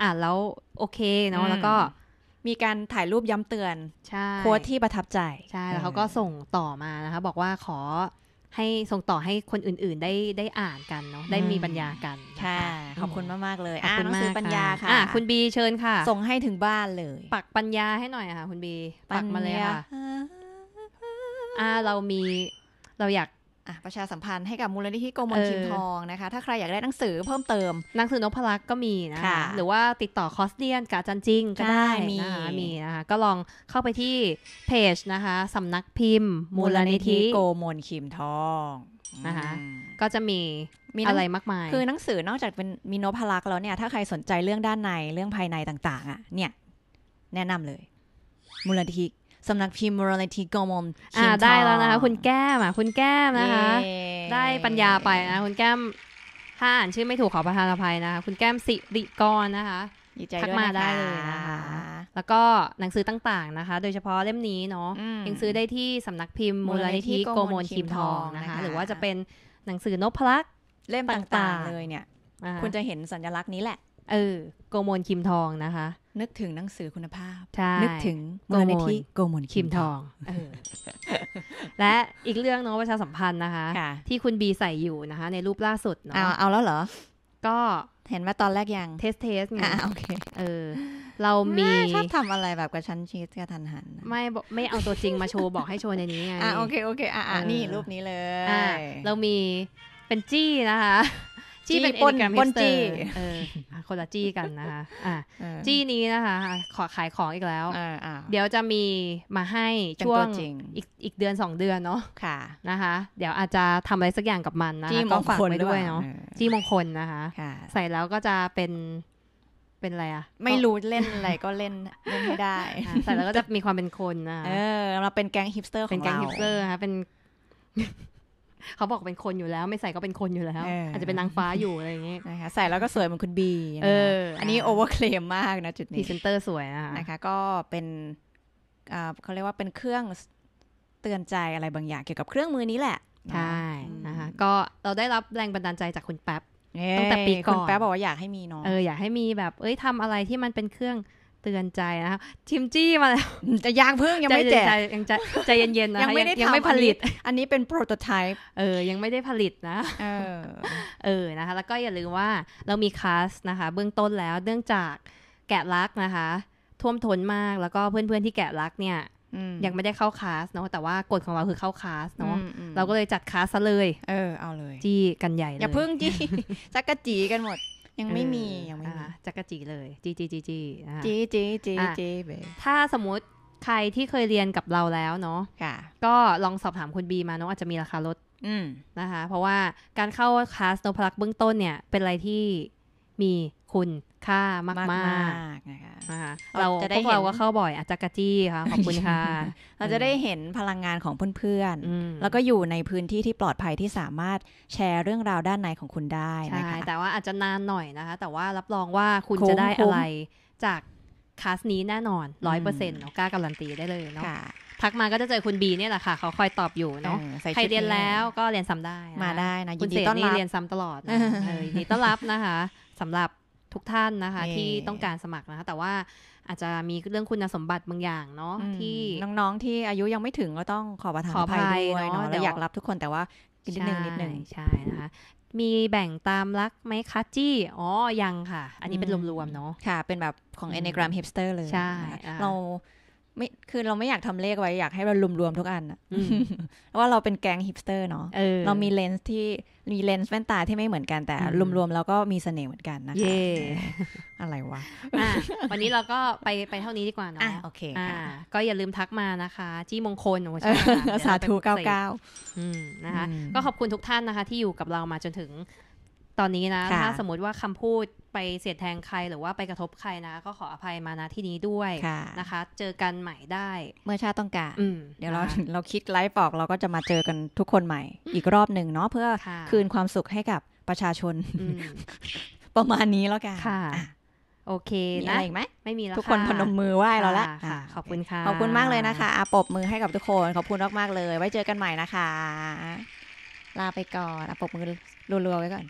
อ่านแล้วโอเคเนาะแล้วก็มีการถ่ายรูปย้ำเตือนโค้ดที่ประทับใจ ใช่ แล้วเขาก็ส่งต่อมานะคะ บอกว่าขอให้ส่งต่อให้คนอื่นๆได้ได้อ่านกันเนาะได้มีปัญญากันค่ะขอบคุณมากๆเลยอ่าหนังสือปัญญาค่ะคุณบีเชิญค่ะ ส่งให้ถึงบ้านเลยปักปัญญาให้หน่อยค่ะคุณบีปักมาเลยค่ะอ่า เรามีเราอยากประชาสัมพันธ์ให้กับมูลนิธิโกมลชิมทองนะคะ ถ้าใครอยากได้หนังสือเพิ่มเติมหนังสือนพลักษ์ก็มีนะคะหรือว่าติดต่อคอสเดียนกับจันจริงก็ได้มีมีนะคะก็ลองเข้าไปที่เพจนะคะสำนักพิมพ์ มูลนิธิโกมลชิมทองนะคะก็จะมีมีอะไรมากมายคือหนังสือนอกจากเป็นมีโนพลักษ์แล้วเนี่ยถ้าใครสนใจเรื่องด้านในเรื่องภายในต่างๆอ่ะเนี่ยแนะนำเลย มูลนิธิสำนักพิมพ์มูลนิธิกอมอนอ่าได้แล้วนะคะคุณแก้มอ่ะคุณแก้มนะคะ ได้ปัญญาไปนะคุณแก้มถ้าอ่านชื่อไม่ถูกขอประทานอภัยนะคะ คุณแก้มสิริกรนะคะทักมาได้เลยนะคะแล้วก็หนังสือต่างๆนะคะ โดยเฉพาะเล่มนี้เนาะยังซื้อได้ที่สำนักพิมพ์มูลนิธิโกโมนคิมทองนะคะหรือว่าจะเป็นหนังสือนพพลักษ์เล่มต่างๆ เลยเนี่ย คุณจะเห็นสัญลักษณ์นี้แหละ เออโกโมนคิมทองนะคะนึกถึงหนังสือคุณภาพ นึกถึงมูลนิธโกมลคิมทอง และอีกเรื่องเนาะประชาสัมพันธ์นะคะ ที่คุณบีใส่อยู่นะคะ ในรูปล่าสุดเนาะเอาเอาแล้วเหรอ ก็เห็นว่าตอนแรกยังเทสเทสไงโอเคเออ เรามีชอบทำอะไรแบบกระชั้นชิดกระทันหัน ไม่ไม่เอาตัวจริงมาโชว์บอกให้โชว์ในนี้ไงอ่ะโอเคโอเค อ่ะนี่รูปนี้เลย เรามีเป็นจี้นะคะจี้เป็นปนปนจี้ เออคนละจี้กันนะคะ อ่จี้นี้นะคะ ขอขายของอีกแล้วเดี๋ยวจะมีมาให้ช่วงอีกเดือนสองเดือนเนาะ ค่ะ นะคะ เดี๋ยวอาจจะทำอะไรสักอย่างกับมันนะคะก็ฝากไปด้วยเนาะ จี้มงคลนะคะ ใส่แล้วก็จะเป็น เป็นอะไรอะ ไม่รู้เล่นอะไรก็เล่นเล่นไม่ได้แต่แล้วก็จะมีความเป็นคนนะเออเราเป็นแก๊งฮิปสเตอร์ของเรา เป็นแก๊งฮิปสเตอร์ค่ะเป็นเขาบอกเป็นคนอยู่แล้วไม่ใส่ก็เป็นคนอยู่แล้วอาจจะเป็นนางฟ้าอยู่อะไรอย่างเงี้ยนะคะใส่แล้วก็สวยเหมือนคุณบีเอออันนี้โอเวอร์เคลมมากนะจุดนี้พรีเซนเตอร์สวยนะคะนะคะก็เป็นเขาเรียกว่าเป็นเครื่องเตือนใจอะไรบางอย่างเกี่ยวกับเครื่องมือนี้แหละใช่นะคะก็เราได้รับแรงบันดาลใจจากคุณแป๊บตั้งแต่ปีก่อนคุณแป๊บบอกว่าอยากให้มีเนาะเอออยากให้มีแบบ เอ้ยทำอะไรที่มันเป็นเครื่องเตือนใจนะคะ ชิมจี้มาแล้วจะยางพึ่งยังไม่แจกยังใจเย็นๆนะยังไม่ได้ยังไม่ผลิต อันนี้เป็นโปรโตไทป์เออยังไม่ได้ผลิตนะเออเออนะคะ แล้วก็อย่าลืมว่าเรามีคลาสนะคะ เบื้องต้นแล้วเนื่องจากแกะลักนะคะ ท่วมท้นมากแล้วก็เพื่อนๆที่แกะลักเนี่ยยังไม่ได้เข้าคลาสเนาะแต่ว่ากฎของเราคือเข้าคลาสเนาะเราก็เลยจัดคลาสซะเลย เออเอาเลยจี้กันใหญ่เลยอย่าพึ่งจี้จักกะจีกันหมดยังไม่มี ยังไม่มีจักรจีเลย จี จี จี จีจี จี จี จีถ้าสมมติใครที่เคยเรียนกับเราแล้วเนาะก็ลองสอบถามคุณบีมาเนาะอาจจะมีราคาลดนะคะ เพราะว่าการเข้าคลาสโนพลักเบื้องต้นเนี่ยเป็นอะไรที่มีคุณ ค่ามากมากนะคะ เราจะได้เห็นว่าเข้าบ่อยอาจักรจี้ค่ะ ขอบคุณค่ะ เราจะได้เห็นพลังงานของเพื่อนๆ แล้วก็อยู่ในพื้นที่ที่ปลอดภัยที่สามารถแชร์เรื่องราวด้านในของคุณได้นะคะแต่ว่าอาจจะนานหน่อยนะคะ แต่ว่ารับรองว่าคุณจะได้อะไรจากคลาสนี้แน่นอนร้อยเปอร์เซ็นต์เนาะกล้าการันตีได้เลยเนาะทักมาก็จะเจอคุณบีเนี่ยแหละค่ะ เขาคอยตอบอยู่เนาะ ใครเรียนแล้วก็เรียนซ้ำได้ มาได้นะคุณเสตนี่เรียนซ้ำตลอดยินดีต้อนรับนะคะสำหรับทุกท่านนะคะ ที่ต้องการสมัครนะคะ แต่ว่าอาจจะมีเรื่องคุณสมบัติบางอย่างเนาะที่น้องๆ ที่อายุยังไม่ถึงก็ต้องขอประทานอภัยด้วยเนาะเราอยากรับทุกคนแต่ว่า นิดนึงนิดนึงใช่นะคะมีแบ่งตามรักไหมคะ จี้ อ๋อยังค่ะ อันนี้เป็นรวมๆเนาะค่ะ เป็นแบบของ Enneagram Hipster เลย ใช่เราไม่ คือเราไม่อยากทำเลขไว้อยากให้เรารวมๆทุกอันอะว่าเราเป็นแก๊งฮิปสเตอร์เนาะ เรามีเลนส์ที่มีเลนส์แว่นตาที่ไม่เหมือนกันแต่รวมๆแล้วก็มีเสน่ห์เหมือนกันนะคะอะไรวะ วันนี้เราก็ไปไปเท่านี้ดีกว่าเนาะโอเค อ่ก็อย่าลืมทักมานะคะ จี้มงคลโอ้ช่สาธุเก้าเก้านะคะ ก็ขอบคุณทุกท่านนะคะ ที่อยู่กับเรามาจนถึงตอนนี้นะ ถ้าสมมติว่าคำพูดไปเสียดแทงใครหรือว่าไปกระทบใครนะ ก็ขออภัยมานะที่นี้ด้วย นะคะ เจอกันใหม่ได้เมื่อชาติต้องการเดี๋ยวเราเราคิดไลฟ์ออกเราก็จะมาเจอกันทุกคนใหม่ อีกรอบหนึ่งเนาะเพื่อคืนความสุขให้กับประชาชน ประมาณนี้แล้วกันค่ะ โอเคนะอีกไหมไม่มีแล้วทุกคนพนมมือไหว้เราละขอบคุณค่ะขอบคุณมากเลยนะคะอาปบมือให้กับทุกคนขอบคุณมากๆเลย ไว้เจอกันใหม่นะคะลาไปก่อนอาปบมือรัวๆไว้ก่อน